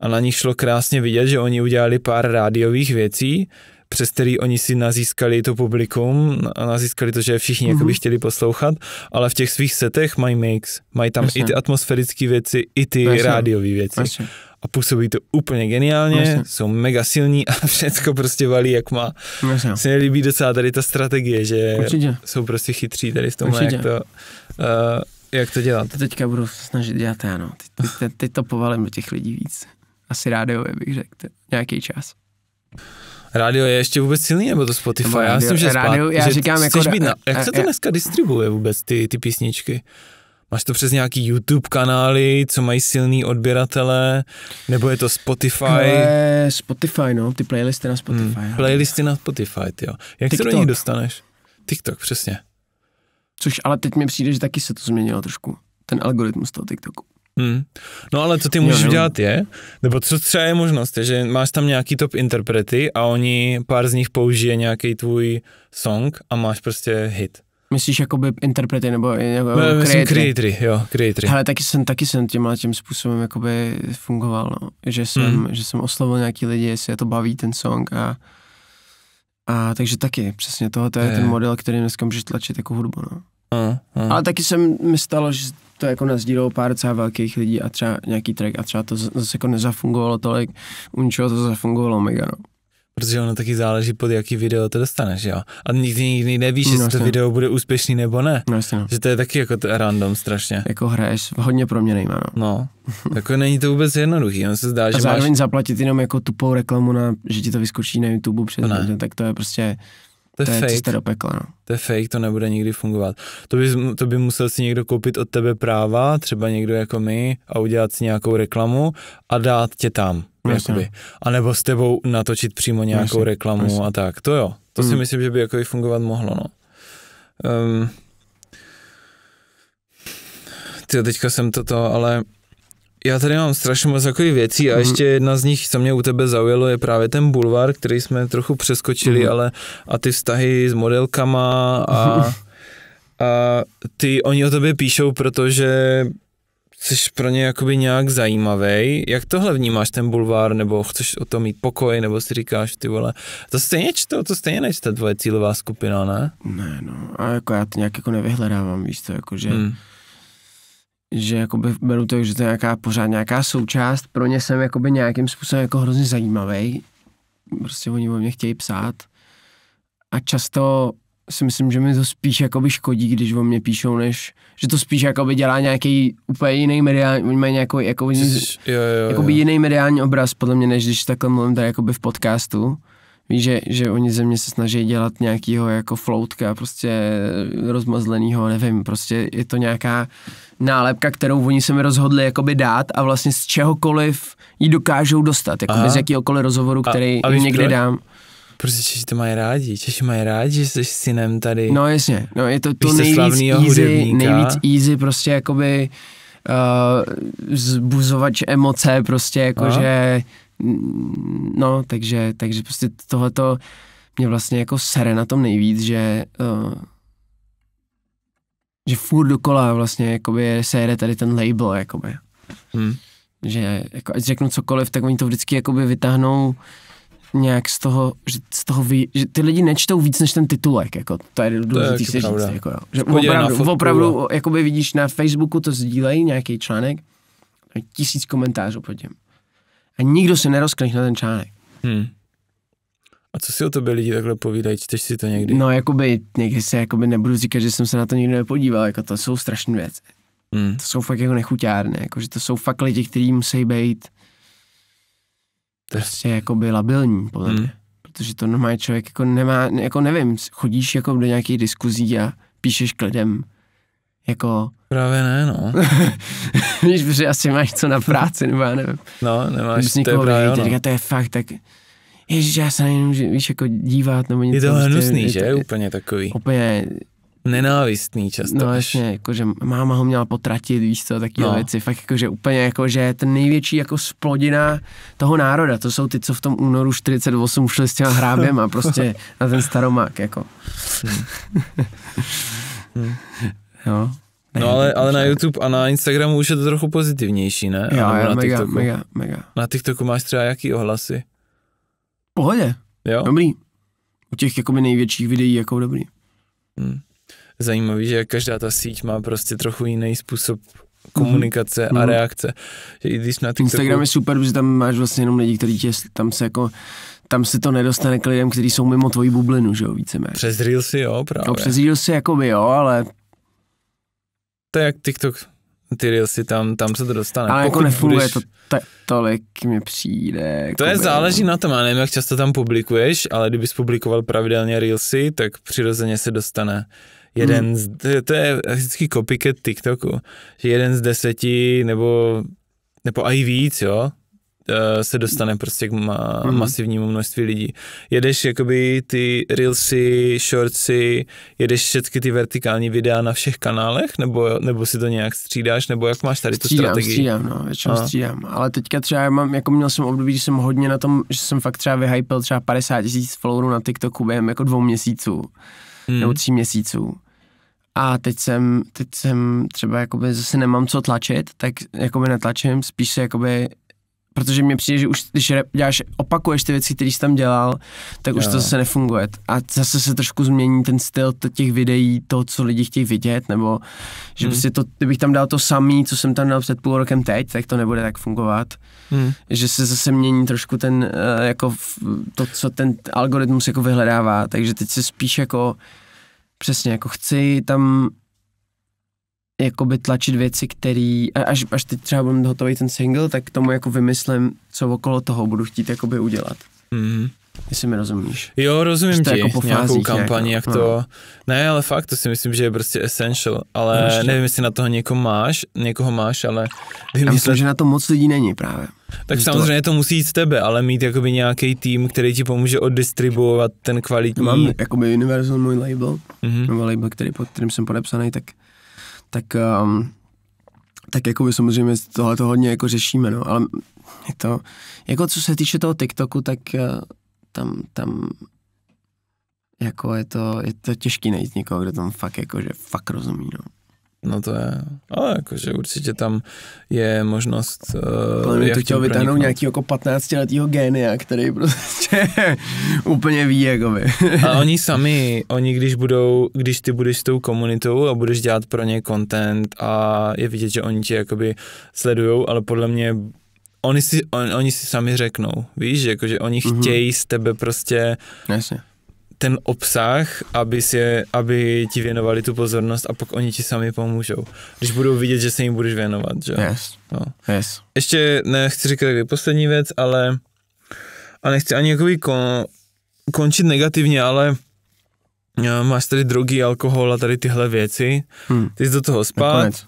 Speaker 2: A na nich šlo krásně vidět, že oni udělali pár rádiových věcí, přes který oni si nazískali to publikum a nazískali to, že všichni mm-hmm. chtěli poslouchat, ale v těch svých setech mají mix, mají tam Myslím. i ty atmosférické věci, i ty rádiové věci. Myslím. A působí to úplně geniálně, Myslím. jsou mega silní a všecko prostě valí, jak má. Myslím. Se mi líbí docela tady ta strategie, že Určitě. jsou prostě chytří tady v tom, jak to uh, jak to dělat? To teďka budu snažit dělat ano. no. Teď, teď, teď to povalím do těch
Speaker 1: lidí víc. Asi rádiově bych řekl, nějaký čas.
Speaker 2: Rádio je ještě vůbec silný, nebo to Spotify? Nebo rádio, já myslím, že, rádio, spát, já že říkám jako, být na, jak se to dneska distribuje vůbec, ty, ty písničky? Máš to přes nějaký YouTube kanály, co mají silný odběratele, nebo je to Spotify? Ne, Spotify, no, ty playlisty na hmm, Spotify. Hmm, playlisty na Spotify, jo. Jak TikTok. se do nich dostaneš? TikTok, přesně. Což ale teď mi přijde,
Speaker 1: že taky se to změnilo trošku, ten algoritmus toho TikToku.
Speaker 2: Hmm. No ale co ty můžeš jo, dělat je, nebo co třeba je možnost, je, že máš tam nějaký top interprety a oni, pár z nich použije nějaký tvůj song a máš prostě hit.
Speaker 1: Myslíš jakoby interprety nebo, nebo no, creatory? creatory? jo, creatory. Ale taky jsem, taky jsem těma tím způsobem jakoby fungoval, no. že, jsem, hmm. že jsem oslovil nějaký lidi, jestli je to baví ten song a a takže taky, přesně tohle to je, je ten model, který dneska můžeš tlačit jako hudbu, no. A, a. Ale taky se mi stalo, že to jako nazdílou pár docela velkých lidí a třeba nějaký track a třeba to zase
Speaker 2: jako nezafungovalo tolik, u to zafungovalo mega, no. Protože ono taky záleží, pod jaký video to dostaneš, jo. A nikdy, nikdy nevíš, jestli no, to video bude úspěšný nebo ne. No, jasný, no. Že to je taky jako to random strašně. Jako hraješ hodně proměnejma, no. No, jako není to vůbec jednoduchý, on se zdá, a že máš...
Speaker 1: zaplatit jenom jako tupou reklamu na, že ti to vyskočí na YouTube přes ne. tak to
Speaker 2: je prostě to je, to je fake. Cesta do pekla, no. To je fake, to nebude nikdy fungovat. To by, to by musel si někdo koupit od tebe práva, třeba někdo jako my, a udělat si nějakou reklamu a dát tě tam. No, jakoby. A nebo s tebou natočit přímo no, nějakou Myslím. reklamu Myslím. a tak. To jo, to hmm. si myslím, že by jako i fungovat mohlo, no. Um, Ty teďka jsem toto, ale já tady mám strašně moc takových věcí a mhm. ještě jedna z nich, co mě u tebe zaujalo, je právě ten bulvar, který jsme trochu přeskočili, mm. ale a ty vztahy s modelkama a, a ty, oni o tebe píšou, protože jsi pro ně jakoby nějak zajímavý. Jak tohle vnímáš, ten bulvár, nebo chceš o tom mít pokoj, nebo si říkáš, ty vole, to stejně čtou, to stejně nečte tvoje cílová skupina, ne? Ne, no, a jako já to nějak jako nevyhledávám, víš to,
Speaker 1: jako že... Mm že jakoby beru to, že to je nějaká, pořád nějaká součást, pro ně jsem jakoby nějakým způsobem jako hrozně zajímavý. Prostě oni o mě chtějí psát a často si myslím, že mi to spíš jakoby škodí, když o mě píšou, než že to spíš jakoby dělá nějaký úplně jiný mediální, oni mají nějakou, jako, jo,
Speaker 2: jo, jakoby jo.
Speaker 1: jiný mediální obraz podle mě, než když takhle mluvím tady jakoby v podcastu. Víš, že, že oni ze mě se snaží dělat nějakýho jako floutka, prostě rozmazlenýho, nevím, prostě je to nějaká nálepka, kterou oni se mi rozhodli jakoby dát a vlastně z čehokoliv ji dokážou dostat, jako bez jakýhokoliv rozhovoru, který a, a jim někdy proč? dám.
Speaker 2: Prostě Češi to mají rádi, Češi mají rádi, že jsi synem tady. No jasně, no je to to nejvíc easy, nejvíc
Speaker 1: easy prostě jakoby uh, eh, zbuzovač emoce prostě jakože... A no, takže, takže prostě tohleto mě vlastně jako sere na tom nejvíc, že uh, že furt dokola vlastně jakoby se jede tady ten label, jakoby. Hmm. Že jako, ať řeknu cokoliv, tak oni to vždycky jakoby vytáhnou nějak z toho, že, z toho vy, že ty lidi nečtou víc než ten titulek, jako, to je důležitý si říct. Jako, jo. Že opravdu, fotku, opravdu jakoby vidíš na Facebooku, to sdílejí nějaký článek, tisíc komentářů pod tím a nikdo se nerozklikne na ten článek.
Speaker 2: Hmm. A co si o tobě lidi
Speaker 1: takhle povídají? Čteš si to někdy? No, jakoby někdy se jakoby nebudu říkat, že jsem se na to nikdy nepodíval, jako to jsou strašné věci. Hmm. To jsou fakt jako nechuťárny, jako, že to jsou fakt lidi, kteří musí být prostě jakoby labilní, podle hmm. mě. Hmm. Protože to normálně člověk jako nemá, jako nevím, chodíš jako do nějakých diskuzí a píšeš k lidem, jako... Právě ne, no. Víš, že asi máš co na práci, nebo já nevím. No, nemáš, to je právě vidět, to je fakt, tak ježiš, já se na nemůžu, víš, jako dívat, nebo něco. Je to prostě, hnusný, že? Je, úplně takový. Úplně
Speaker 2: nenávistný často. No jasně,
Speaker 1: jakože máma ho měla potratit, víš co, taky no. věci, fakt jakože úplně jakože ten největší jako splodina toho národa, to jsou ty, co v tom únoru 48 šli s těma hráběma, prostě na ten staromák, jako. hmm. jo.
Speaker 2: Ne, no, no ale, ale na YouTube a na Instagramu už je to trochu pozitivnější, ne? Jo, jo, na mega, TikToku. mega, mega. Na TikToku máš třeba jaký ohlasy? Pohodě. Jo? Dobrý. U těch jakoby největších videí jako dobrý. Hmm. Zajímavý, že každá ta síť má prostě trochu jiný způsob komunikace mm-hmm. a mhm. Mhm. reakce. Že i když na TikToku... Instagram je
Speaker 1: super, protože tam máš vlastně jenom lidi, kteří tě, tam se jako, tam se to nedostane k lidem, kteří jsou mimo tvoji bublinu, že jo, víceméně.
Speaker 2: Přes Reelsy, jo, právě. No, přes
Speaker 1: Reelsy, by
Speaker 2: jo, ale to je jak TikTok, ty reelsy, tam, tam se to dostane. Ale jako nefunguje budeš... to te, tolik, mi přijde. Jako to je jako záleží na tom, já nevím, jak často tam publikuješ, ale kdybys publikoval pravidelně reelsy, tak přirozeně se dostane jeden hmm. z, to, je, to je vždycky copycat TikToku, že jeden z deseti nebo, nebo i víc, jo, Eh, se dostane prostě k ma- mm-hmm. masivnímu množství lidí. Jedeš jakoby ty reelsy, shortsy, jedeš všechny ty vertikální videa na všech kanálech, nebo, nebo si to nějak střídáš, nebo jak máš tady tu střídám, strategii? Střídám, no, většinou střídám,
Speaker 1: ale teďka třeba já mám, jako měl jsem období, že jsem hodně na tom, že jsem fakt třeba vyhypil třeba 50 tisíc followerů na TikToku během jako dvou měsíců, mm. nebo tří měsíců. A teď jsem, teď jsem třeba jakoby zase nemám co tlačit, tak jakoby netlačím, spíš se jakoby protože mě přijde, že už když děláš, opakuješ ty věci, které jsi tam dělal, tak jo. už to zase nefunguje. A zase se trošku změní ten styl těch videí, to, co lidi chtějí vidět, nebo že hmm. prostě to, kdybych tam dal to samý, co jsem tam dal před půl rokem teď, tak to nebude tak fungovat. Hmm. Že se zase mění trošku ten, eh, jako to, co ten algoritmus jako vyhledává, takže teď se spíš jako přesně, jako chci tam jakoby tlačit věci, který, až, až teď třeba budu hotový ten single, tak tomu jako vymyslím, co okolo toho budu chtít jakoby udělat. Mm-hmm. Jestli mi rozumíš.
Speaker 2: Jo, rozumím ti, jako po nějakou kampaní, jak no. to, no. ne, ale fakt, to si myslím, že je prostě essential, ale Ještě. No, nevím, jestli na toho někoho máš, někoho máš, ale vymyslet... Já myslím, že
Speaker 1: na to moc lidí není právě.
Speaker 2: Tak samozřejmě to... to musí jít z tebe, ale mít jakoby nějaký tým, který ti pomůže oddistribuovat ten kvalitní... Mám
Speaker 1: jakoby Universal, můj label, mm-hmm. nebo label, který, pod kterým jsem podepsaný, tak tak, um, tak jako by samozřejmě tohle to hodně jako řešíme, no, ale je to, jako co se týče toho TikToku, tak uh, tam, tam jako je to, je to těžký najít někoho, kdo tam fakt jako, že fakt rozumí, no.
Speaker 2: No to je, ale jakože určitě tam je možnost... Eh, podle mě to chtěl vytáhnout nějaký
Speaker 1: jako 15 letýho génia, který prostě
Speaker 2: úplně ví, jakoby. a oni sami, oni když budou, když ty budeš s tou komunitou a budeš dělat pro ně content a je vidět, že oni tě jakoby sledujou, ale podle mě oni si, on, oni si sami řeknou, víš, jakože oni mm-hmm. z tebe prostě... Jasně ten obsah, aby, si je, aby ti věnovali tu pozornost a pak oni ti sami pomůžou. Když budou vidět, že se jim budeš věnovat, že? Yes. No. yes. Ještě nechci říkat je poslední věc, ale a nechci ani jakoby kon, končit negativně, ale no, máš tady drogy, alkohol a tady tyhle věci. Hmm. Ty jsi do toho spát. Nakonec.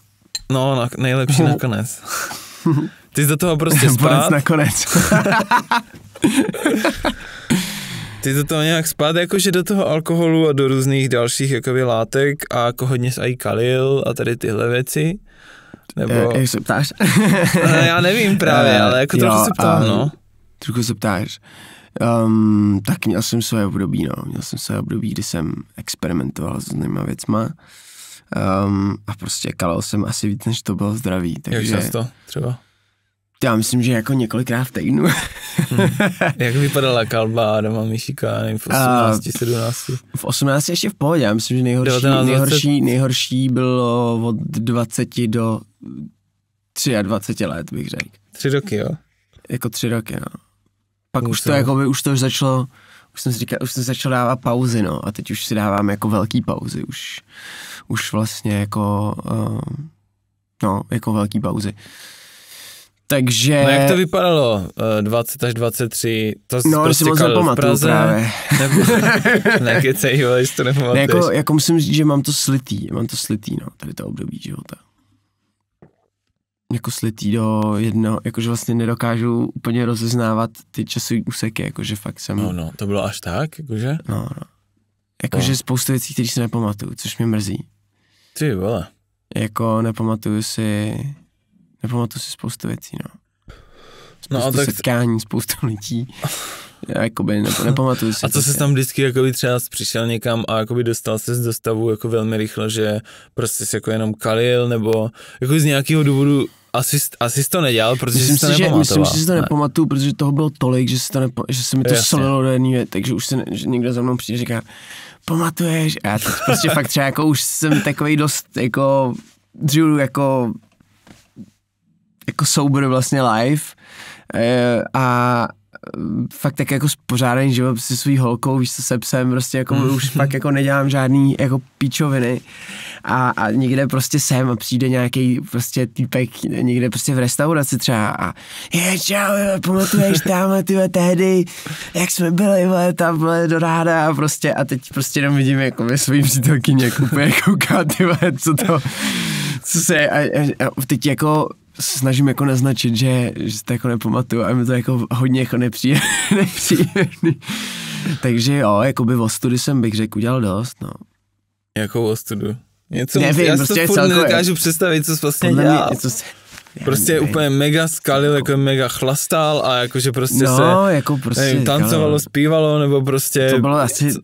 Speaker 2: No, na, nejlepší nakonec. Ty jsi do toho prostě spát. nakonec. Ty to tam nějak spad, jakože do toho alkoholu a do různých dalších jakoby látek a jako hodně i kalil a tady tyhle věci? Nebo... Eh, jak e, se ptáš? no, já nevím právě, e, ale jako jo, trochu se ptám, eh, no.
Speaker 1: Trochu se ptáš. Um, tak měl jsem své období, no. Měl jsem své období, kdy jsem experimentoval s různýma věcma. Um, a prostě kalil jsem asi víc, než to bylo zdravý. Takže... Jak často třeba? Já myslím, že jako několikrát
Speaker 2: v týdnu. hmm. Jak vypadala kalba Adama Myšíka, nevím, v 18, a,
Speaker 1: 17? V 18 ještě v pohodě, já myslím, že nejhorší, 19, nejhorší, nejhorší bylo od 20 do 23 let, bych řekl. Tři roky, jo? Jako tři roky, no. Pak už to, jako by, už to už začalo, už jsem, si říkal, už jsem začal dávat pauzy, no, a teď už si dávám jako velký pauzy, už, už vlastně jako, uh, no, jako velký pauzy. Takže... No jak to
Speaker 2: vypadalo? 20 eh, až 23, to jsi no, prostě si moc v Praze? Nebo nekecej, ale to nepamatuješ. Ne, jako, jako,
Speaker 1: musím říct, že mám to slitý, mám to slitý, no, tady to období života. Jako slitý do jedno, jakože vlastně nedokážu úplně rozeznávat ty časové úseky, jakože fakt jsem... No, no, to bylo až tak, jakože? No, no. Jakože no. spoustu věcí, které si nepamatuju, což mě mrzí. Ty vole. Jako nepamatuju si Nepamatuji si spoustu věcí, no. Spoustu no a tak... setkání, spoustu lidí. Já jakoby nep- nepamatuju si. A co se
Speaker 2: tam vždycky by třeba přišel někam a jako by dostal se z dostavu jako velmi rychle, že prostě se jako jenom kalil nebo jako z nějakého důvodu asi, asi jsi to nedělal, protože myslím jsi to si, nepamatoval. Že, myslím si, že to
Speaker 1: nepamatuju, ne. protože toho bylo tolik, že se, to nepo, že se mi to solilo do jedné takže už se ne, že někdo za mnou přijde a říká, pamatuješ? A já to prostě fakt třeba jako už jsem takový dost jako dřív jako jako soubor vlastně live eh, a eh, fakt tak jako spořádaný život se svojí holkou, víš co, se psem, prostě jako mm. už fakt jako nedělám žádný jako píčoviny a, a někde prostě jsem a přijde nějaký prostě týpek někde prostě v restauraci třeba a je čau, je, pamatuješ tam ty tehdy, jak jsme byli vole, tam vole, do ráda a prostě a teď prostě jenom vidím jako ve svým přítelkyně kouká ty co to co se a, a, a teď jako se snažím jako naznačit, že, že to jako nepamatuju a mi to jako hodně jako nepříjemný. nepříjemný. Takže jo, jako by o jsem bych řekl udělal dost, no. Jakou o studu? Něco, Nevím, já prostě to furt nedokážu představit, co jsi vlastně Podle dělal. Mě, co jsi,
Speaker 2: prostě nevím. úplně mega skalil, jako mega chlastal a jakože prostě no, se jako prostě, nevím, tancovalo, no. zpívalo, nebo prostě... To bylo
Speaker 1: asi, co...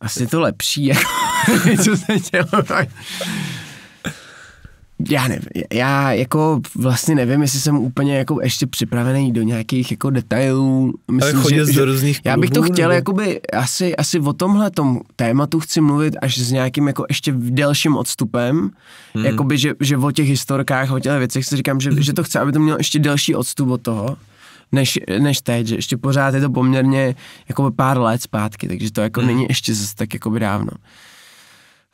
Speaker 1: asi to lepší, jako, co se dělo já nevím, já jako vlastně nevím, jestli jsem úplně jako ještě připravený do nějakých jako detailů. Myslím, Ale že, do různých klubů, Já bych to chtěl, nebo? jakoby asi, asi o tomhle tom tématu chci mluvit až s nějakým jako ještě delším odstupem, hmm. jakoby, že, že o těch historkách, o těch věcech si říkám, že, hmm. že to chce aby to mělo ještě delší odstup od toho než, než teď, že ještě pořád je to poměrně jako pár let zpátky, takže to jako hmm. není ještě zase tak jako dávno.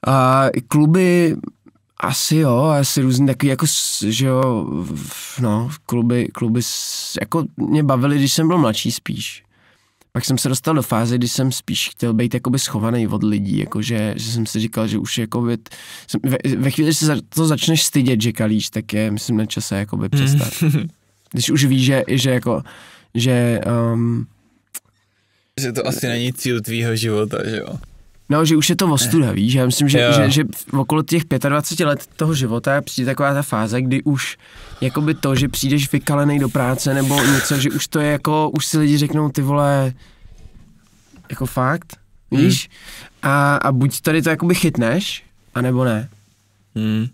Speaker 1: A kluby, asi jo, asi různý takový jako, že jo, no, kluby, kluby, jako mě bavili, když jsem byl mladší spíš. Pak jsem se dostal do fáze, kdy jsem spíš chtěl být jakoby schovaný od lidí, jakože že jsem si říkal, že už jakoby, jsem, ve, ve chvíli, že se za, to začneš stydět, že kalíš, tak je, myslím, na čase jakoby hmm. přestat. když už víš, že, že jako, že... Um,
Speaker 2: že to asi není cíl tvýho života, že jo?
Speaker 1: No, že už je to ostuda, víš, já myslím, že, že, že okolo těch
Speaker 2: 25 let
Speaker 1: toho života přijde taková ta fáze, kdy už jakoby to, že přijdeš vykalený do práce nebo něco, že už to je jako, už si lidi řeknou ty vole, jako fakt, hmm. víš, hmm. a, a buď tady to jakoby chytneš, anebo ne. Hmm.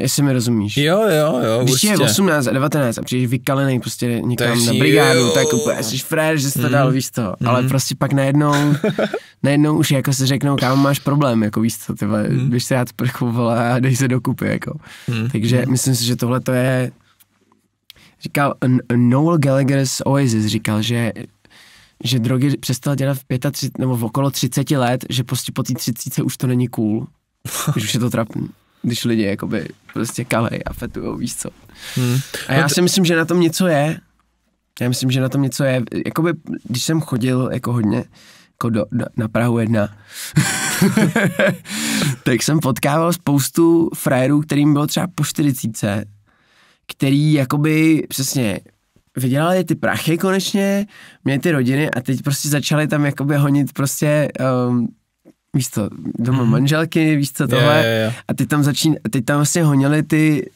Speaker 1: Jestli mi rozumíš. Jo, jo, jo, Když určitě. je 18 a 19 a přijdeš vykalený prostě někam Tež na brigádu, jo. tak úplně jsi frér, že jsi to dal, mm. víš to. Mm. Ale mhm. prostě pak najednou, najednou už jako se řeknou, kámo, máš problém, jako víš to, ty vole, mm. běž se rád prchu, a dej se dokupy, jako. Mm. Takže mm. myslím si, že tohle to je, říkal Noel Gallagher z Oasis, říkal, že že drogy přestal dělat v 35 nebo v okolo 30 let, že prostě po té 30 už to není cool, už je to trapné když lidi jakoby prostě kalej a fetujou, víš co. Hmm. A já no to... si myslím, že na tom něco je. Já myslím, že na tom něco je. Jakoby, když jsem chodil jako hodně jako do, do, na Prahu jedna tak jsem potkával spoustu frajerů, kterým bylo třeba po 40, který jakoby přesně vydělali ty prachy konečně, měli ty rodiny a teď prostě začali tam jakoby honit prostě um, víš co, doma mm. manželky, víš co, tohle. Yeah, yeah, yeah. A teď tam začín, teď tam vlastně honili ty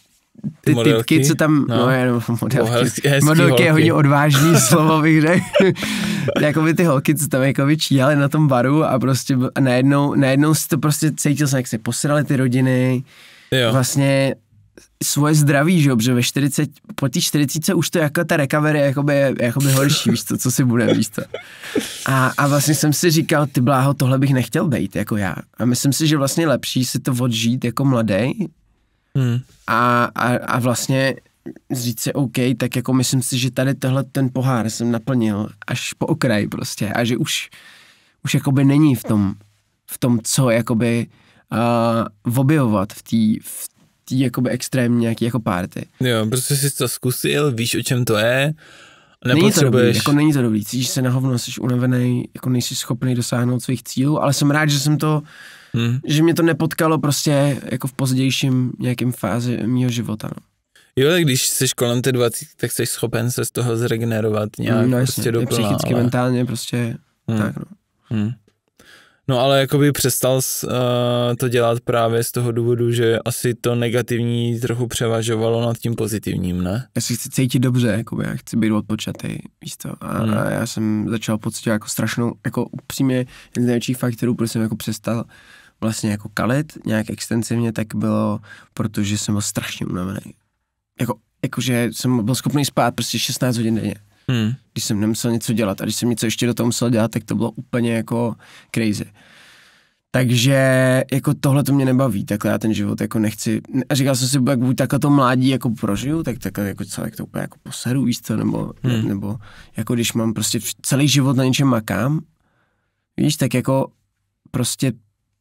Speaker 1: ty, ty typky, co tam, no, no jenom modelky, hezký, hezký modelky holky. je hodně odvážný slovo, bych řekl, jakoby ty holky, co tam jako vyčíhali na tom baru a prostě a najednou, najednou si to prostě cítil jsem, jak se posrali ty rodiny, jo. vlastně svoje zdraví, že jo, protože ve 40, po té 40 už to jako ta recovery jakoby, je jakoby horší, víš co, co si bude, víš co. A, a vlastně jsem si říkal, ty bláho, tohle bych nechtěl být, jako já. A myslím si, že vlastně lepší si to odžít jako mladý hmm. a, a, a vlastně říct si OK, tak jako myslím si, že tady tohle ten pohár jsem naplnil až po okraj prostě a že už, už jakoby není v tom, v tom, co jakoby uh, objevovat v té v té jakoby extrém nějaký jako party.
Speaker 2: Jo, prostě jsi to zkusil, víš, o čem to je, Není to dobrý, jako
Speaker 1: není to dobrý, cítíš se na hovno, jsi unavený, jako nejsi schopný dosáhnout svých cílů, ale jsem rád, že jsem to, hmm. že mě to nepotkalo prostě jako v pozdějším nějakým fázi mého života. No.
Speaker 2: Jo, tak když jsi kolem ty 20, tak jsi schopen se z toho zregenerovat nějak no, prostě jasně, doplná, psychicky, ale...
Speaker 1: mentálně prostě hmm. tak no. Hmm.
Speaker 2: No ale jakoby přestal s, uh, to dělat právě z toho důvodu, že asi to negativní trochu převažovalo nad tím pozitivním, ne?
Speaker 1: Já si chci cítit dobře, jakoby, já chci být odpočatý, víš to. A, hmm. a já jsem začal pocítit jako strašnou, jako upřímně, jeden z největších faktorů, proč jsem jako přestal vlastně jako kalit nějak extensivně, tak bylo, protože jsem byl strašně unavený. Jako, jakože jsem byl schopný spát prostě 16 hodin denně hmm. když jsem nemusel něco dělat. A když jsem něco ještě do toho musel dělat, tak to bylo úplně jako crazy. Takže jako tohle to mě nebaví, takhle já ten život jako nechci. A říkal jsem si, jak buď takhle to mládí jako prožiju, tak takhle jako celé to úplně jako poseru, víš co, nebo, hmm. ne, nebo jako když mám prostě celý život na něčem makám, víš, tak jako prostě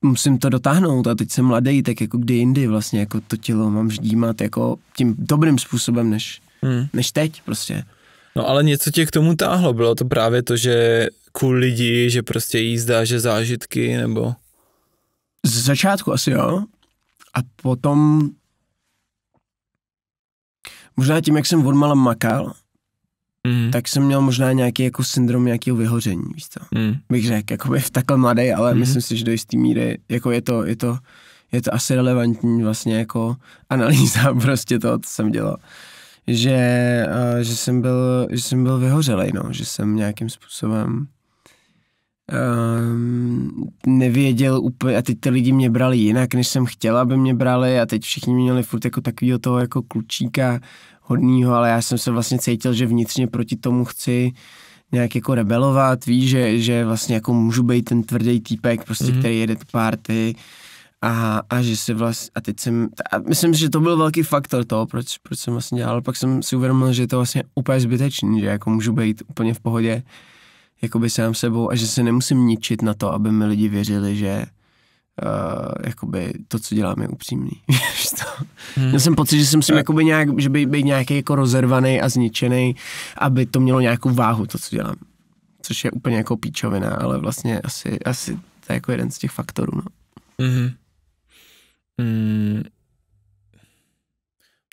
Speaker 1: musím to dotáhnout a teď jsem mladý, tak jako kdy jindy vlastně jako to tělo mám ždímat jako tím dobrým způsobem než, hmm. než teď prostě.
Speaker 2: No ale něco tě k tomu táhlo, bylo to právě to, že cool lidi, že prostě jízda, že zážitky, nebo?
Speaker 1: Z začátku asi jo. A potom možná tím, jak jsem odmala makal, mm. tak jsem měl možná nějaký jako syndrom nějakého vyhoření, víš co? Mm. Bych řekl, jako v takhle mladý, ale mm. myslím si, že do jisté míry, jako je to, je to, je to asi relevantní vlastně jako analýza prostě toho, co jsem dělal že, uh, že, jsem byl, že jsem byl vyhořelej, no, že jsem nějakým způsobem um, nevěděl úplně, a teď ty lidi mě brali jinak, než jsem chtěl, aby mě brali a teď všichni mě měli furt jako takovýho toho jako klučíka hodného, ale já jsem se vlastně cítil, že vnitřně proti tomu chci nějak jako rebelovat, víš, že, že vlastně jako můžu být ten tvrdý týpek, prostě, mm. který jede tu party, a, a že se vlastně, a teď jsem, a myslím, že to byl velký faktor toho, proč, proč jsem vlastně dělal, pak jsem si uvědomil, že je to vlastně úplně zbytečný, že jako můžu být úplně v pohodě, jakoby sám sebou a že se nemusím ničit na to, aby mi lidi věřili, že uh, jakoby to, co dělám, je upřímný. hmm. Měl jsem pocit, že jsem si eh. jakoby nějak, že by být nějaký jako rozervaný a zničený, aby to mělo nějakou váhu, to, co dělám. Což je úplně jako píčovina, ale vlastně asi, asi to je jako jeden z těch faktorů, no. Mm-hmm. Mm,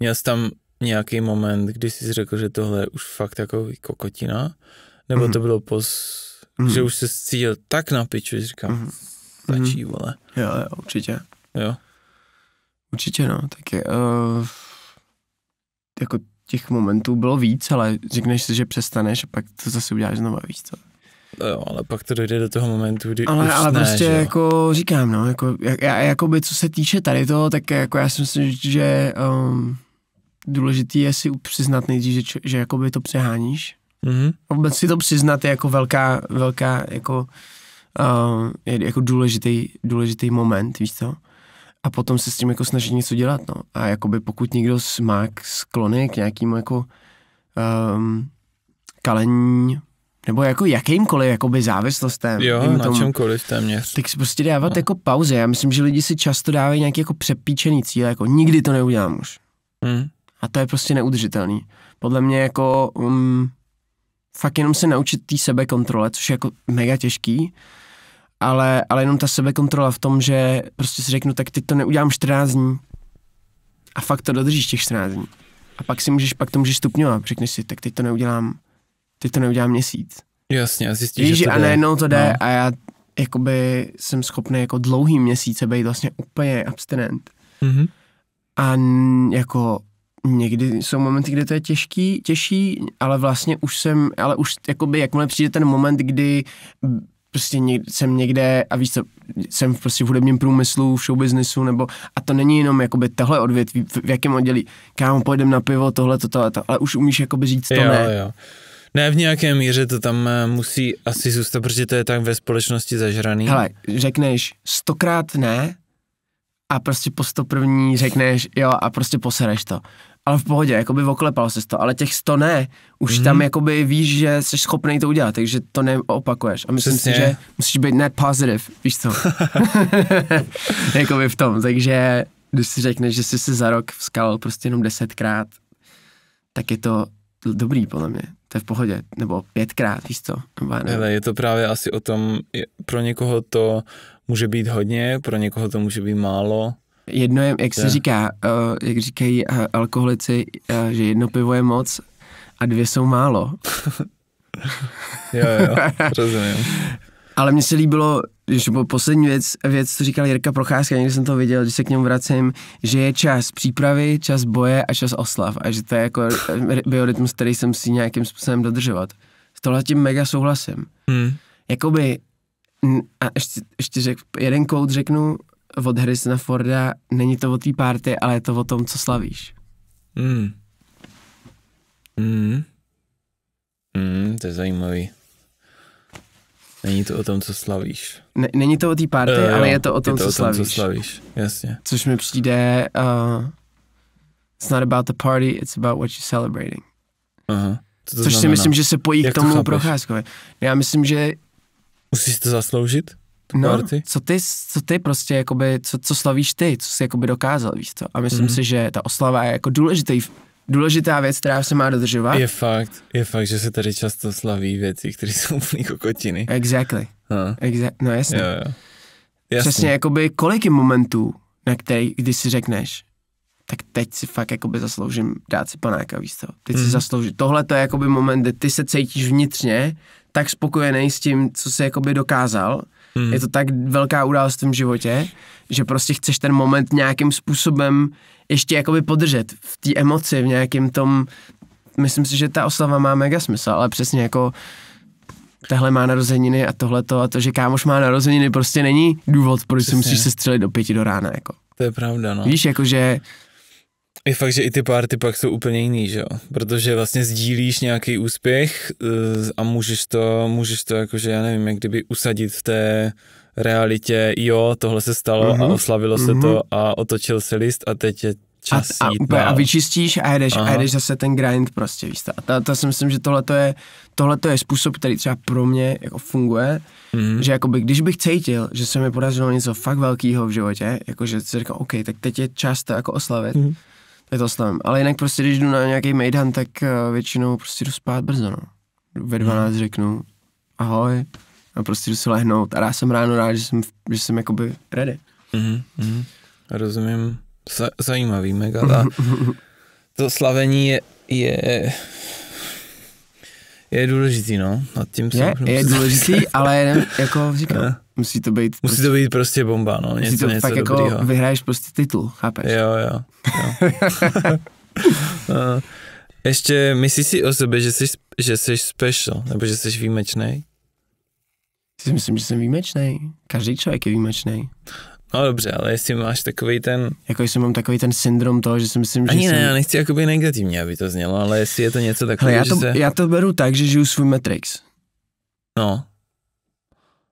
Speaker 2: měl jsi tam nějaký moment, kdy jsi řekl, že tohle je už fakt jako kokotina? Nebo mm. to bylo pos... Mm. Že už se cítil tak na piču, že říkám, mhm. mm. stačí, mhm. vole. Jo, jo, určitě. Jo.
Speaker 1: Určitě, no, tak je, uh, jako těch momentů bylo víc, ale řekneš si, že přestaneš a pak to zase uděláš znovu, víc co.
Speaker 2: Jo, ale pak to dojde do toho momentu, kdy Ale, ale ne, prostě že
Speaker 1: jako říkám, no, jako, jak, já, jakoby co se týče tady toho, tak jako já si myslím, že um, důležitý je si přiznat nejdřív, že, že jakoby to přeháníš. Mm-hmm. Vůbec si to přiznat je jako velká, velká jako, uh, je jako důležitý, důležitý moment, víš co? A potom se s tím jako snažit něco dělat, no. A jakoby pokud někdo má sklony k nějakému jako um, kalení nebo jako jakýmkoliv jakoby závislostem. Jo, na tom,
Speaker 2: čemkoliv téměř.
Speaker 1: Tak si prostě dávat no. jako pauze. Já myslím, že lidi si často dávají nějaký jako přepíčený cíl, jako nikdy to neudělám už. Hmm. A to je prostě neudržitelný. Podle mě jako um, fakt jenom se naučit té sebekontrole, což je jako mega těžký, ale, ale jenom ta sebekontrola v tom, že prostě si řeknu, tak teď to neudělám 14 dní a fakt to dodržíš těch 14 dní. A pak si můžeš, pak to můžeš stupňovat, řekneš si, tak teď to neudělám ty to neudělám měsíc. Jasně, zjistíš, Víš, že to a najednou to jde no. a já jakoby jsem schopný jako dlouhý měsíce být vlastně úplně abstinent. Mm-hmm. A jako někdy jsou momenty, kdy to je těžký, těžší, ale vlastně už jsem, ale už jakoby jakmile přijde ten moment, kdy prostě někde, jsem někde a víš co, jsem v prostě v hudebním průmyslu, v showbiznisu nebo a to není jenom jakoby tohle odvětví, v, v jakém oddělí, kámo, pojedeme na pivo, tohle, to, to, ale už umíš jakoby říct to jo, ne. Jo.
Speaker 2: Ne, v nějaké míře to tam eh, musí asi zůstat, protože to je tak ve společnosti zažraný. Hele,
Speaker 1: řekneš stokrát ne a prostě po sto první řekneš jo a prostě posereš to. Ale v pohodě, jakoby oklepal se to, ale těch sto ne, už mm-hmm. tam jakoby víš, že jsi schopný to udělat, takže to neopakuješ. A myslím Přesně. si, že musíš být net positive, víš co? jakoby v tom, takže když si řekneš, že jsi se za rok vskalil prostě jenom desetkrát, tak je to dobrý podle mě to je v pohodě, nebo pětkrát, víš co? Ale
Speaker 2: je to právě asi o tom, pro někoho to může být hodně, pro někoho to může být málo.
Speaker 1: Jedno je, jak se říká, uh, jak říkají uh, alkoholici, uh, že jedno pivo je moc a dvě jsou málo.
Speaker 2: jo, jo, rozumím.
Speaker 1: Ale mně se líbilo, když poslední věc, věc, co říkal Jirka Procházka, někdy jsem to viděl, když se k němu vracím, že je čas přípravy, čas boje a čas oslav a že to je jako biorytmus, který jsem si nějakým způsobem dodržovat. S tohle tím mega souhlasím. Hmm. Jakoby, a ještě, ještě řek, jeden kout řeknu od na Forda, není to o té party, ale je to o tom, co slavíš. Hmm.
Speaker 2: Hmm. Hmm, to je zajímavý. Není to o tom, co slavíš.
Speaker 1: Ne, není to o té party, uh, ale je to o tom, je to co, o tom slavíš. co slavíš. Jasně. Což mi přijde, uh, it's not about the party, it's about what you're celebrating.
Speaker 3: Aha. Co to Což znamená? si myslím, že se pojí Jak k tomu to
Speaker 1: procházkové. Já myslím, že... Musíš to zasloužit? No, party? co ty, co ty prostě, jakoby, co, co slavíš ty, co jsi jakoby dokázal, víš co? A myslím mm-hmm. si, že
Speaker 2: ta oslava je jako důležitý důležitá
Speaker 1: věc, která se má dodržovat. Je
Speaker 2: fakt, je fakt, že se tady často slaví věci, které jsou úplný kokotiny. Exactly. Exa- no jasně. Jo, jo. Přesně, jakoby
Speaker 1: kolik je momentů, na který, když si
Speaker 2: řekneš, tak
Speaker 1: teď si fakt jakoby zasloužím dát si panáka, víš co? Teď mm. si mhm. zasloužím. Tohle to je jakoby moment, kdy ty se cítíš vnitřně tak spokojený s tím, co jsi jakoby dokázal, Hmm. Je to tak velká událost v tom životě, že prostě chceš ten moment nějakým způsobem ještě jakoby podržet v té emoci, v nějakém tom, myslím si, že ta oslava má mega smysl, ale přesně jako tahle má narozeniny a tohle to a to, že kámoš má narozeniny, prostě není důvod, proč si musíš se střelit do pěti do rána, jako.
Speaker 2: To je pravda, no. Víš, jakože je fakt, že i ty party pak jsou úplně jiný, že jo? Protože vlastně sdílíš nějaký úspěch eh, a můžeš to, můžeš to jakože, já nevím, jak kdyby usadit v té realitě, jo, tohle se stalo mm-hmm. a mhm. oslavilo mm-hmm. se to mhm. a otočil se list a teď je čas a, a, jít úplně, a vyčistíš a jedeš, a jedeš
Speaker 1: zase ten grind prostě, víš to. A to, to si myslím, že tohle je, tohleto je způsob, který třeba pro mě jako funguje, mm-hmm. že jakoby, když bych cítil, že se mi podařilo něco fakt velkého v životě, jakože si říkal, OK, tak teď je čas to jako oslavit, mm-hmm tak to stavím. Ale jinak prostě, když jdu na nějaký maidhan, tak eh, většinou prostě jdu spát brzo, no. Ve 12 hmm. řeknu ahoj a prostě jdu si lehnout. A já jsem ráno rád, že jsem,
Speaker 2: že jsem jakoby ready. Mm-hmm. Rozumím. Z- zajímavý mega. Ta, to slavení je, je je důležitý, no. Nad tím je, je důležitý, ale jako ne, jako říkám, Musí to být... Musí prostě, to být prostě bomba, no. Něco, musí to něco tak jako dobrýho. jako vyhraješ prostě titul, chápeš? Jo, jo. jo. No. Ještě myslíš si o sobě, že jsi, že jsi special, nebo že jsi výjimečný?
Speaker 1: Si myslím, že jsem výjimečný. Každý člověk je výjimečný.
Speaker 2: No dobře, ale jestli máš takový ten... Jako jestli mám takový ten syndrom toho, že si myslím, že. Ani jsem... ne, já nechci jakoby negativně, aby to znělo, ale jestli je to něco takového, já to, se... já
Speaker 1: to beru tak, že žiju svůj Matrix. No,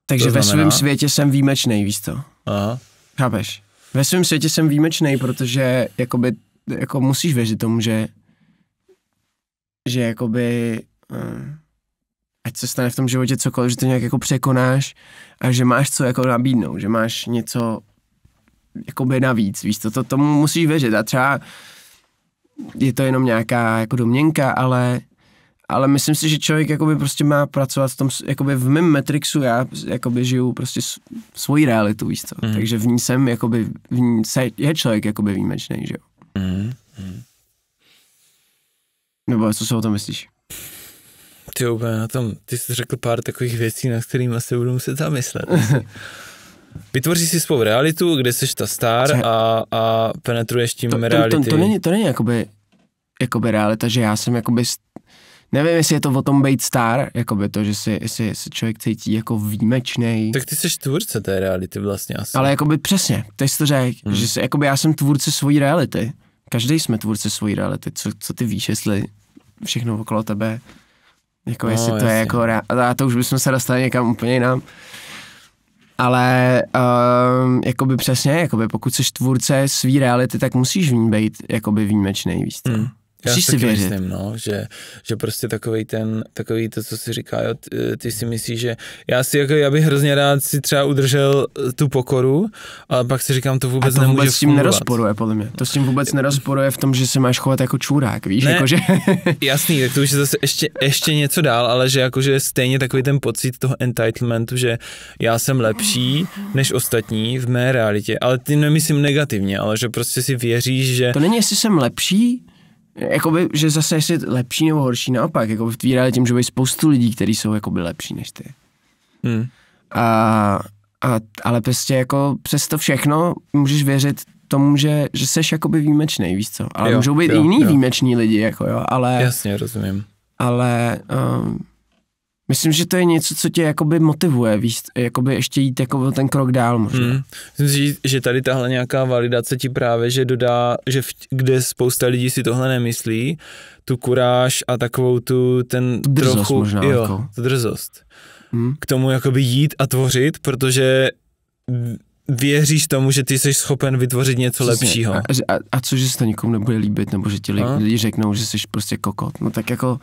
Speaker 2: takže znamená... ve svém
Speaker 1: světě jsem výjimečný, víš to? Aha. Chápeš? Ve svém světě jsem výjimečný, protože jakoby, jako musíš věřit tomu, že že jakoby eh, ať se stane v tom životě cokoliv, že to nějak jako překonáš a že máš co jako nabídnout, že máš něco jakoby navíc, víš, to, to tomu musíš věřit a třeba je to jenom nějaká jako domněnka, ale ale myslím si, že člověk jakoby prostě má pracovat v tom, jakoby v mém Matrixu já jakoby žiju prostě svoji realitu, víš co, mm. takže v ní jsem jakoby, v ní se, je člověk jakoby výjimečný, že jo. Mm. Mm. Nebo co si o tom myslíš?
Speaker 2: Ty úplně na tom, ty jsi řekl pár takových věcí, na kterým asi budu muset zamyslet. Vytvoříš si svou realitu, kde jsi ta star a, a penetruješ tím to, reality. To, to, to, není,
Speaker 1: to není jakoby, jakoby realita, že já jsem jakoby nevím, jestli je to o tom být star, jako by to, že si, jestli se člověk cítí jako výjimečný.
Speaker 2: Tak ty jsi tvůrce té reality vlastně asi. Ale
Speaker 1: jako by přesně, ty jsi to řekl, hmm. že jsi, jakoby já jsem tvůrce svojí reality. Každý jsme tvůrce svojí reality. Co, co ty víš, jestli všechno okolo tebe, jako no, jestli to jasně. je jako, a to už bychom se dostali někam úplně jinam. Ale um, jakoby přesně, jakoby pokud jsi tvůrce svý reality, tak musíš v ní být jakoby výjimečný, víš mm. Já si věřit. Myslím,
Speaker 2: no, že, že prostě takový ten, takový to, co si říká, jo, eh, ty si myslíš, že já si jako, já bych hrozně rád si třeba udržel eh, tu pokoru, ale pak si říkám, to vůbec nemůže vůbec s tím fungovat. nerozporuje, podle mě. To s tím vůbec
Speaker 1: nerozporuje v tom, že se máš chovat jako čůrák, víš, ne, jako, že...
Speaker 2: jasný, tak to už je zase ještě, ještě něco dál, ale že jakože stejně takový ten pocit toho entitlementu, že já jsem lepší než ostatní v mé realitě, ale ty nemyslím negativně, ale že prostě si věříš, že... To
Speaker 1: není, jestli jsem lepší, jakoby, že zase jsi lepší nebo horší, naopak, jako tvíráli tím, že byli spoustu lidí, kteří jsou jakoby lepší než ty. Hmm. A, a, ale prostě jako přes to všechno můžeš věřit tomu, že, že seš jakoby výjimečný, víš co? Ale jo, můžou být jo, jiný jo. výjimečný lidi, jako jo,
Speaker 2: ale... Jasně, rozumím.
Speaker 1: Ale um, Myslím, že to je něco, co tě jakoby motivuje, víš, jakoby ještě jít jako ten krok
Speaker 2: dál možná. Hmm. Myslím, že tady tahle nějaká validace ti právě, že dodá, že v, kde spousta lidí si tohle nemyslí, tu kuráž a takovou tu ten drzost trochu, možná, jo, jako. tu drzost. Hmm. K tomu jakoby jít a tvořit, protože věříš tomu, že ty jsi schopen vytvořit něco Přesně. lepšího. A,
Speaker 1: a, a co, že se to nikomu nebude líbit, nebo že ti lidi no. řeknou, že jsi prostě kokot. No tak jako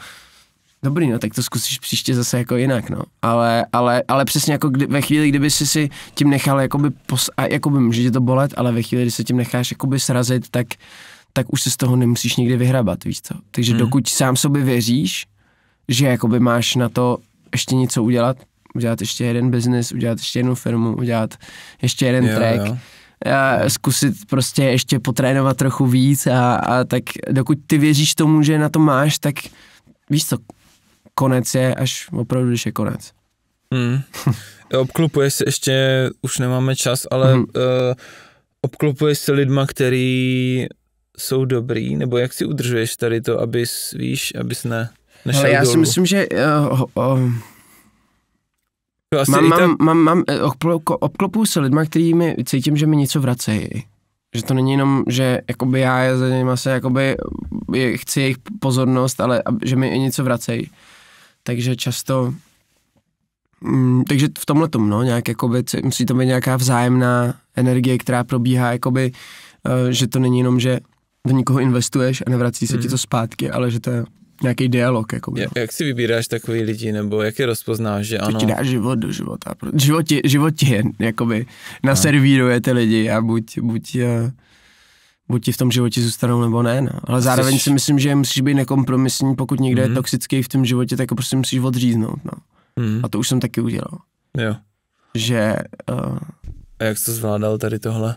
Speaker 1: dobrý, no tak to zkusíš příště zase jako jinak, no. Ale, ale, ale přesně jako kdy, ve chvíli, kdyby si si tím nechal, jakoby, pos, a jakoby může tě to bolet, ale ve chvíli, kdy se tím necháš jakoby srazit, tak, tak už se z toho nemusíš nikdy vyhrabat, víš co. Takže hmm. dokud sám sobě věříš, že jakoby máš na to ještě něco udělat, udělat ještě jeden biznis, udělat ještě jednu firmu, udělat ještě jeden jo, track, jo. A zkusit prostě ještě potrénovat trochu víc a, a tak dokud ty věříš tomu, že na to máš, tak víš co, konec je až opravdu, když je konec.
Speaker 2: Hmm. Obklupuje se ještě, už nemáme čas, ale hmm. uh, eh, obklupuješ se lidma, který jsou dobrý, nebo jak si udržuješ tady to, abys, víš, abys ne, nešel Ale já dolů. si myslím,
Speaker 1: že uh, uh, Asi mám, ta... mám, mám, mám, obklopuju se lidma, mi cítím, že mi něco vracejí. Že to není jenom, že jakoby já za nima se jakoby chci jejich pozornost, ale že mi něco vracejí takže často Mm, takže v tomhle tom, no, nějak jakoby, musí to být nějaká vzájemná energie, která probíhá, jakoby, eh, že to není jenom, že do někoho investuješ a nevrací se mm. ti hmm. to zpátky, ale že to je nějaký dialog. Jakoby, no.
Speaker 2: jak, jak si vybíráš takový lidi, nebo jak je rozpoznáš, že to ano? To ti dá život do života.
Speaker 1: Život ti, život ti je, jakoby, naservíruje ty lidi a buď, buď uh, buď ti v tom životě zůstanou nebo ne. No. Ale zároveň Jsi... si myslím, že musíš být nekompromisní, pokud někdo mm-hmm. je mhm. toxický v tom životě, tak prostě musíš odříznout. No. Mm-hmm. A to už jsem taky udělal. Jo. Že... Uh...
Speaker 2: A jak jsi to zvládal tady tohle?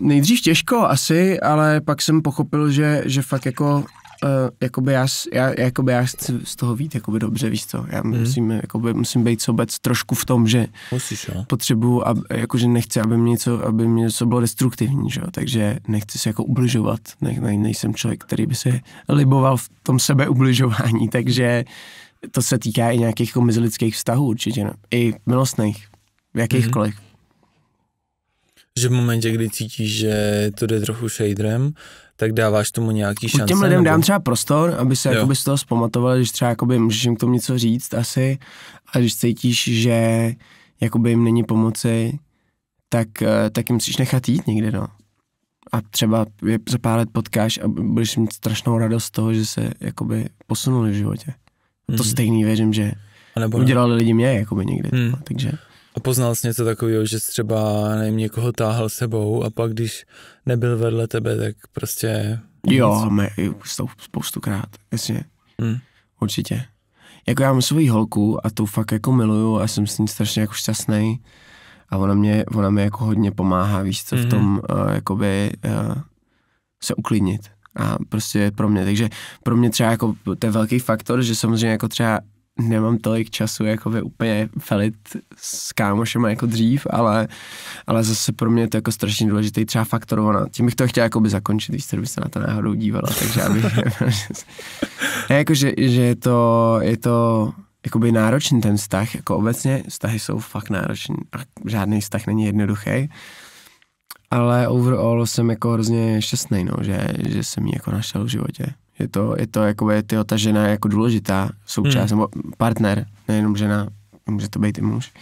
Speaker 1: Nejdřív těžko asi, ale pak jsem pochopil, že, že fakt jako Eh, jakoby já, já, jakoby já chci z toho vít jakoby dobře, víš co, já mhm. musím, mm. jakoby, musím být sobec trošku v tom, že Musíš, potřebuji, ab, jakože nechci, aby mě, něco, aby mě něco bylo destruktivní, že takže nechci se jako ubližovat, ne, ne, nejsem člověk, který by se liboval v tom sebe ubližování, takže to se týká i nějakých jako mezilidských vztahů určitě, no. i milostných, mhm. jakýchkoliv
Speaker 2: že v momentě, kdy cítíš, že to jde trochu shaderem, tak dáváš tomu nějaký šance. Těm lidem nebo... dám
Speaker 1: třeba prostor, aby se jakoby z toho zpamatovali, když třeba jakoby můžeš jim k tomu něco říct asi a když cítíš, že jakoby jim není pomoci, tak, eh, tak jim musíš nechat jít někde, no. A třeba je za pár let potkáš a budeš mít strašnou radost z toho, že se jakoby posunuli v životě. Mm. To mhm. stejný věřím, že a nebo udělali ne. lidi mě jakoby někdy. Mm. Takže...
Speaker 2: A poznal jsi něco takového, že jsi třeba nevím, někoho táhl sebou a pak když nebyl vedle tebe, tak prostě... Jo,
Speaker 1: mě, spoustukrát, jasně. Hmm. Určitě. Jako já mám svou holku a tu fakt jako miluju a jsem s ní strašně jako šťastný a ona mě, ona mě jako hodně pomáhá, víš co, mm-hmm. v mhm. tom uh, jakoby uh, se uklidnit a prostě pro mě, takže pro mě třeba jako to je velký faktor, že samozřejmě jako třeba nemám tolik času jako by úplně felit s kámošema jako dřív, ale, ale zase pro mě je to jako strašně důležitý třeba faktor ona. Tím bych to chtěl jako by zakončit, když by se na to náhodou dívala, takže bych, ne, jako, že, že, je to, je to jakoby náročný ten vztah, jako obecně vztahy jsou fakt náročný a žádný vztah není jednoduchý, ale overall jsem jako hrozně šťastný, no, že, že jsem ji jako našel v životě je to, je to jako je ta žena jako důležitá součást, hmm. nebo partner, nejenom žena, může to být i muž,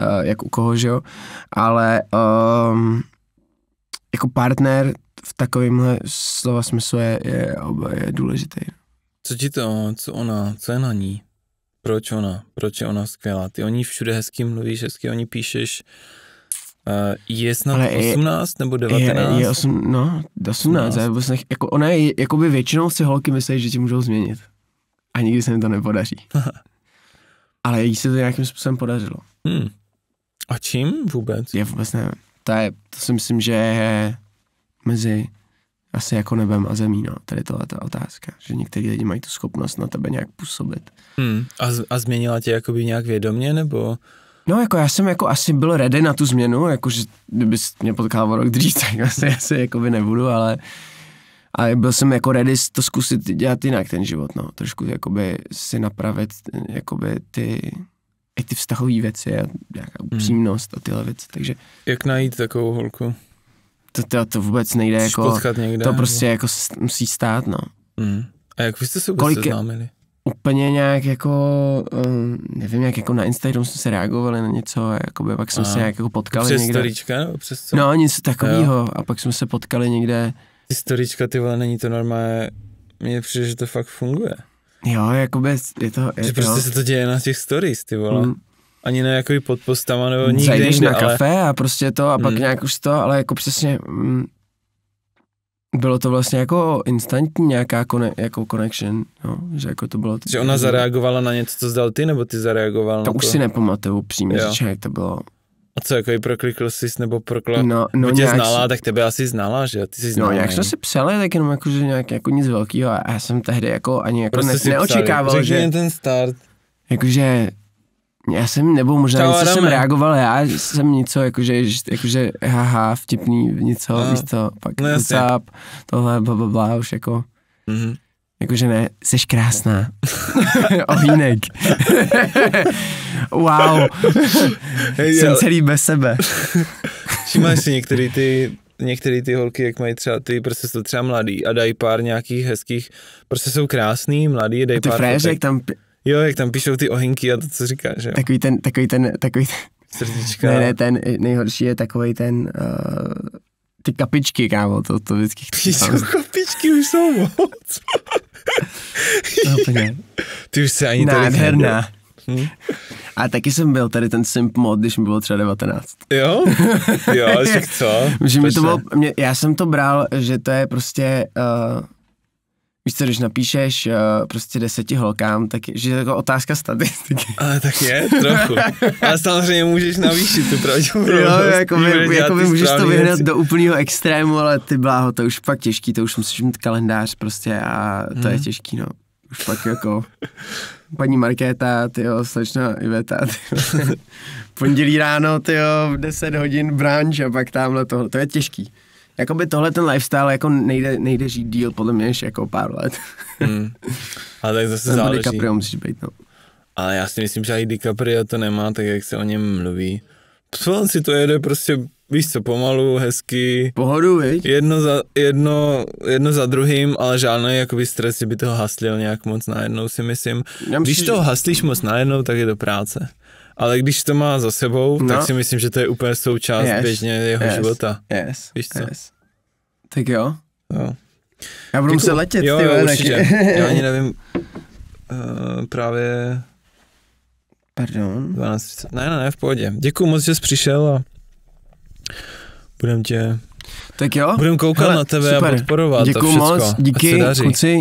Speaker 1: uh, jak u koho, že jo, ale um, jako partner v takovémhle slova smyslu je, je, je důležitý.
Speaker 2: Co ti to, co ona, co je na ní? Proč ona? Proč je ona skvělá? Ty o ní všude hezky mluvíš, hezky o ní píšeš, uh, Uh, je snad ale 18 je, nebo 19? Je, je 8,
Speaker 1: no, 18, 18. Já, jako, ona je, jako by většinou si holky myslí, že ti můžou změnit. A nikdy se mi to nepodaří. ale jí se to nějakým způsobem podařilo. Hmm. A čím vůbec? Já vůbec nevím. To, je, to si myslím, že je mezi asi jako nebem a zemí, no, tady tohle ta otázka, že někteří lidi mají tu schopnost na tebe nějak působit.
Speaker 2: Hmm. A, z, a změnila tě jakoby nějak vědomě, nebo No, jako já jsem jako asi byl
Speaker 1: ready na tu změnu, jakože kdyby mě potkal rok dřív, tak asi, asi jako by nebudu, ale a byl jsem jako ready to zkusit dělat jinak ten život, no. Trošku jakoby si napravit jakoby ty, i ty vztahové věci a nějaká hmm. upřímnost a tyhle věci, takže.
Speaker 2: Jak najít takovou holku?
Speaker 1: To, to, to vůbec nejde, jako, někde, to prostě jako musí stát, no. Mm.
Speaker 2: A jak vy jste se vůbec Kolik... seznámili? úplně
Speaker 1: nějak jako, eh, nevím, jak jako na Instagram jsme se reagovali na něco, jakoby, pak jsme a. se nějak jako potkali přes někde. Storička, no, přes co? No, nic takového.
Speaker 2: A pak jsme se potkali někde. historička ty vole, není to normálně, mně přijde, že to fakt funguje.
Speaker 1: Jo, jakoby je to... Je že prostě to... prostě se to
Speaker 2: děje na těch stories, ty vole. Mm. Ani na jakoby pod postama nebo nikde Zajdeš jinde, na ale... kafe
Speaker 1: a prostě to a pak mm. nějak už to, ale jako přesně, mm, bylo to vlastně jako instantní nějaká kone, jako connection, no, že jako to bylo... Že ona
Speaker 2: zareagovala na něco, co zdal ty, nebo ty zareagoval to na to? už si
Speaker 1: nepamatuju přímě že jak to bylo.
Speaker 2: A co, jako i proklikl jsi, nebo prokla... No, no tě znala, si... tak tebe asi znala, že Ty jsi znala. No, jak jsme si
Speaker 1: psali, tak jenom jako, že nějak, jako nic velkého a já jsem tehdy jako ani jako prostě ne, neočekával, psali. Řekni že... ten start. Jakože já jsem, nebo možná něco jsem reagoval, já jsem něco, jakože, jakože haha, vtipný, něco, no. víš to pak no, WhatsApp, tohle, bla, bla, bla, už jako, mm-hmm. jakože ne, jsi krásná, ohýnek, wow, hey, jsem celý bez sebe.
Speaker 2: Všimáš si některý ty některé ty holky, jak mají třeba ty, prostě jsou třeba mladý a dají pár nějakých hezkých, prostě jsou krásný, mladý, dají a ty pár... Ty tam Jo, jak tam píšou ty ohinky a to, co říkáš, jo. Takový
Speaker 1: ten, takový ten, takový ten...
Speaker 2: Srdíčka. Ne, ne,
Speaker 1: ten nejhorší je takový ten... Uh, ty kapičky, kámo, to, to vždycky chci. Píču,
Speaker 2: kapičky už jsou moc.
Speaker 1: no, úplně. Ty už se ani Nádherná. Hm? A taky jsem byl tady ten simp mod, když mi bylo třeba 19. Jo? Jo, tak co? že mi to bylo, mě, já jsem to bral, že to je prostě... Uh, Víš co, když napíšeš uh, prostě deseti holkám, tak že je jako otázka statistiky. Ale
Speaker 2: tak je, trochu. Ale samozřejmě můžeš navýšit tu pravděpodobnost. Jo, jako, by, jako by můžeš to vyhnat do
Speaker 1: úplného extrému, ale ty bláho, to už pak těžký, to už musíš mít kalendář prostě a to hmm. je mhm. těžký, no. Už pak jako paní Markéta, ty jo, slečna Iveta, tyjo. pondělí ráno, ty jo, 10 hodin branč a pak tamhle tohle, to je těžký jakoby tohle ten lifestyle jako nejde, nejde žít díl podle mě ještě jako pár let. Hmm.
Speaker 2: Ale tak zase záleží. DiCaprio musíš být, no. Ale já si myslím, že i DiCaprio to nemá, tak jak se o něm mluví. Psván si to jede prostě, víš co, pomalu, hezky. Pohodu, viď? Jedno za, jedno, jedno za druhým, ale žádný jakoby stres, by toho haslil nějak moc najednou, si myslím. myslím Když že... to haslíš moc najednou, tak je to práce ale když to má za sebou, no. tak si myslím, že to je úplně součást yes. běžně jeho yes. života. Yes. Víš co? Yes. Tak jo. No. Já budu Děkuju. Jako- muset letět, jo, ty jo, určitě. Já ani nevím, uh, právě... Pardon. 12, ne, ne, ne, v pohodě. Děkuji moc, že jsi přišel a budem tě...
Speaker 1: Tak jo. Budem koukat Hele, na tebe super. a podporovat
Speaker 2: Děkuju to všecko. moc, díky, kluci.